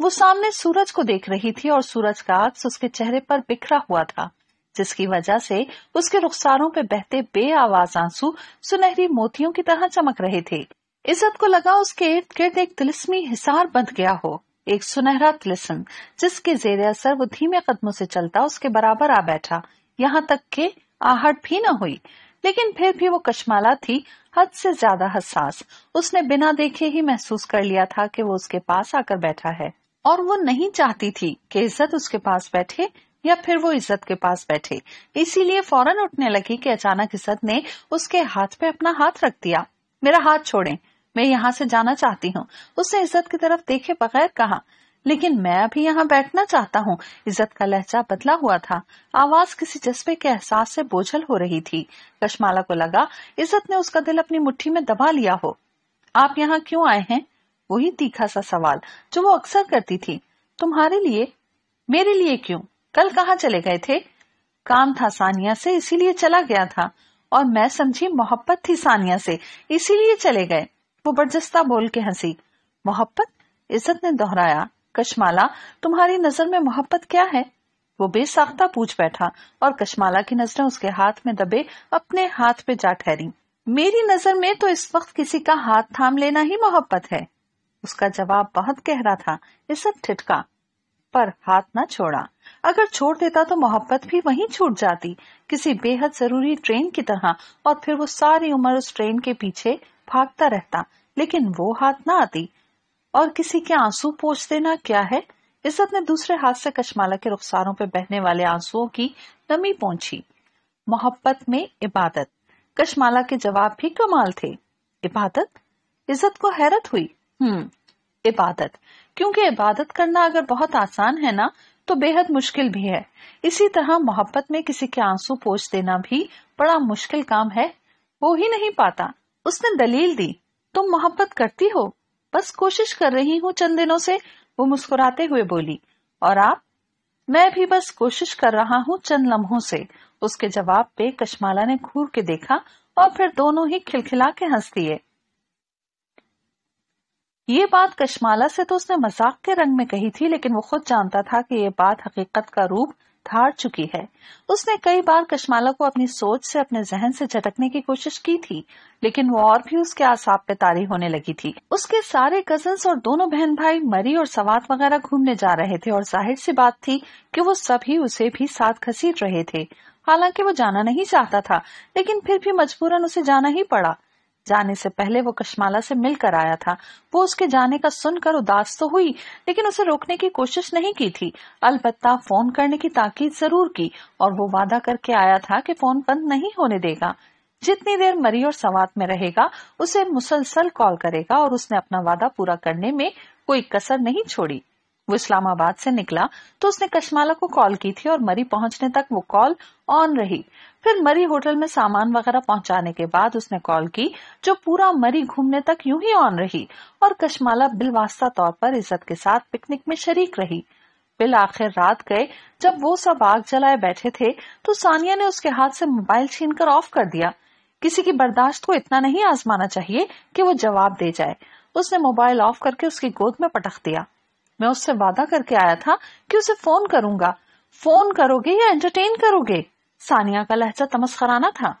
वो सामने सूरज को देख रही थी और सूरज का अक्स उसके चेहरे पर बिखरा हुआ था जिसकी वजह से उसके रुखसारों पे बहते बे आवाज आंसू सुनहरी मोतियों की तरह चमक रहे थे इज्जत को लगा उसके इर्द गिर्द एक तिलिस्मी हिसार बंध गया हो एक सुनहरा तिलिस्म जिसके जेर असर वो धीमे कदमों से चलता उसके बराबर आ बैठा यहाँ तक के आहट भी न हुई लेकिन फिर भी वो कशमाला थी हद से ज्यादा हसास उसने बिना देखे ही महसूस कर लिया था कि वो उसके पास आकर बैठा है और वो नहीं चाहती थी कि इज्जत उसके पास बैठे या फिर वो इज्जत के पास बैठे इसीलिए फौरन उठने लगी कि अचानक इज्जत ने उसके हाथ पे अपना हाथ रख दिया मेरा हाथ छोड़े मैं यहाँ से जाना चाहती हूँ उसने इज्जत की तरफ देखे बगैर कहा लेकिन मैं अभी यहाँ बैठना चाहता हूँ इज्जत का लहजा बदला हुआ था आवाज किसी जज्बे के एहसास से बोझल हो रही थी कशमाला को लगा इज्जत ने उसका दिल अपनी मुट्ठी में दबा लिया हो आप यहाँ क्यों आए हैं वही तीखा सा सवाल जो वो अक्सर करती थी तुम्हारे लिए मेरे लिए क्यों कल कहाँ चले गए थे काम था सानिया से इसीलिए चला गया था और मैं समझी मोहब्बत थी सानिया से इसीलिए चले गए वो बर्जस्ता बोल के हंसी मोहब्बत इज्जत ने दोहराया कशमाला तुम्हारी नजर में मोहब्बत क्या है वो बेसाख्ता पूछ बैठा और कशमाला की नजरें उसके हाथ में दबे अपने हाथ पे जा ठहरी मेरी नजर में तो इस वक्त किसी का हाथ थाम लेना ही मोहब्बत है उसका जवाब बहुत गहरा था इज्जत ठिटका पर हाथ न छोड़ा अगर छोड़ देता तो मोहब्बत भी वहीं छूट जाती किसी बेहद जरूरी ट्रेन की तरह और फिर वो सारी उम्र उस ट्रेन के पीछे भागता रहता लेकिन वो हाथ न आती और किसी के आंसू पोछ देना क्या है इज्जत ने दूसरे हाथ से कशमाला के रुखसारों पर बहने वाले आंसुओं की नमी पहुंची मोहब्बत में इबादत कशमाला के जवाब भी कमाल थे इबादत इज्जत को हैरत हुई हम्म इबादत क्योंकि इबादत करना अगर बहुत आसान है ना तो बेहद मुश्किल भी है इसी तरह मोहब्बत में किसी के आंसू पोछ देना भी बड़ा मुश्किल काम है वो ही नहीं पाता उसने दलील दी तुम मोहब्बत करती हो बस कोशिश कर रही हूँ चंद दिनों से वो मुस्कुराते हुए बोली और आप मैं भी बस कोशिश कर रहा हूँ चंद लम्हों से उसके जवाब पे कशमाला ने घूर के देखा और फिर दोनों ही खिलखिला के हंस दिए ये बात कशमाला से तो उसने मजाक के रंग में कही थी लेकिन वो खुद जानता था कि ये बात हकीकत का रूप धार चुकी है उसने कई बार कशमाला को अपनी सोच से अपने जहन से झटकने की कोशिश की थी लेकिन वो और भी उसके आसाब पे तारी होने लगी थी उसके सारे कजन्स और दोनों बहन भाई मरी और सवात वगैरह घूमने जा रहे थे और जाहिर सी बात थी कि वो सभी उसे भी साथ घसीट रहे थे हालांकि वो जाना नहीं चाहता था लेकिन फिर भी मजबूरन उसे जाना ही पड़ा जाने से पहले वो कश्माला से मिलकर आया था वो उसके जाने का सुनकर उदास तो हुई लेकिन उसे रोकने की कोशिश नहीं की थी अलबत्ता फोन करने की ताकीद जरूर की और वो वादा करके आया था कि फोन बंद नहीं होने देगा जितनी देर मरी और सवात में रहेगा उसे मुसलसल कॉल करेगा और उसने अपना वादा पूरा करने में कोई कसर नहीं छोड़ी वो इस्लामाबाद से निकला तो उसने कशमाला को कॉल की थी और मरी पहुंचने तक वो कॉल ऑन रही फिर मरी होटल में सामान वगैरह पहुंचाने के बाद उसने कॉल की जो पूरा मरी घूमने तक यूं ही ऑन रही और कश्माला बिलवास्ता तौर पर इज्जत के साथ पिकनिक में शरीक रही बिल आखिर रात गए जब वो सब आग जलाए बैठे थे तो सानिया ने उसके हाथ से मोबाइल छीन कर ऑफ कर दिया किसी की बर्दाश्त को इतना नहीं आजमाना चाहिए कि वो जवाब दे जाए उसने मोबाइल ऑफ करके उसकी गोद में पटक दिया मैं उससे वादा करके आया था कि उसे फोन करूंगा फोन करोगे या एंटरटेन करोगे सानिया का लहजा तमस्कराना था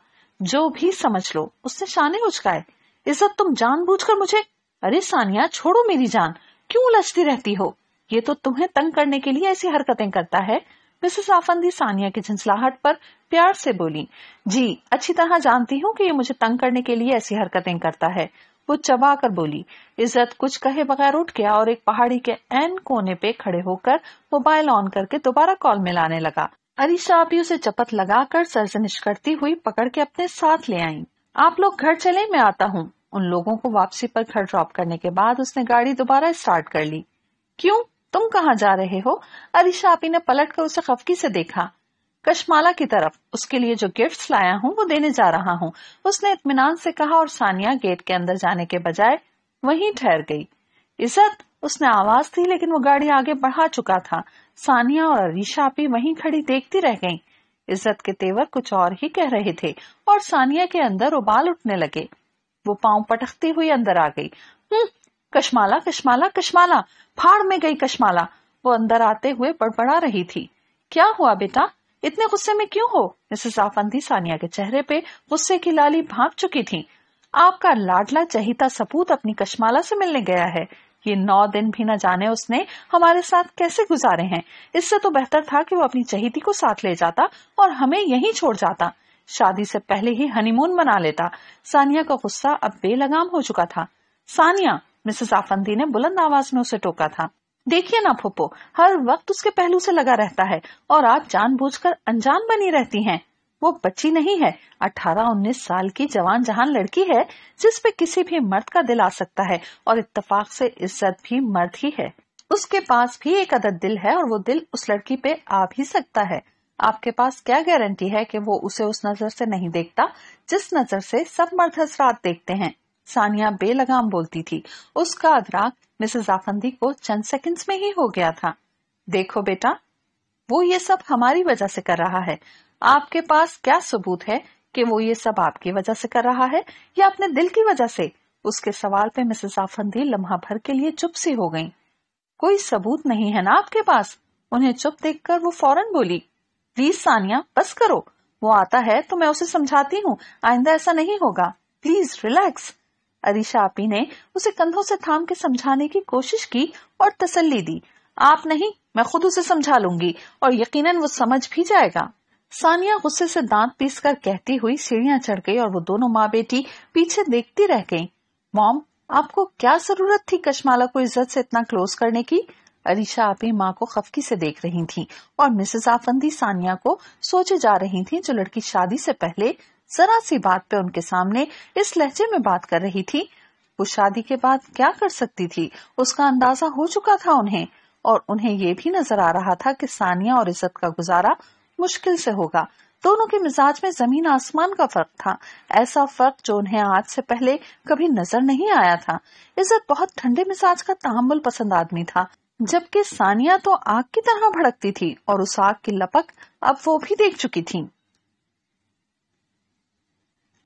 जो भी समझ लो उसने शाने उचकाए इज्जत तुम कर मुझे अरे सानिया छोड़ो मेरी जान क्यों उलझती रहती हो ये तो तुम्हें तंग करने के लिए ऐसी हरकतें करता है मिसेस आफंदी सानिया की झंझलाहट पर प्यार से बोली जी अच्छी तरह जानती हूँ कि ये मुझे तंग करने के लिए ऐसी हरकतें करता है वो चबा कर बोली इज्जत कुछ कहे बगैर उठ गया और एक पहाड़ी के एन कोने पे खड़े होकर मोबाइल ऑन करके दोबारा कॉल मिलाने लगा अरीशा भी उसे चपत लगाकर से करती हुई पकड़ के अपने साथ ले आई आप लोग घर चले मैं आता हूँ उन लोगों को वापसी पर घर ड्रॉप करने के बाद उसने गाड़ी दोबारा स्टार्ट कर ली क्यूँ तुम कहाँ जा रहे हो अरीशा आपी ने पलट कर उसे खफकी से देखा कशमाला की तरफ उसके लिए जो गिफ्ट्स लाया हूँ वो देने जा रहा हूँ उसने इतमान से कहा और सानिया गेट के अंदर जाने के बजाय वहीं ठहर गई इज्जत उसने आवाज थी लेकिन वो गाड़ी आगे बढ़ा चुका था सानिया और अरीशा भी वही खड़ी देखती रह गयी इज्जत के तेवर कुछ और ही कह रहे थे और सानिया के अंदर उबाल उठने लगे वो पाव पटकती हुई अंदर आ गई हम्म, कश्माला कशमाला कशमाला कशमाला फाड़ में गई कशमाला वो अंदर आते हुए बड़बड़ा रही थी क्या हुआ बेटा इतने गुस्से में क्यों हो मिसेस आफंदी सानिया के चेहरे पे गुस्से की लाली भाग चुकी थी आपका लाडला चहिता सपूत अपनी कशमाला से मिलने गया है ये नौ दिन भी न जाने उसने हमारे साथ कैसे गुजारे हैं इससे तो बेहतर था कि वो अपनी चहेती को साथ ले जाता और हमें यहीं छोड़ जाता शादी से पहले ही हनीमून मना लेता सानिया का गुस्सा अब बेलगाम हो चुका था सानिया मिसेस आफंदी ने बुलंद आवाज में उसे टोका था देखिए ना फोपो हर वक्त उसके पहलू से लगा रहता है और आप जानबूझकर अनजान बनी रहती हैं। वो बच्ची नहीं है अठारह उन्नीस साल की जवान जहान लड़की है जिस पे किसी भी मर्द का दिल आ सकता है और इतफाक से इज्जत भी मर्द ही है उसके पास भी एक अदद दिल है और वो दिल उस लड़की पे आ भी सकता है आपके पास क्या गारंटी है कि वो उसे उस नजर से नहीं देखता जिस नजर से सब मर्द हसरात देखते हैं सानिया बेलगाम बोलती थी उसका अदराक मिसेस आफंदी को चंद सेकंड्स में ही हो गया था देखो बेटा वो ये सब हमारी वजह से कर रहा है आपके पास क्या सबूत है कि वो ये सब आपकी वजह से कर रहा है या अपने दिल की वजह से उसके सवाल पे मिसेस आफंदी लम्हा भर के लिए चुप सी हो गई कोई सबूत नहीं है ना आपके पास उन्हें चुप देखकर वो फौरन बोली प्लीज सानिया बस करो वो आता है तो मैं उसे समझाती हूँ आइंदा ऐसा नहीं होगा प्लीज रिलैक्स आपी ने उसे कंधों से थाम के समझाने की कोशिश की और तसल्ली दी आप नहीं मैं खुद उसे समझा लूंगी और यकीनन वो समझ भी जाएगा सानिया गुस्से से दांत पीस कर कहती हुई सीढ़ियां चढ़ गई और वो दोनों माँ बेटी पीछे देखती रह गयी मॉम आपको क्या जरूरत थी कशमाला को इज्जत से इतना क्लोज करने की अरिशा आपी माँ को खफकी से देख रही थी और मिसेस आफंदी सानिया को सोचे जा रही थी जो लड़की शादी से पहले जरा सी बात पे उनके सामने इस लहजे में बात कर रही थी वो शादी के बाद क्या कर सकती थी उसका अंदाजा हो चुका था उन्हें और उन्हें ये भी नजर आ रहा था कि सानिया और इज्जत का गुजारा मुश्किल से होगा दोनों के मिजाज में जमीन आसमान का फर्क था ऐसा फर्क जो उन्हें आज से पहले कभी नजर नहीं आया था इज्जत बहुत ठंडे मिजाज का तहमुल पसंद आदमी था जबकि सानिया तो आग की तरह भड़कती थी और उस आग की लपक अब वो भी देख चुकी थी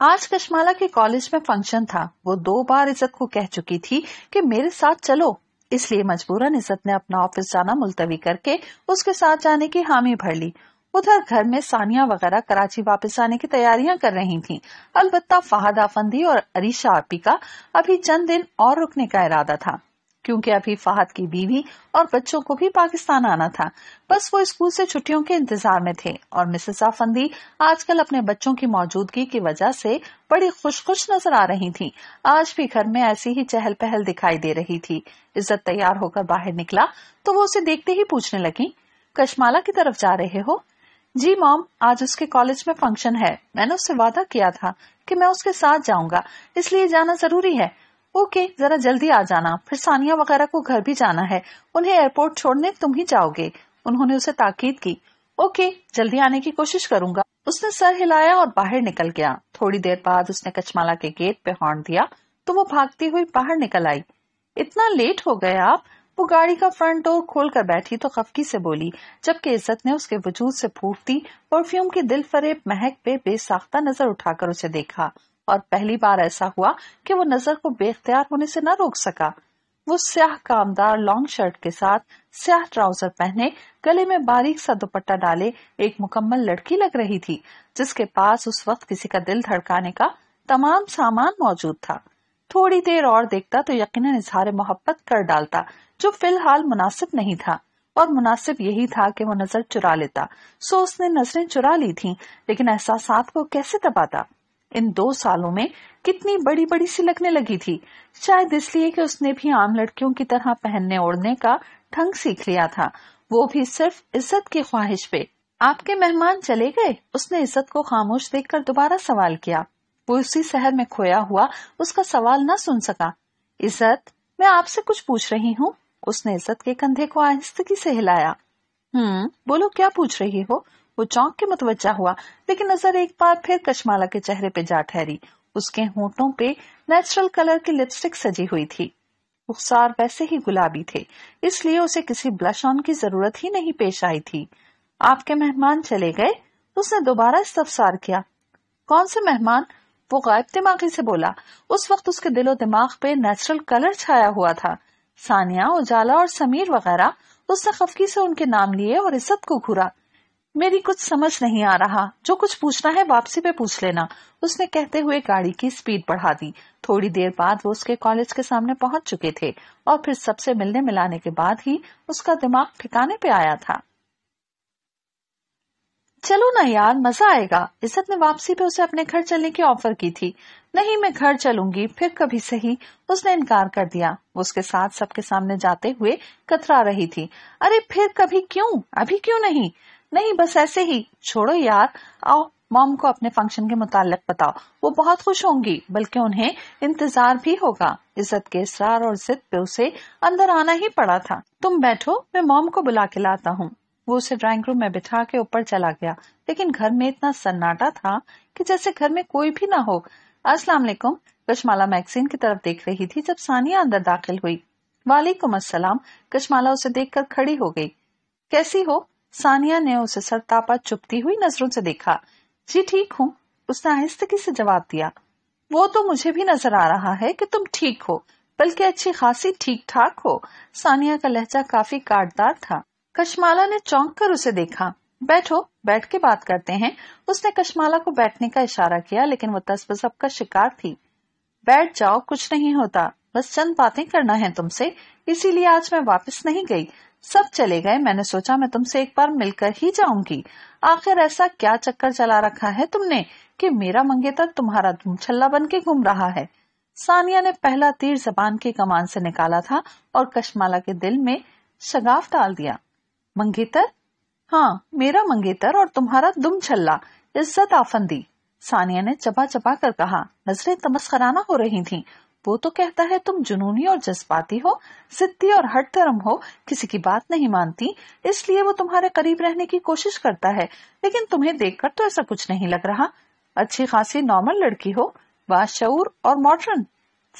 आज कश्माला के कॉलेज में फंक्शन था वो दो बार इज्जत को कह चुकी थी कि मेरे साथ चलो इसलिए मजबूरन इज्जत ने अपना ऑफिस जाना मुलतवी करके उसके साथ जाने की हामी भर ली उधर घर में सानिया वगैरह कराची वापस आने की तैयारियां कर रही थीं। अलबत्ता फहद आफंदी और अरीशा आपी का अभी चंद दिन और रुकने का इरादा था क्योंकि अभी फहद की बीवी और बच्चों को भी पाकिस्तान आना था बस वो स्कूल से छुट्टियों के इंतजार में थे और मिसेस आफंदी आजकल अपने बच्चों की मौजूदगी की वजह से बड़ी खुश खुश नजर आ रही थी आज भी घर में ऐसी ही चहल पहल दिखाई दे रही थी इज्जत तैयार होकर बाहर निकला तो वो उसे देखते ही पूछने लगी कशमाला की तरफ जा रहे हो जी मॉम आज उसके कॉलेज में फंक्शन है मैंने उससे वादा किया था कि मैं उसके साथ जाऊंगा इसलिए जाना जरूरी है ओके जरा जल्दी आ जाना फिर सानिया वगैरह को घर भी जाना है उन्हें एयरपोर्ट छोड़ने तुम ही जाओगे उन्होंने उसे ताकीद की ओके जल्दी आने की कोशिश करूंगा उसने सर हिलाया और बाहर निकल गया थोड़ी देर बाद उसने कचमाला के गेट पे हॉर्न दिया तो वो भागती हुई बाहर निकल आई इतना लेट हो गए आप वो गाड़ी का फ्रंट डोर खोल कर बैठी तो खफकी से बोली जबकि इज्जत ने उसके वजूद से फूट दी परफ्यूम की दिल फरेब महक पे बेसाख्ता नजर उठाकर उसे देखा और पहली बार ऐसा हुआ कि वो नजर को बेख्तियार होने से न रोक सका वो स्याह कामदार लॉन्ग शर्ट के साथ स्याह ट्राउजर पहने गले में बारीक सा दुपट्टा डाले एक मुकम्मल लड़की लग रही थी जिसके पास उस वक्त किसी का दिल धड़काने का तमाम सामान मौजूद था थोड़ी देर और देखता तो यकीनन इजहार मोहब्बत कर डालता जो फिलहाल मुनासिब नहीं था और मुनासिब यही था कि वो नजर चुरा लेता सो उसने नजरें चुरा ली थी लेकिन एहसास को कैसे दबाता इन दो सालों में कितनी बड़ी बड़ी सी लगने लगी थी शायद इसलिए कि उसने भी आम लड़कियों की तरह पहनने ओढ़ने का ढंग सीख लिया था वो भी सिर्फ इज्जत की ख्वाहिश पे आपके मेहमान चले गए उसने इज्जत को खामोश देखकर दोबारा सवाल किया वो उसी शहर में खोया हुआ उसका सवाल न सुन सका इज्जत मैं आपसे कुछ पूछ रही हूँ उसने इज्जत के कंधे को आहिस्तगी से हिलाया हम्म बोलो क्या पूछ रही हो वो चौंक के मुतवजा हुआ लेकिन नजर एक बार फिर कशमाला के चेहरे पे जा ठहरी उसके होठों पे नेचुरल कलर की लिपस्टिक सजी हुई थी उखसार वैसे ही गुलाबी थे इसलिए उसे किसी ब्लश ऑन की जरूरत ही नहीं पेश आई थी आपके मेहमान चले गए उसने दोबारा इस्तफसार किया कौन से मेहमान वो गायब दिमागी से बोला उस वक्त उसके दिलो दिमाग पे नेचुरल कलर छाया हुआ था सानिया उजाला और समीर वगैरह उसने खफकी से उनके नाम लिए और इज्जत को घूरा मेरी कुछ समझ नहीं आ रहा जो कुछ पूछना है वापसी पे पूछ लेना उसने कहते हुए गाड़ी की स्पीड बढ़ा दी थोड़ी देर बाद वो उसके कॉलेज के सामने पहुंच चुके थे और फिर सबसे मिलने मिलाने के बाद ही उसका दिमाग ठिकाने पे आया था चलो ना यार मजा आएगा इज्जत ने वापसी पे उसे अपने घर चलने की ऑफर की थी नहीं मैं घर चलूंगी फिर कभी सही उसने इनकार कर दिया वो उसके साथ सबके सामने जाते हुए कतरा रही थी अरे फिर कभी क्यों अभी क्यों नहीं नहीं बस ऐसे ही छोड़ो यार आओ मॉम को अपने फंक्शन के मुतालिक बताओ वो बहुत खुश होंगी बल्कि उन्हें इंतजार भी होगा इज्जत के इसरार और जिद पे उसे अंदर आना ही पड़ा था तुम बैठो मैं मॉम को बुला के लाता हूँ वो उसे ड्राइंग रूम में बिठा के ऊपर चला गया लेकिन घर में इतना सन्नाटा था कि जैसे घर में कोई भी ना हो अस्सलाम वालेकुम कश्माला मैगजीन की तरफ देख रही थी जब सानिया अंदर दाखिल हुई वालेकुम अस्सलाम कश्माला उसे देखकर खड़ी हो गई कैसी हो सानिया ने उसे सरतापा चुपती हुई नजरों से देखा जी ठीक हूँ उसने आहिस्तगी से जवाब दिया वो तो मुझे भी नजर आ रहा है कि तुम ठीक हो बल्कि अच्छी खासी ठीक ठाक हो सानिया का लहजा काफी काटदार था कशमाला ने चौंक कर उसे देखा बैठो बैठ के बात करते हैं उसने कशमाला को बैठने का इशारा किया लेकिन वो तस्बजब का शिकार थी बैठ जाओ कुछ नहीं होता बस चंद बातें करना है तुमसे इसीलिए आज मैं वापस नहीं गई सब चले गए मैंने सोचा मैं तुमसे एक बार मिलकर ही जाऊंगी आखिर ऐसा क्या चक्कर चला रखा है तुमने कि मेरा मंगेतर तुम्हारा छल्ला बन के घूम रहा है सानिया ने पहला तीर जबान के कमान से निकाला था और कशमाला के दिल में शगाफ डाल दिया मंगेतर हाँ मेरा मंगेतर और तुम्हारा दुम छल्ला इज्जत आफंदी सानिया ने चबा चबा कर कहा नजरें तमस्कराना हो रही थीं वो तो कहता है तुम जुनूनी और जज्बाती हो सिद्धि और हट धर्म हो किसी की बात नहीं मानती इसलिए वो तुम्हारे करीब रहने की कोशिश करता है लेकिन तुम्हें देखकर तो ऐसा कुछ नहीं लग रहा अच्छी खासी नॉर्मल लड़की हो बाशूर और मॉडर्न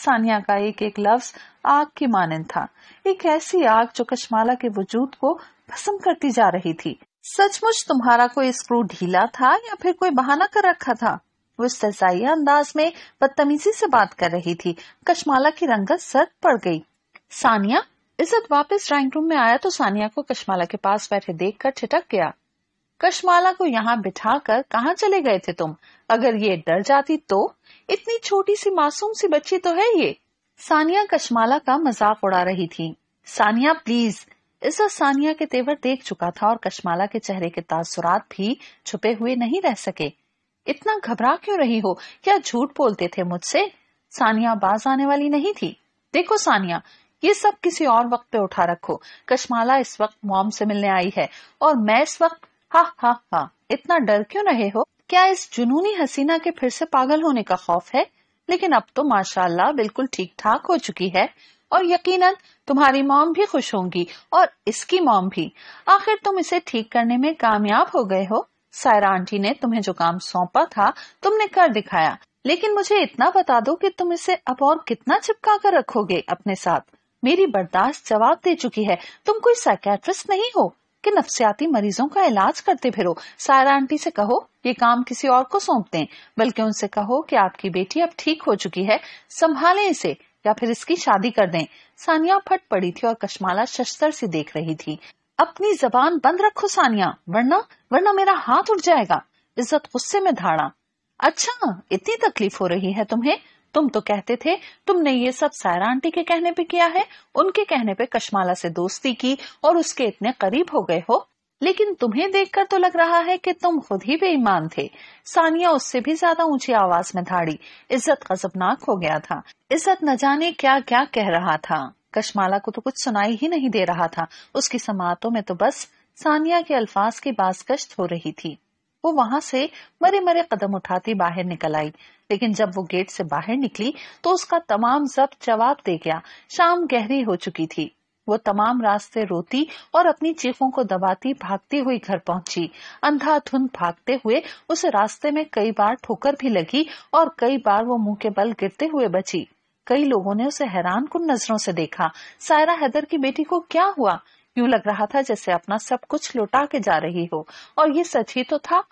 सानिया का एक एक लफ्ज आग की मानन था एक ऐसी आग जो कश्माला के वजूद को भस्म करती जा रही थी सचमुच तुम्हारा कोई स्क्रू ढीला था या फिर कोई बहाना कर रखा था वो सजाइया अंदाज में बदतमीजी से बात कर रही थी कशमाला की रंगत सर पड़ गई सानिया इज्जत वापस ड्राइंग रूम में आया तो सानिया को कशमाला के पास बैठे देखकर छिटक गया कशमाला को यहाँ बिठा कर कहा चले गए थे तुम अगर ये डर जाती तो इतनी छोटी सी मासूम सी बच्ची तो है ये सानिया कशमाला का मजाक उड़ा रही थी सानिया प्लीज इस सानिया के तेवर देख चुका था और कशमाला के चेहरे के तासुरात भी छुपे हुए नहीं रह सके इतना घबरा क्यों रही हो क्या झूठ बोलते थे मुझसे सानिया बाज आने वाली नहीं थी देखो सानिया ये सब किसी और वक्त पे उठा रखो कशमाला इस वक्त मॉम से मिलने आई है और मैं इस वक्त हा हा हा इतना डर क्यों रहे हो क्या इस जुनूनी हसीना के फिर से पागल होने का खौफ है लेकिन अब तो माशाल्लाह बिल्कुल ठीक ठाक हो चुकी है और यकीनन तुम्हारी मॉम भी खुश होंगी और इसकी मॉम भी आखिर तुम इसे ठीक करने में कामयाब हो गए हो सायरा आंटी ने तुम्हें जो काम सौंपा था तुमने कर दिखाया लेकिन मुझे इतना बता दो कि तुम इसे अब और कितना चिपका कर रखोगे अपने साथ मेरी बर्दाश्त जवाब दे चुकी है तुम कोई साइकेट्रिस्ट नहीं हो कि नफसियाती मरीजों का इलाज करते फिरो सायरा आंटी से कहो ये काम किसी और को सौंप दें बल्कि उनसे कहो कि आपकी बेटी अब ठीक हो चुकी है संभाले इसे या फिर इसकी शादी कर दें सानिया फट पड़ी थी और कश्माला शस्त्र से देख रही थी अपनी जबान बंद रखो सानिया वरना वरना मेरा हाथ उठ जाएगा इज्जत गुस्से में धाड़ा अच्छा इतनी तकलीफ हो रही है तुम्हें तुम तो कहते थे तुमने ये सब सायरा आंटी के कहने पे किया है उनके कहने पे कशमाला से दोस्ती की और उसके इतने करीब हो गए हो लेकिन तुम्हें देखकर तो लग रहा है कि तुम खुद ही बेईमान थे सानिया उससे भी ज्यादा ऊंची आवाज में धाड़ी इज्जत गजबनाक हो गया था इज्जत न जाने क्या क्या कह रहा था कशमाला को तो कुछ सुनाई ही नहीं दे रहा था उसकी समातों में तो बस सानिया के अल्फाज की बाजगश्त हो रही थी वो वहां से मरे मरे कदम उठाती बाहर निकल आई लेकिन जब वो गेट से बाहर निकली तो उसका तमाम जब जवाब दे गया शाम गहरी हो चुकी थी वो तमाम रास्ते रोती और अपनी चीखों को दबाती भागती हुई घर पहुंची अंधा धुन भागते हुए उसे रास्ते में कई बार ठोकर भी लगी और कई बार वो मुंह के बल गिरते हुए बची कई लोगों ने उसे हैरान कुन नजरों से देखा सायरा हैदर की बेटी को क्या हुआ यूं लग रहा था जैसे अपना सब कुछ लुटा के जा रही हो और ये सच ही तो था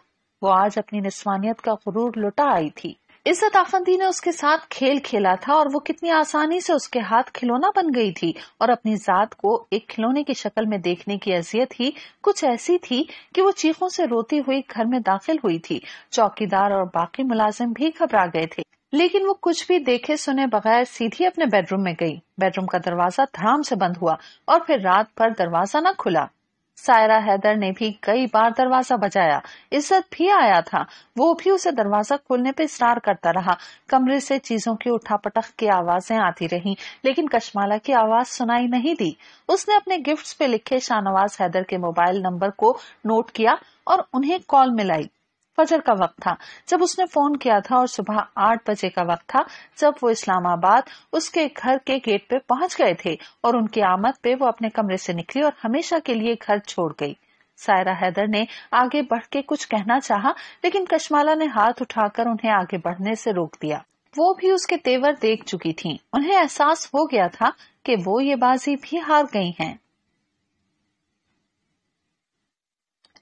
वो आज अपनी निस्वानियत का गुरूर लुटा आई थी इज्जत आफंदी ने उसके साथ खेल खेला था और वो कितनी आसानी से उसके हाथ खिलौना बन गई थी और अपनी जात को एक खिलौने की शक्ल में देखने की अजियत ही कुछ ऐसी थी कि वो चीखों से रोती हुई घर में दाखिल हुई थी चौकीदार और बाकी मुलाजिम भी घबरा गए थे लेकिन वो कुछ भी देखे सुने बगैर सीधी अपने बेडरूम में गई बेडरूम का दरवाजा धड़ाम से बंद हुआ और फिर रात भर दरवाजा न खुला सायरा हैदर ने भी कई बार दरवाजा बजाया इज्जत भी आया था वो भी उसे दरवाजा खोलने पर इसरार करता रहा कमरे से चीजों की उठापटक की आवाजें आती रहीं लेकिन कश्माला की आवाज सुनाई नहीं दी उसने अपने गिफ्ट्स पे लिखे शाहनवाज हैदर के मोबाइल नंबर को नोट किया और उन्हें कॉल मिलाई फजर का वक्त था जब उसने फोन किया था और सुबह आठ बजे का वक्त था जब वो इस्लामाबाद उसके घर के गेट पे पहुंच गए थे और उनकी आमद पे वो अपने कमरे से निकली और हमेशा के लिए घर छोड़ गई सायरा हैदर ने आगे बढ़ के कुछ कहना चाहा, लेकिन कशमाला ने हाथ उठाकर उन्हें आगे बढ़ने से रोक दिया वो भी उसके तेवर देख चुकी थी उन्हें एहसास हो गया था कि वो ये बाजी भी हार गई हैं।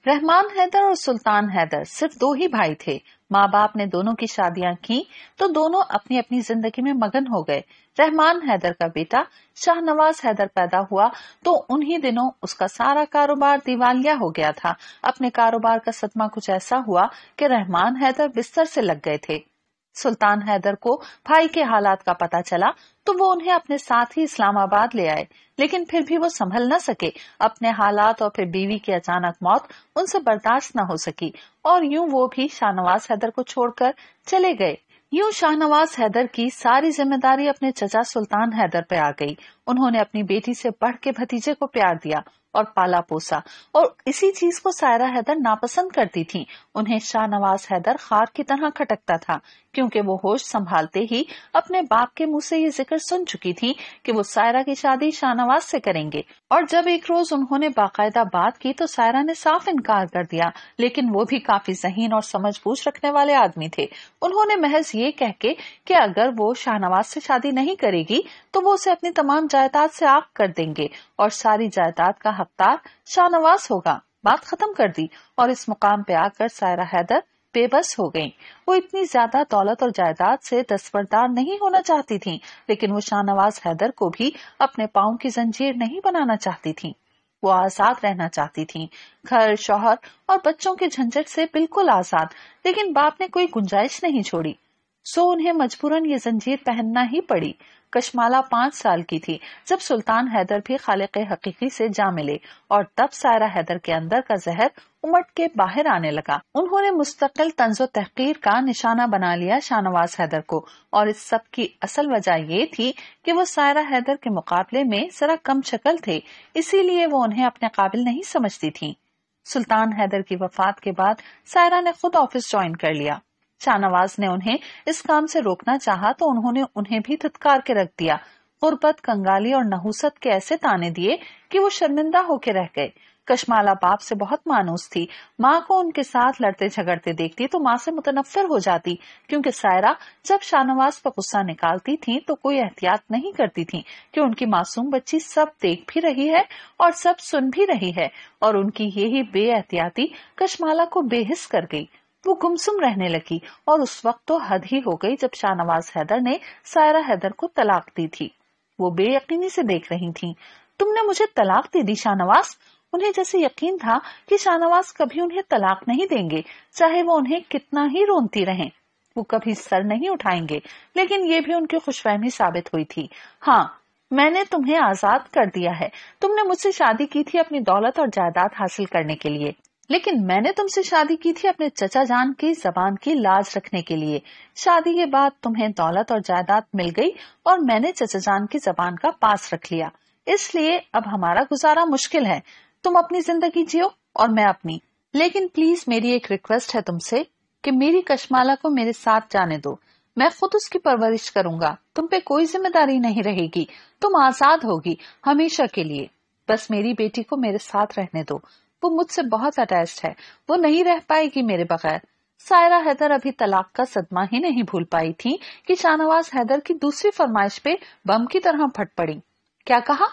रहमान हैदर और सुल्तान हैदर सिर्फ दो ही भाई थे माँ बाप ने दोनों की शादियां की तो दोनों अपनी अपनी जिंदगी में मगन हो गए रहमान हैदर का बेटा शाहनवाज हैदर पैदा हुआ तो उन्हीं दिनों उसका सारा कारोबार दिवालिया हो गया था अपने कारोबार का सदमा कुछ ऐसा हुआ कि रहमान हैदर बिस्तर से लग गए थे सुल्तान हैदर को भाई के हालात का पता चला तो वो उन्हें अपने साथ ही इस्लामाबाद ले आए लेकिन फिर भी वो संभल न सके अपने हालात और फिर बीवी की अचानक मौत उनसे बर्दाश्त न हो सकी और यूं वो भी शाहनवाज हैदर को छोड़कर चले गए यूं शाहनवाज हैदर की सारी जिम्मेदारी अपने चचा सुल्तान हैदर पे आ गई उन्होंने अपनी बेटी से बढ़ के भतीजे को प्यार दिया और पाला पोसा और इसी चीज को सायरा हैदर नापसंद करती थी उन्हें शाहनवाज हैदर खार की तरह खटकता था क्योंकि वो होश संभालते ही अपने बाप के मुंह से ये जिक्र सुन चुकी थी कि वो सायरा की शादी शाहनवाज से करेंगे और जब एक रोज उन्होंने बाकायदा बात की तो सायरा ने साफ इनकार कर दिया लेकिन वो भी काफी जहीन और समझ बूझ रखने वाले आदमी थे उन्होंने महज ये कह के कि अगर वो शाहनवाज से शादी नहीं करेगी तो वो उसे अपनी तमाम जायदाद से आग कर देंगे और सारी जायदाद का हकदार शाहनवाज होगा बात खत्म कर दी और इस मुकाम पे आकर सायरा हैदर बेबस हो गईं। वो इतनी ज्यादा दौलत और जायदाद से दस्तबरदार नहीं होना चाहती थीं, लेकिन वो शाहनवाज हैदर को भी अपने पाओ की जंजीर नहीं बनाना चाहती थीं। वो आजाद रहना चाहती थीं, घर शोहर और बच्चों के झंझट से बिल्कुल आजाद लेकिन बाप ने कोई गुंजाइश नहीं छोड़ी सो उन्हें मजबूरन ये जंजीर पहनना ही पड़ी कशमाला पांच साल की थी जब सुल्तान हैदर भी खालिक हकीकी से जा मिले और तब सायरा हैदर के अंदर का जहर उमट के बाहर आने लगा उन्होंने मुस्तकिल तंज तहकीर का निशाना बना लिया शाहनवाज हैदर को और इस सब की असल वजह ये थी कि वो सायरा हैदर के मुकाबले में जरा कम शक्ल थे इसीलिए वो उन्हें अपने काबिल नहीं समझती थी सुल्तान हैदर की वफात के बाद सायरा ने खुद ऑफिस ज्वाइन कर लिया शाहनवाज ने उन्हें इस काम से रोकना चाहा तो उन्होंने उन्हें भी धुतकार के रख दिया गुर्बत कंगाली और नहुसत के ऐसे ताने दिए कि वो शर्मिंदा होके रह गए कशमाला बाप से बहुत मानूस थी माँ को उनके साथ लड़ते झगड़ते देखती तो माँ से मुतनफर हो जाती क्योंकि सायरा जब शाहनवाज पर गुस्सा निकालती थी तो कोई एहतियात नहीं करती थी कि उनकी मासूम बच्ची सब देख भी रही है और सब सुन भी रही है और उनकी यही बेएहतियाती कशमाला को बेहिस कर गई वो गुमसुम रहने लगी और उस वक्त तो हद ही हो गई जब शाहनवाज हैदर ने सायरा हैदर को तलाक दी थी वो बेयकीनी से देख रही थी तुमने मुझे तलाक दे दी शाहनवाज उन्हें जैसे यकीन था कि शाहनवाज कभी उन्हें तलाक नहीं देंगे चाहे वो उन्हें कितना ही रोनती रहें वो कभी सर नहीं उठाएंगे लेकिन ये भी उनकी खुशफहमी साबित हुई थी हाँ मैंने तुम्हें आजाद कर दिया है तुमने मुझसे शादी की थी अपनी दौलत और जायदाद हासिल करने के लिए लेकिन मैंने तुमसे शादी की थी अपने चचा जान की जबान की लाज रखने के लिए शादी के बाद तुम्हें दौलत और जायदाद मिल गई और मैंने चचा जान की जबान का पास रख लिया इसलिए अब हमारा गुजारा मुश्किल है तुम अपनी जिंदगी जियो और मैं अपनी लेकिन प्लीज मेरी एक रिक्वेस्ट है तुमसे कि मेरी कशमाला को मेरे साथ जाने दो मैं खुद उसकी परवरिश करूंगा तुम पे कोई जिम्मेदारी नहीं रहेगी तुम आजाद होगी हमेशा के लिए बस मेरी बेटी को मेरे साथ रहने दो वो मुझसे बहुत अटैच है वो नहीं रह पाएगी मेरे बगैर सायरा हैदर अभी तलाक का सदमा ही नहीं भूल पाई थी कि शाहनवाज हैदर की दूसरी फरमाइश पे बम की तरह फट पड़ी क्या कहा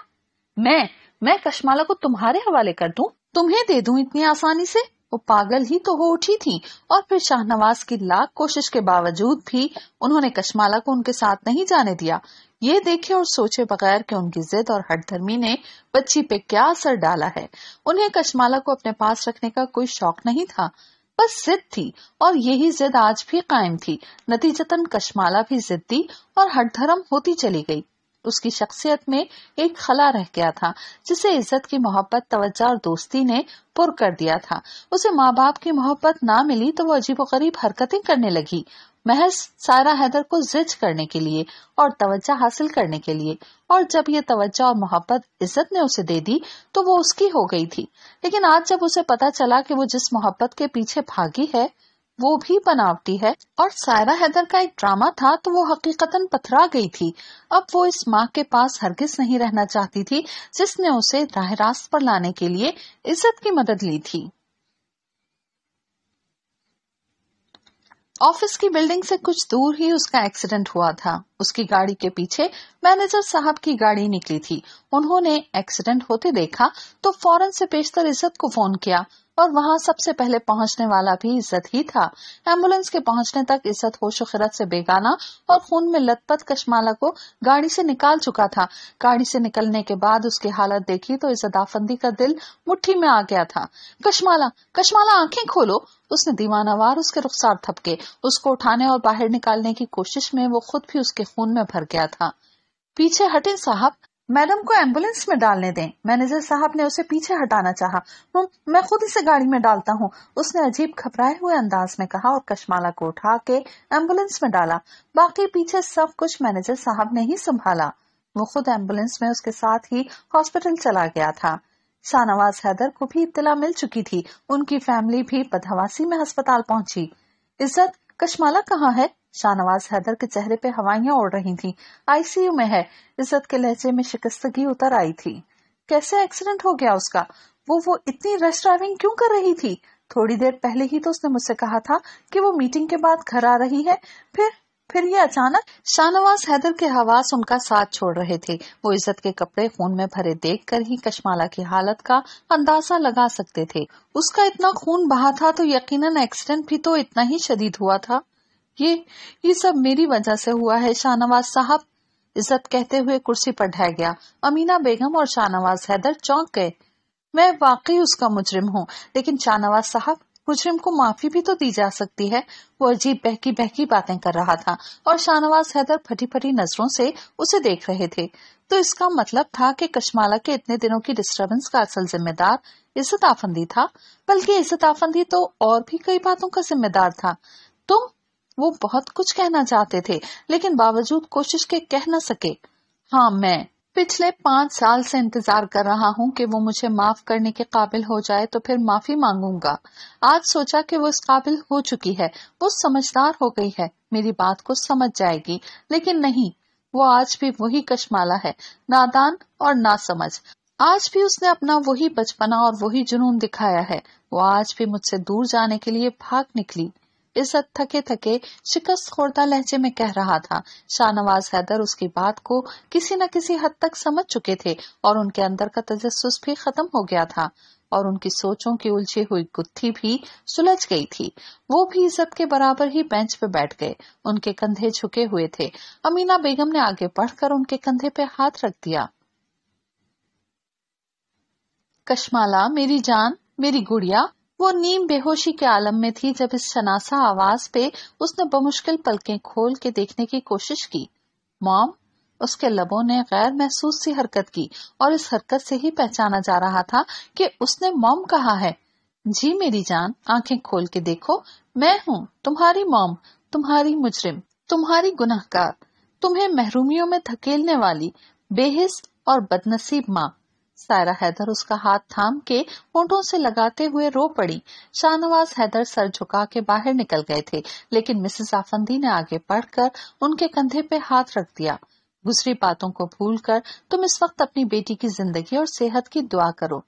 मैं मैं कशमाला को तुम्हारे हवाले कर दूं तुम्हें दे दूं इतनी आसानी से वो पागल ही तो हो उठी थी और फिर शाहनवाज की लाख कोशिश के बावजूद भी उन्होंने कशमाला को उनके साथ नहीं जाने दिया ये देखे और सोचे बगैर कि उनकी जिद और हटधर्मी ने बच्ची पे क्या असर डाला है उन्हें कश्माला को अपने पास रखने का कोई शौक नहीं था बस जिद थी और यही जिद आज भी कायम थी नतीजतन कशमाला भी जिद्दी और हटधर्म होती चली गई उसकी शख्सियत में एक खला रह गया था जिसे इज्जत की मोहब्बत तवज्जा और दोस्ती ने पुर कर दिया था उसे माँ बाप की मोहब्बत ना मिली तो वो गरीब हरकतें करने लगी महज सारा हैदर को जिज करने के लिए और तवज्जा हासिल करने के लिए और जब ये तवज्जा और मोहब्बत इज्जत ने उसे दे दी तो वो उसकी हो गई थी लेकिन आज जब उसे पता चला कि वो जिस मोहब्बत के पीछे भागी है वो भी बनावटी है और सायरा हैदर का एक ड्रामा था तो वो हकीकतन पथरा गई थी अब वो इस माँ के पास हरगिज नहीं रहना चाहती थी जिसने उसे राह रास्त पर लाने के लिए इज्जत की मदद ली थी ऑफिस की बिल्डिंग से कुछ दूर ही उसका एक्सीडेंट हुआ था उसकी गाड़ी के पीछे मैनेजर साहब की गाड़ी निकली थी उन्होंने एक्सीडेंट होते देखा तो फौरन से पेशतर इज्जत को फोन किया और वहाँ सबसे पहले पहुँचने वाला भी इज्जत ही था एम्बुलेंस के पहुँचने तक इज्जत होश खिरत ऐसी बेगाना और खून में लतपत कशमाला को गाड़ी से निकाल चुका था गाड़ी से निकलने के बाद उसकी हालत देखी तो इज्जत आफंदी का दिल मुट्ठी में आ गया था कशमाला कशमाला आँखें खोलो उसने दीवानावार उसके रुखसार थपके उसको उठाने और बाहर निकालने की कोशिश में वो खुद भी उसके खून में भर गया था पीछे हटे साहब मैडम को एम्बुलेंस में डालने दें मैनेजर साहब ने उसे पीछे हटाना चाहा। मैं खुद इसे गाड़ी में डालता हूँ उसने अजीब घबराए हुए अंदाज में कहा और कशमाला को उठा के एम्बुलेंस में डाला बाकी पीछे सब कुछ मैनेजर साहब ने ही संभाला वो खुद एम्बुलेंस में उसके साथ ही हॉस्पिटल चला गया था शाहनवाज हैदर को भी इतला मिल चुकी थी उनकी फैमिली भी बदहवासी में अस्पताल पहुंची इज्जत कशमाला कहाँ है शाहनवाज हैदर के चेहरे पे हवाइयां उड़ रही थीं। आईसीयू में है इज्जत के लहजे में शिकस्तगी उतर आई थी कैसे एक्सीडेंट हो गया उसका वो वो इतनी रश ड्राइविंग क्यों कर रही थी थोड़ी देर पहले ही तो उसने मुझसे कहा था कि वो मीटिंग के बाद घर आ रही है फिर फिर ये अचानक शाहनवाज हैदर के हवास उनका साथ छोड़ रहे थे वो इज्जत के कपड़े खून में भरे देखकर ही कशमाला की हालत का अंदाजा लगा सकते थे उसका इतना खून बहा था तो यकीनन एक्सीडेंट भी तो इतना ही शदीद हुआ था ये ये सब मेरी वजह से हुआ है शाहनवाज साहब इज्जत कहते हुए कुर्सी पर ढह गया अमीना बेगम और शाहनवाज हैदर चौंक गए मैं वाकई उसका मुजरिम हूँ लेकिन शाहनवाज साहब मुजरिम को माफी भी तो दी जा सकती है वो अजीब बहकी बहकी बातें कर रहा था और शाहनवाज हैदर फटी फटी नजरों से उसे देख रहे थे तो इसका मतलब था कि कश्माला के इतने दिनों की डिस्टरबेंस का असल जिम्मेदार इज्जत आफंदी था बल्कि इज्जत आफंदी तो और भी कई बातों का जिम्मेदार था तुम तो वो बहुत कुछ कहना चाहते थे लेकिन बावजूद कोशिश के कह न सके हाँ मैं पिछले पांच साल से इंतजार कर रहा हूँ कि वो मुझे माफ करने के काबिल हो जाए तो फिर माफी मांगूंगा आज सोचा कि वो इस काबिल हो चुकी है वो समझदार हो गई है मेरी बात को समझ जाएगी लेकिन नहीं वो आज भी वही कशमाला है नादान और ना समझ आज भी उसने अपना वही बचपना और वही जुनून दिखाया है वो आज भी मुझसे दूर जाने के लिए भाग निकली इज्जत थके थके शिकस्त खोर्दा लहजे में कह रहा था शाहनवाज हैदर उसकी बात को किसी न किसी हद तक समझ चुके थे और उनके अंदर का तजस भी खत्म हो गया था और उनकी सोचों की उलझी हुई गुत्थी भी सुलझ गई थी वो भी इज्जत के बराबर ही बेंच पे बैठ गए उनके कंधे झुके हुए थे अमीना बेगम ने आगे बढ़कर उनके कंधे पे हाथ रख दिया कश्माला मेरी जान मेरी गुड़िया वो नीम बेहोशी के आलम में थी जब इस शनासा आवाज पे उसने बमुश्किल पलकें खोल के देखने की कोशिश की मॉम उसके लबों ने गैर महसूस सी हरकत की और इस हरकत से ही पहचाना जा रहा था कि उसने मॉम कहा है जी मेरी जान आंखें खोल के देखो मैं हूँ तुम्हारी मॉम तुम्हारी मुजरिम तुम्हारी गुनाहकार तुम्हें महरूमियों में धकेलने वाली बेहिस और बदनसीब माँ सायरा हैदर उसका हाथ थाम के होठों से लगाते हुए रो पड़ी शाहनवाज हैदर सर झुका के बाहर निकल गए थे लेकिन मिसेस आफंदी ने आगे पढ़कर उनके कंधे पे हाथ रख दिया गुजरी बातों को भूलकर तुम इस वक्त अपनी बेटी की जिंदगी और सेहत की दुआ करो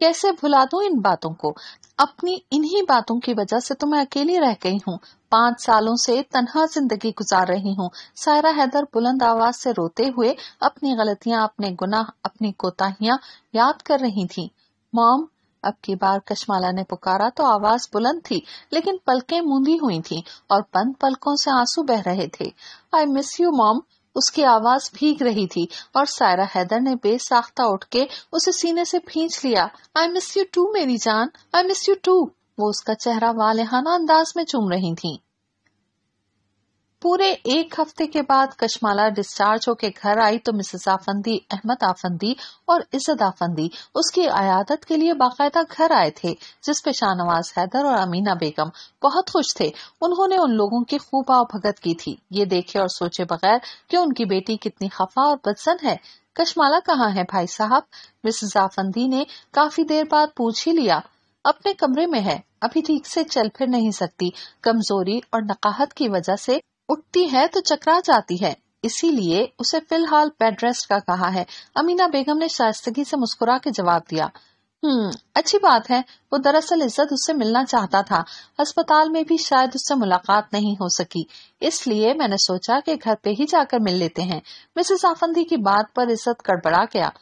कैसे भुला दू इन बातों को अपनी इन्हीं बातों की वजह से तो मैं अकेली रह गई हूँ पांच सालों से तनहा जिंदगी गुजार रही हूँ सायरा हैदर बुलंद आवाज से रोते हुए अपनी गलतियां अपने गुनाह अपनी कोताहियां याद कर रही थी मॉम अब की बार कशमाला ने पुकारा तो आवाज बुलंद थी लेकिन पलकें मूंदी हुई थी और बंद पलकों से आंसू बह रहे थे आई मिस यू मॉम उसकी आवाज भीग रही थी और सायरा हैदर ने बेसाख्ता उठ के उसे सीने से खींच लिया आई मिस यू टू मेरी जान आई मिस यू टू वो उसका चेहरा वालेहाना अंदाज में चूम रही थी पूरे एक हफ्ते के बाद कशमाला डिस्चार्ज होकर घर आई तो मिसेस आफंदी अहमद आफंदी और इज्जत आफंदी उसकी अयादत के लिए बाकायदा घर आए थे जिसपे शाहनवाज हैदर और अमीना बेगम बहुत खुश थे उन्होंने उन लोगों की खूब आव भगत की थी ये देखे और सोचे बगैर कि उनकी बेटी कितनी खफा और बदसन है कशमाला कहाँ है भाई साहब मिसेज आफंदी ने काफी देर बाद पूछ ही लिया अपने कमरे में है अभी ठीक से चल फिर नहीं सकती कमजोरी और नकाहत की वजह से उठती है तो चकरा जाती है इसीलिए उसे फिलहाल बेड रेस्ट का कहा है अमीना बेगम ने शायस्तगी से मुस्कुरा के जवाब दिया हम्म अच्छी बात है वो दरअसल इज्जत उससे मिलना चाहता था अस्पताल में भी शायद उससे मुलाकात नहीं हो सकी इसलिए मैंने सोचा कि घर पे ही जाकर मिल लेते हैं मिसेस आफंदी की बात पर इज्जत गड़बड़ा गया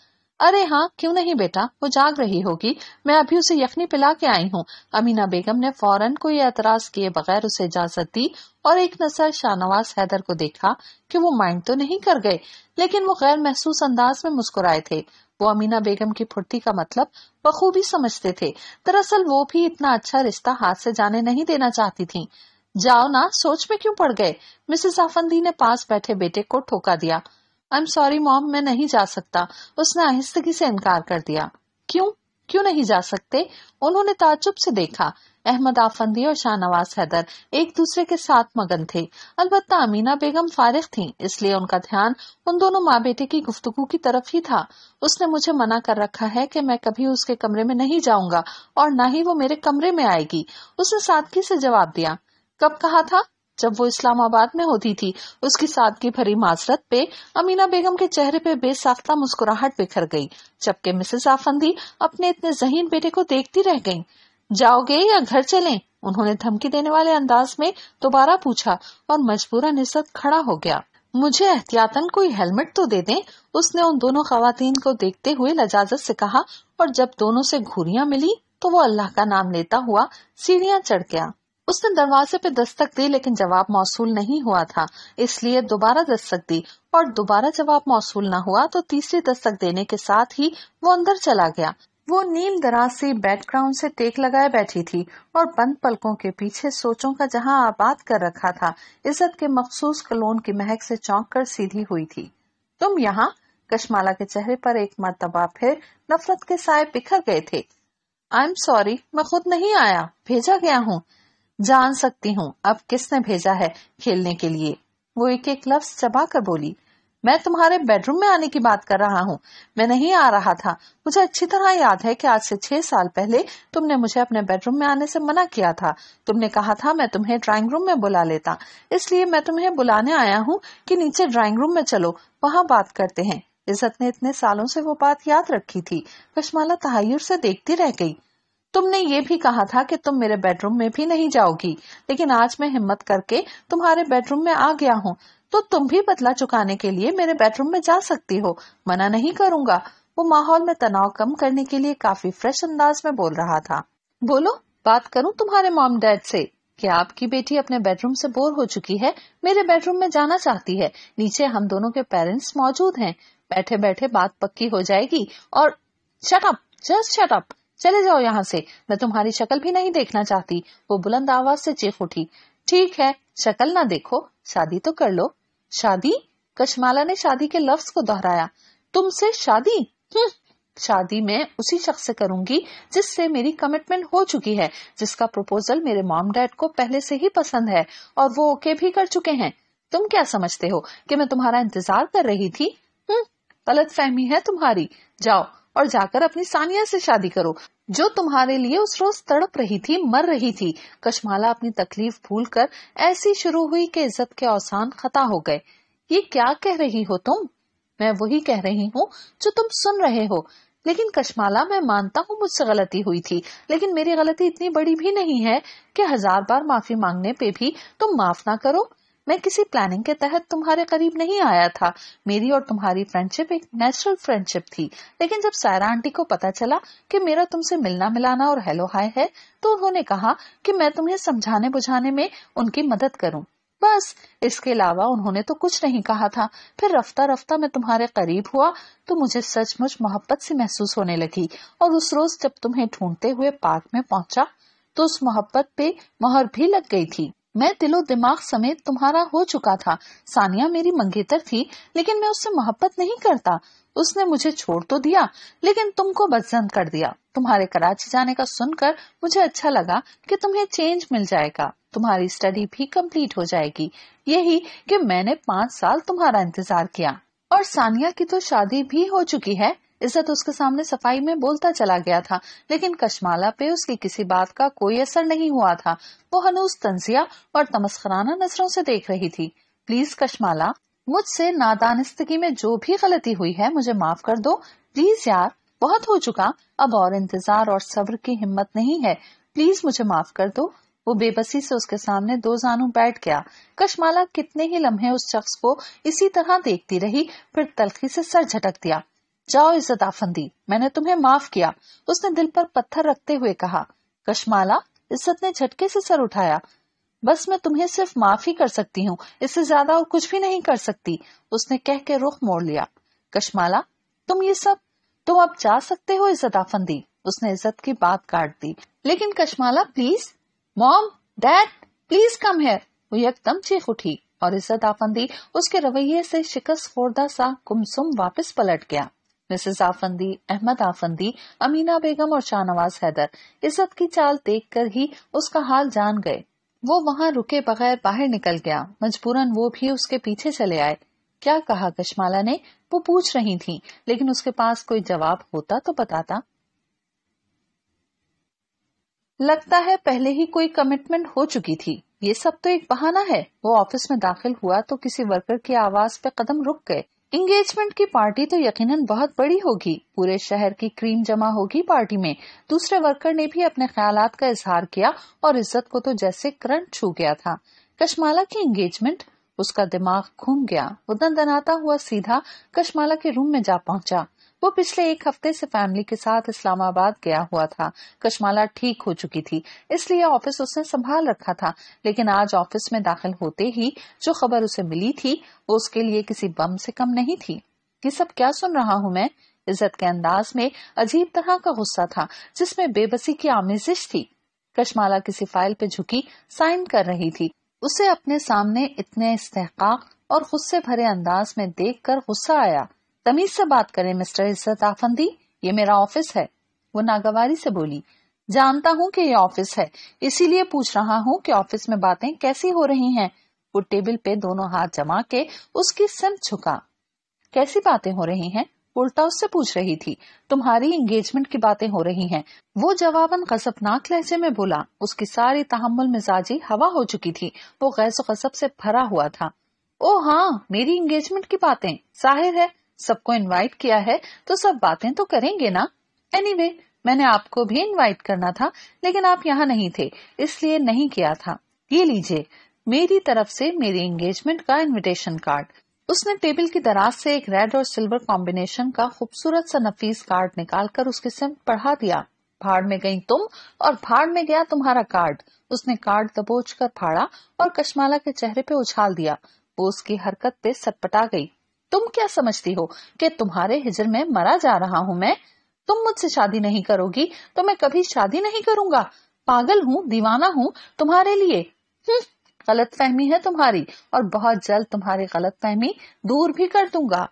अरे हाँ क्यों नहीं बेटा वो जाग रही होगी मैं अभी उसे यखनी पिला के आई हूँ अमीना बेगम ने फौरन कोई एतराज किए बगैर उसे इजाजत दी और एक नजर शाहनवाज हैदर को देखा कि वो माइंड तो नहीं कर गए लेकिन वो गैर महसूस अंदाज में मुस्कुराए थे वो अमीना बेगम की फुर्ती का मतलब बखूबी समझते थे दरअसल वो भी इतना अच्छा रिश्ता हाथ से जाने नहीं देना चाहती थी जाओ ना सोच में क्यों पड़ गए मिसेस आफंदी ने पास बैठे बेटे को ठोका दिया आई एम सॉरी मॉम मैं नहीं जा सकता उसने आहिस्तगी से इनकार कर दिया क्यों क्यों नहीं जा सकते उन्होंने ताजुब से देखा अहमद आफंदी और शाहनवाज हैदर एक दूसरे के साथ मगन थे अलबत्ता अमीना बेगम फारिग थीं, इसलिए उनका ध्यान उन दोनों माँ बेटे की गुफ्तगु की तरफ ही था उसने मुझे मना कर रखा है कि मैं कभी उसके कमरे में नहीं जाऊंगा और न ही वो मेरे कमरे में आएगी उसने सादगी से जवाब दिया कब कहा था जब वो इस्लामाबाद में होती थी उसकी सादगी भरी माजरत पे अमीना बेगम के चेहरे पे बेसाख्ता मुस्कुराहट बिखर गई जबकि मिसेस आफंदी अपने इतने जहीन बेटे को देखती रह गई जाओगे या घर चलें? उन्होंने धमकी देने वाले अंदाज में दोबारा पूछा और मजबूरा निसत खड़ा हो गया मुझे एहतियातन कोई हेलमेट तो दे दें उसने उन दोनों खातन को देखते हुए लजाजत से कहा और जब दोनों से घूरिया मिली तो वो अल्लाह का नाम लेता हुआ सीढ़ियाँ चढ़ गया उसने दरवाजे पे दस्तक दी लेकिन जवाब मौसूल नहीं हुआ था इसलिए दोबारा दस्तक दी और दोबारा जवाब मौसू न हुआ तो तीसरी दस्तक देने के साथ ही वो अंदर चला गया वो नील दराज से बैकग्राउंड से टेक लगाए बैठी थी और बंद पलकों के पीछे सोचों का जहां आबाद कर रखा था इज्जत के मखसूस कलोन की महक से चौंक कर सीधी हुई थी तुम यहाँ कशमाला के चेहरे पर एक मरतबा फिर नफरत के साय बिखर गए थे आई एम सॉरी मैं खुद नहीं आया भेजा गया हूँ जान सकती हूँ अब किसने भेजा है खेलने के लिए वो एक एक लफ्ज चबा कर बोली मैं तुम्हारे बेडरूम में आने की बात कर रहा हूँ मैं नहीं आ रहा था मुझे अच्छी तरह याद है कि आज से छह साल पहले तुमने मुझे अपने बेडरूम में आने से मना किया था तुमने कहा था मैं तुम्हें ड्राइंग रूम में बुला लेता इसलिए मैं तुम्हें बुलाने आया हूँ कि नीचे ड्राइंग रूम में चलो वहाँ बात करते हैं इज्जत ने इतने सालों से वो बात याद रखी थी कश्माला तहयर से देखती रह गई तुमने ये भी कहा था कि तुम मेरे बेडरूम में भी नहीं जाओगी लेकिन आज मैं हिम्मत करके तुम्हारे बेडरूम में आ गया हूँ तो तुम भी बदला चुकाने के लिए मेरे बेडरूम में जा सकती हो मना नहीं करूँगा वो माहौल में तनाव कम करने के लिए काफी फ्रेश अंदाज में बोल रहा था बोलो बात करूँ तुम्हारे मॉम डैड से कि आपकी बेटी अपने बेडरूम से बोर हो चुकी है मेरे बेडरूम में जाना चाहती है नीचे हम दोनों के पेरेंट्स मौजूद हैं बैठे बैठे बात पक्की हो जाएगी और शटअप जस्ट शटअप चले जाओ यहाँ से मैं तुम्हारी शक्ल भी नहीं देखना चाहती वो बुलंद आवाज से चीख उठी ठीक है शक्ल ना देखो शादी तो कर लो शादी कशमाला ने शादी के लफ्ज को दोहराया तुमसे शादी हम्म, शादी मैं उसी शख्स से करूंगी जिससे मेरी कमिटमेंट हो चुकी है जिसका प्रपोजल मेरे मॉम डैड को पहले से ही पसंद है और वो ओके भी कर चुके हैं तुम क्या समझते हो कि मैं तुम्हारा इंतजार कर रही थी हम्म, गलत फहमी है तुम्हारी जाओ और जाकर अपनी सानिया से शादी करो जो तुम्हारे लिए उस रोज तड़प रही थी मर रही थी कशमाला अपनी तकलीफ भूल कर ऐसी शुरू हुई कि इज्जत के औसान खता हो गए ये क्या कह रही हो तुम मैं वही कह रही हूँ जो तुम सुन रहे हो लेकिन कशमाला मैं मानता हूँ मुझसे गलती हुई थी लेकिन मेरी गलती इतनी बड़ी भी नहीं है कि हजार बार माफी मांगने पे भी तुम माफ ना करो मैं किसी प्लानिंग के तहत तुम्हारे करीब नहीं आया था मेरी और तुम्हारी फ्रेंडशिप एक नेचुरल फ्रेंडशिप थी लेकिन जब सायरा आंटी को पता चला कि मेरा तुमसे मिलना मिलाना और हेलो हाय है तो उन्होंने कहा कि मैं तुम्हें समझाने बुझाने में उनकी मदद करूं बस इसके अलावा उन्होंने तो कुछ नहीं कहा था फिर रफ्ता रफ्ता मैं तुम्हारे करीब हुआ तो मुझे सचमुच मोहब्बत से महसूस होने लगी और उस रोज जब तुम्हें ढूंढते हुए पार्क में पहुंचा तो उस मोहब्बत पे मोहर भी लग गई थी मैं दिलो दिमाग समेत तुम्हारा हो चुका था सानिया मेरी मंगेतर थी लेकिन मैं उससे मोहब्बत नहीं करता उसने मुझे छोड़ तो दिया लेकिन तुमको बदजन कर दिया तुम्हारे कराची जाने का सुनकर मुझे अच्छा लगा कि तुम्हें चेंज मिल जाएगा तुम्हारी स्टडी भी कंप्लीट हो जाएगी यही कि मैंने पाँच साल तुम्हारा इंतजार किया और सानिया की तो शादी भी हो चुकी है इज्जत उसके सामने सफाई में बोलता चला गया था लेकिन कशमाला पे उसकी किसी बात का कोई असर नहीं हुआ था वो हनूस तंजिया और तमस्कराना नजरों से देख रही थी प्लीज कशमाला मुझसे नादानिस्तगी में जो भी गलती हुई है मुझे माफ कर दो प्लीज यार बहुत हो चुका अब और इंतजार और सब्र की हिम्मत नहीं है प्लीज मुझे माफ कर दो वो बेबसी से उसके सामने दो जानू बैठ गया कशमाला कितने ही लम्हे उस शख्स को इसी तरह देखती रही फिर तलखी से सर झटक दिया जाओ इज्जत आफंदी मैंने तुम्हें माफ किया उसने दिल पर पत्थर रखते हुए कहा कशमाला इज्जत ने झटके से सर उठाया बस मैं तुम्हें सिर्फ माफ ही कर सकती हूँ इससे ज्यादा और कुछ भी नहीं कर सकती उसने कह के रुख मोड़ लिया कशमाला तुम ये सब तुम अब जा सकते हो इज्जत आफंदी उसने इज्जत की बात काट दी लेकिन Kashmala please mom dad please come है वो एकदम चीख उठी और इज्जत आफंदी उसके रवैये से शिकस्त खोर्दा सा कुमसुम वापस पलट गया मिसेस आफंदी अहमद आफंदी अमीना बेगम और शाहनवाज हैदर इज्जत की चाल देख कर ही उसका हाल जान गए वो वहाँ रुके बगैर बाहर निकल गया मजबूरन वो भी उसके पीछे चले आए क्या कहा कशमाला ने वो पूछ रही थी लेकिन उसके पास कोई जवाब होता तो बताता लगता है पहले ही कोई कमिटमेंट हो चुकी थी ये सब तो एक बहाना है वो ऑफिस में दाखिल हुआ तो किसी वर्कर की आवाज पे कदम रुक गए एंगेजमेंट की पार्टी तो यकीनन बहुत बड़ी होगी पूरे शहर की क्रीम जमा होगी पार्टी में दूसरे वर्कर ने भी अपने ख्याल का इजहार किया और इज्जत को तो जैसे करंट छू गया था कशमाला की एंगेजमेंट उसका दिमाग घूम गया वो दनाता हुआ सीधा कश्माला के रूम में जा पहुंचा वो पिछले एक हफ्ते से फैमिली के साथ इस्लामाबाद गया हुआ था कशमाला ठीक हो चुकी थी इसलिए ऑफिस उसने संभाल रखा था लेकिन आज ऑफिस में दाखिल होते ही जो खबर उसे मिली थी वो उसके लिए किसी बम से कम नहीं थी ये सब क्या सुन रहा हूँ मैं इज्जत के अंदाज में अजीब तरह का गुस्सा था जिसमे बेबसी की आमेजिश थी कशमाला किसी फाइल पे झुकी साइन कर रही थी उसे अपने सामने इतने इस्तेक और गुस्से भरे अंदाज में देखकर गुस्सा आया तमीज से बात करें मिस्टर इज्जत आफंदी ये मेरा ऑफिस है वो नागवारी से बोली जानता हूँ कि ये ऑफिस है इसीलिए पूछ रहा हूँ कि ऑफिस में बातें कैसी हो रही हैं वो टेबल पे दोनों हाथ जमा के उसकी सिम छुका कैसी बातें हो रही हैं उल्टा उससे पूछ रही थी तुम्हारी इंगेजमेंट की बातें हो रही हैं वो जवाबन गजबनाक लहजे में बोला उसकी सारी तहमुल मिजाजी हवा हो चुकी थी वो गैस कसब से भरा हुआ था ओ हाँ मेरी एंगेजमेंट की बातें जाहिर है सबको इनवाइट किया है तो सब बातें तो करेंगे ना एनीवे anyway, मैंने आपको भी इनवाइट करना था लेकिन आप यहाँ नहीं थे इसलिए नहीं किया था ये लीजिए मेरी तरफ से मेरी एंगेजमेंट का इनविटेशन कार्ड उसने टेबल की दराज से एक रेड और सिल्वर कॉम्बिनेशन का खूबसूरत सा नफीस कार्ड निकालकर उसके सिम पढ़ा दिया भाड़ में गई तुम और भाड़ में गया तुम्हारा कार्ड उसने कार्ड दबोच कर फाड़ा और कशमाला के चेहरे पे उछाल दिया वो उसकी हरकत पे सटपटा गई तुम क्या समझती हो कि तुम्हारे हिजर में मरा जा रहा हूँ मैं तुम मुझसे शादी नहीं करोगी तो मैं कभी शादी नहीं करूंगा पागल हूँ दीवाना हूँ तुम्हारे लिए हम्म, गलत फहमी है तुम्हारी और बहुत जल्द तुम्हारी गलत फहमी दूर भी कर दूंगा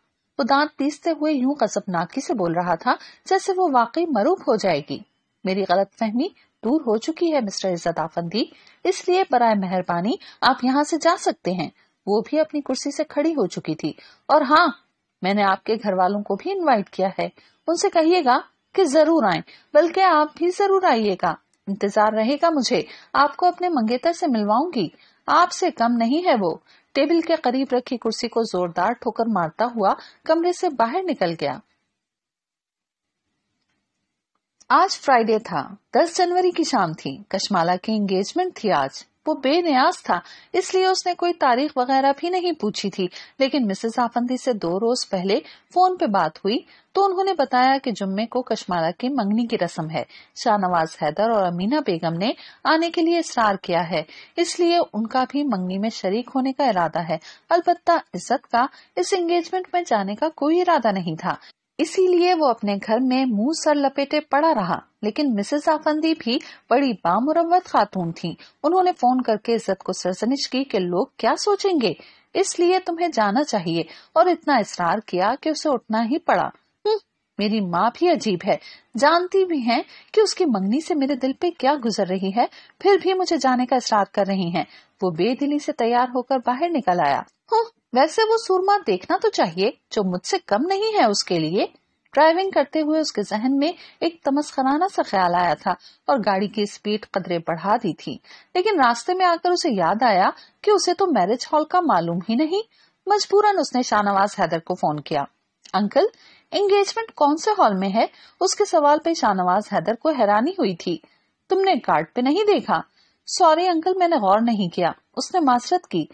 वो दांत पीसते हुए यूं कसबनाकी से बोल रहा था जैसे वो वाकई मरूब हो जाएगी मेरी गलत फहमी दूर हो चुकी है मिस्टर इज्जत आफंदी इसलिए बरए मेहरबानी आप यहाँ से जा सकते हैं वो भी अपनी कुर्सी से खड़ी हो चुकी थी और हाँ मैंने आपके घर वालों को भी इनवाइट किया है उनसे कहिएगा कि जरूर आए बल्कि आप भी जरूर आइएगा इंतजार रहेगा मुझे आपको अपने मंगेतर से मिलवाऊंगी आपसे कम नहीं है वो टेबल के करीब रखी कुर्सी को जोरदार ठोकर मारता हुआ कमरे से बाहर निकल गया आज फ्राइडे था 10 जनवरी की शाम थी कशमाला की एंगेजमेंट थी आज वो बेनियाज था इसलिए उसने कोई तारीख वगैरह भी नहीं पूछी थी लेकिन मिसेस आफंदी से दो रोज पहले फोन पे बात हुई तो उन्होंने बताया कि जुम्मे को कश्मारा की मंगनी की रस्म है शाहनवाज हैदर और अमीना बेगम ने आने के लिए इसरार किया है इसलिए उनका भी मंगनी में शरीक होने का इरादा है अलबत्ता इज्जत का इस एंगेजमेंट में जाने का कोई इरादा नहीं था इसीलिए वो अपने घर में मुंह सर लपेटे पड़ा रहा लेकिन मिसेस आफंदी भी बड़ी बामुरम्मत खातून थी उन्होंने फोन करके इज्जत को सरसनिश की कि लोग क्या सोचेंगे इसलिए तुम्हें जाना चाहिए और इतना इसरार किया कि उसे उठना ही पड़ा हम्म, मेरी माँ भी अजीब है जानती भी हैं कि उसकी मंगनी से मेरे दिल पे क्या गुजर रही है फिर भी मुझे जाने का इसरार कर रही है वो बेदिली से तैयार होकर बाहर निकल आया हम्म, वैसे वो सुरमा देखना तो चाहिए जो मुझसे कम नहीं है उसके लिए ड्राइविंग करते हुए उसके जहन में एक तमस्खराना सा ख्याल आया था और गाड़ी की स्पीड कदरे बढ़ा दी थी लेकिन रास्ते में आकर उसे याद आया कि उसे तो मैरिज हॉल का मालूम ही नहीं मजबूरन उसने शाहनवाज हैदर को फोन किया अंकल एंगेजमेंट कौन से हॉल में है उसके सवाल पे शाहनवाज हैदर को हैरानी हुई थी तुमने कार्ड पे नहीं देखा सॉरी अंकल मैंने गौर नहीं किया उसने मासरत की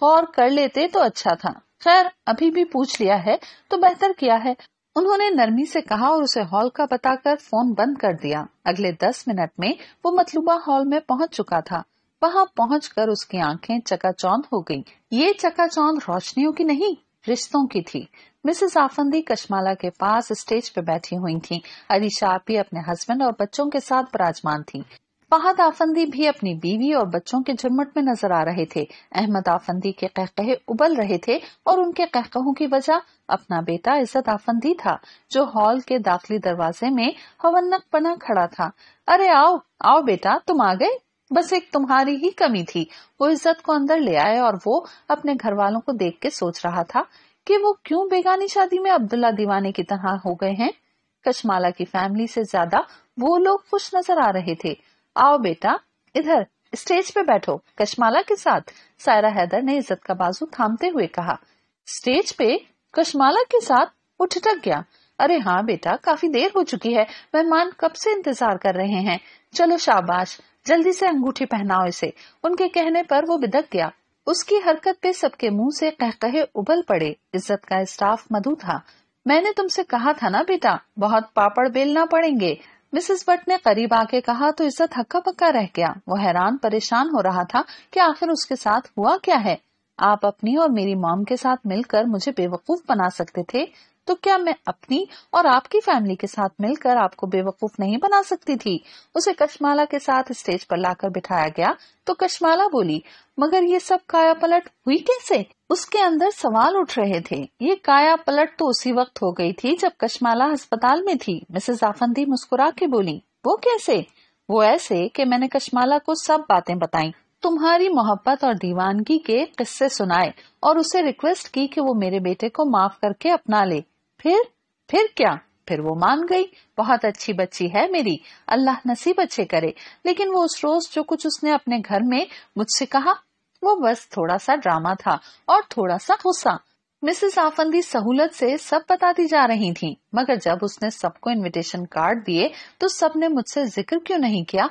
फौर कर लेते तो अच्छा था खैर अभी भी पूछ लिया है तो बेहतर किया है उन्होंने नरमी से कहा और उसे हॉल का बताकर फोन बंद कर दिया अगले दस मिनट में वो मतलूबा हॉल में पहुंच चुका था वहां पहुंचकर उसकी आंखें चकाचौंध हो गईं। ये चकाचौंध रोशनियों की नहीं रिश्तों की थी मिसेस आफंदी कश्माला के पास स्टेज पे बैठी हुई थी अली भी अपने हस्बैंड और बच्चों के साथ विराजमान थी फहद आफंदी भी अपनी बीवी और बच्चों के झुरमट में नजर आ रहे थे अहमद आफंदी के कहकहे उबल रहे थे और उनके कहकहों की वजह अपना बेटा इज्जत आफंदी था जो हॉल के दाखिली दरवाजे में हवनक पना खड़ा था अरे आओ आओ बेटा तुम आ गए बस एक तुम्हारी ही कमी थी वो इज्जत को अंदर ले आए और वो अपने घर वालों को देख के सोच रहा था कि वो क्यों बेगानी शादी में अब्दुल्ला दीवाने की तरह हो गए हैं कशमाला की फैमिली से ज्यादा वो लोग खुश नजर आ रहे थे आओ बेटा इधर स्टेज पे बैठो कशमाला के साथ सायरा हैदर ने इज्जत का बाजू थामते हुए कहा स्टेज पे कशमाला के साथ वो ठिटक गया अरे हाँ बेटा काफी देर हो चुकी है मेहमान कब से इंतजार कर रहे हैं चलो शाबाश जल्दी से अंगूठी पहनाओ इसे उनके कहने पर वो बिदक गया उसकी हरकत पे सबके मुंह से कहकहे उबल पड़े इज्जत का स्टाफ मधु था मैंने तुमसे कहा था ना बेटा बहुत पापड़ बेलना पड़ेंगे मिसेस बट ने करीब आके कहा तो इज्जत हक्का पक्का रह गया वो हैरान परेशान हो रहा था कि आखिर उसके साथ हुआ क्या है आप अपनी और मेरी मॉम के साथ मिलकर मुझे बेवकूफ बना सकते थे तो क्या मैं अपनी और आपकी फैमिली के साथ मिलकर आपको बेवकूफ नहीं बना सकती थी उसे कशमाला के साथ स्टेज पर लाकर बिठाया गया तो कशमाला बोली मगर ये सब काया पलट हुई कैसे उसके अंदर सवाल उठ रहे थे ये काया पलट तो उसी वक्त हो गई थी जब कशमाला अस्पताल में थी मिसेज आफंदी मुस्कुरा के बोली वो कैसे वो ऐसे कि मैंने कशमाला को सब बातें बताई तुम्हारी मोहब्बत और दीवानगी के किस्से सुनाए और उसे रिक्वेस्ट की कि वो मेरे बेटे को माफ करके अपना ले फिर फिर क्या फिर वो मान गई बहुत अच्छी बच्ची है मेरी अल्लाह नसीब अच्छे करे लेकिन वो उस रोज जो कुछ उसने अपने घर में मुझसे कहा वो बस थोड़ा सा ड्रामा था और थोड़ा सा गुस्सा मिसेस आफंदी सहूलत से सब बताती जा रही थी मगर जब उसने सबको इनविटेशन कार्ड दिए तो सबने मुझसे जिक्र क्यों नहीं किया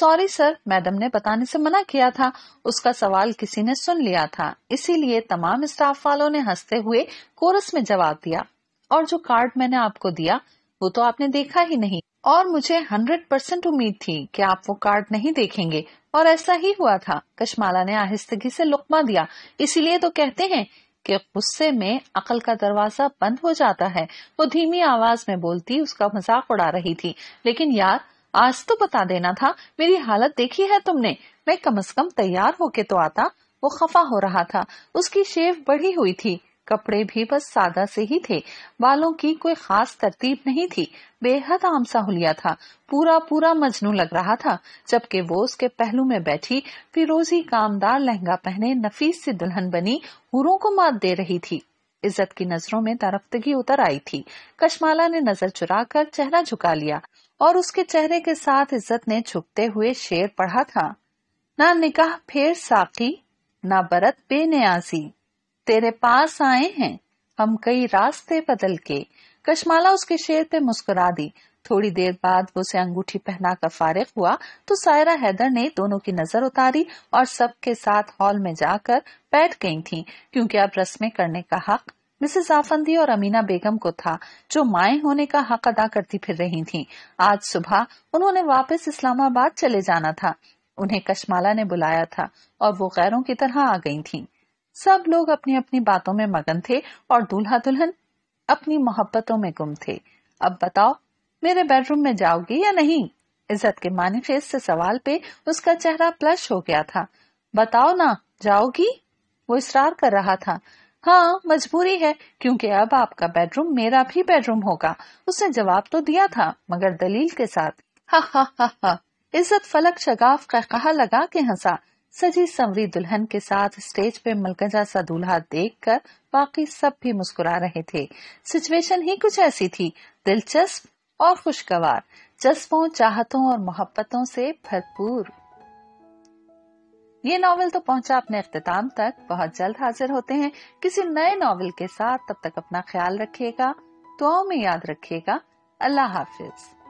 सॉरी सर मैडम ने बताने से मना किया था उसका सवाल किसी ने सुन लिया था इसीलिए तमाम स्टाफ वालों ने हंसते हुए कोरस में जवाब दिया और जो कार्ड मैंने आपको दिया वो तो आपने देखा ही नहीं और मुझे हंड्रेड परसेंट उम्मीद थी कि आप वो कार्ड नहीं देखेंगे और ऐसा ही हुआ था कशमाला ने आहिस्तगी से लुकमा दिया इसीलिए तो कहते हैं कि गुस्से में अकल का दरवाजा बंद हो जाता है वो धीमी आवाज में बोलती उसका मजाक उड़ा रही थी लेकिन यार आज तो बता देना था मेरी हालत देखी है तुमने मैं कम अज कम तैयार होके तो आता वो खफा हो रहा था उसकी शेव बढ़ी हुई थी कपड़े भी बस सादा से ही थे बालों की कोई खास तरतीब नहीं थी बेहद आम सहूलिया था पूरा पूरा मजनू लग रहा था जबकि वो उसके पहलू में बैठी फिरोजी कामदार लहंगा पहने नफीस से दुल्हन बनी हुरों को मात दे रही थी इज्जत की नजरों में तरफ्तगी उतर आई थी कशमाला ने नजर चुरा कर चेहरा झुका लिया और उसके चेहरे के साथ इज्जत ने झुकते हुए शेर पढ़ा था ना निकाह फेर साकी ना बरत बेनियाजी तेरे पास आए हैं हम कई रास्ते बदल के कशमाला उसके शेर पे मुस्कुरा दी थोड़ी देर बाद वो उसे अंगूठी पहनाकर फारिग हुआ तो सायरा हैदर ने दोनों की नजर उतारी और सबके साथ हॉल में जाकर बैठ गई थी क्योंकि अब रस्में करने का हक मिसेस आफंदी और अमीना बेगम को था जो माए होने का हक अदा करती फिर रही थीं। आज सुबह उन्होंने वापस इस्लामाबाद चले जाना था उन्हें कशमाला ने बुलाया था और वो गैरों की तरह आ गई थीं। सब लोग अपनी अपनी बातों में मगन थे और दूल्हा दुल्हन अपनी मोहब्बतों में गुम थे अब बताओ मेरे बेडरूम में जाओगी या नहीं इज्जत के मानी फेस से सवाल पे उसका चेहरा प्लश हो गया था बताओ ना जाओगी वो इसरार कर रहा था हाँ मजबूरी है क्योंकि अब आपका बेडरूम मेरा भी बेडरूम होगा उसने जवाब तो दिया था मगर दलील के साथ हा हा हा हा इज्जत फलक शगाफ का कहा लगा के हंसा सजी संवरी दुल्हन के साथ स्टेज पे मलकजा सा दूल्हा कर बाकी सब भी मुस्कुरा रहे थे सिचुएशन ही कुछ ऐसी थी दिलचस्प और खुशगवार जज्बों चाहतों और मोहब्बतों से भरपूर ये नॉवल तो पहुंचा अपने अख्ताम तक बहुत जल्द हाजिर होते हैं किसी नए नावल के साथ तब तक अपना ख्याल रखिएगा दुआओं में याद रखिएगा अल्लाह हाफिज़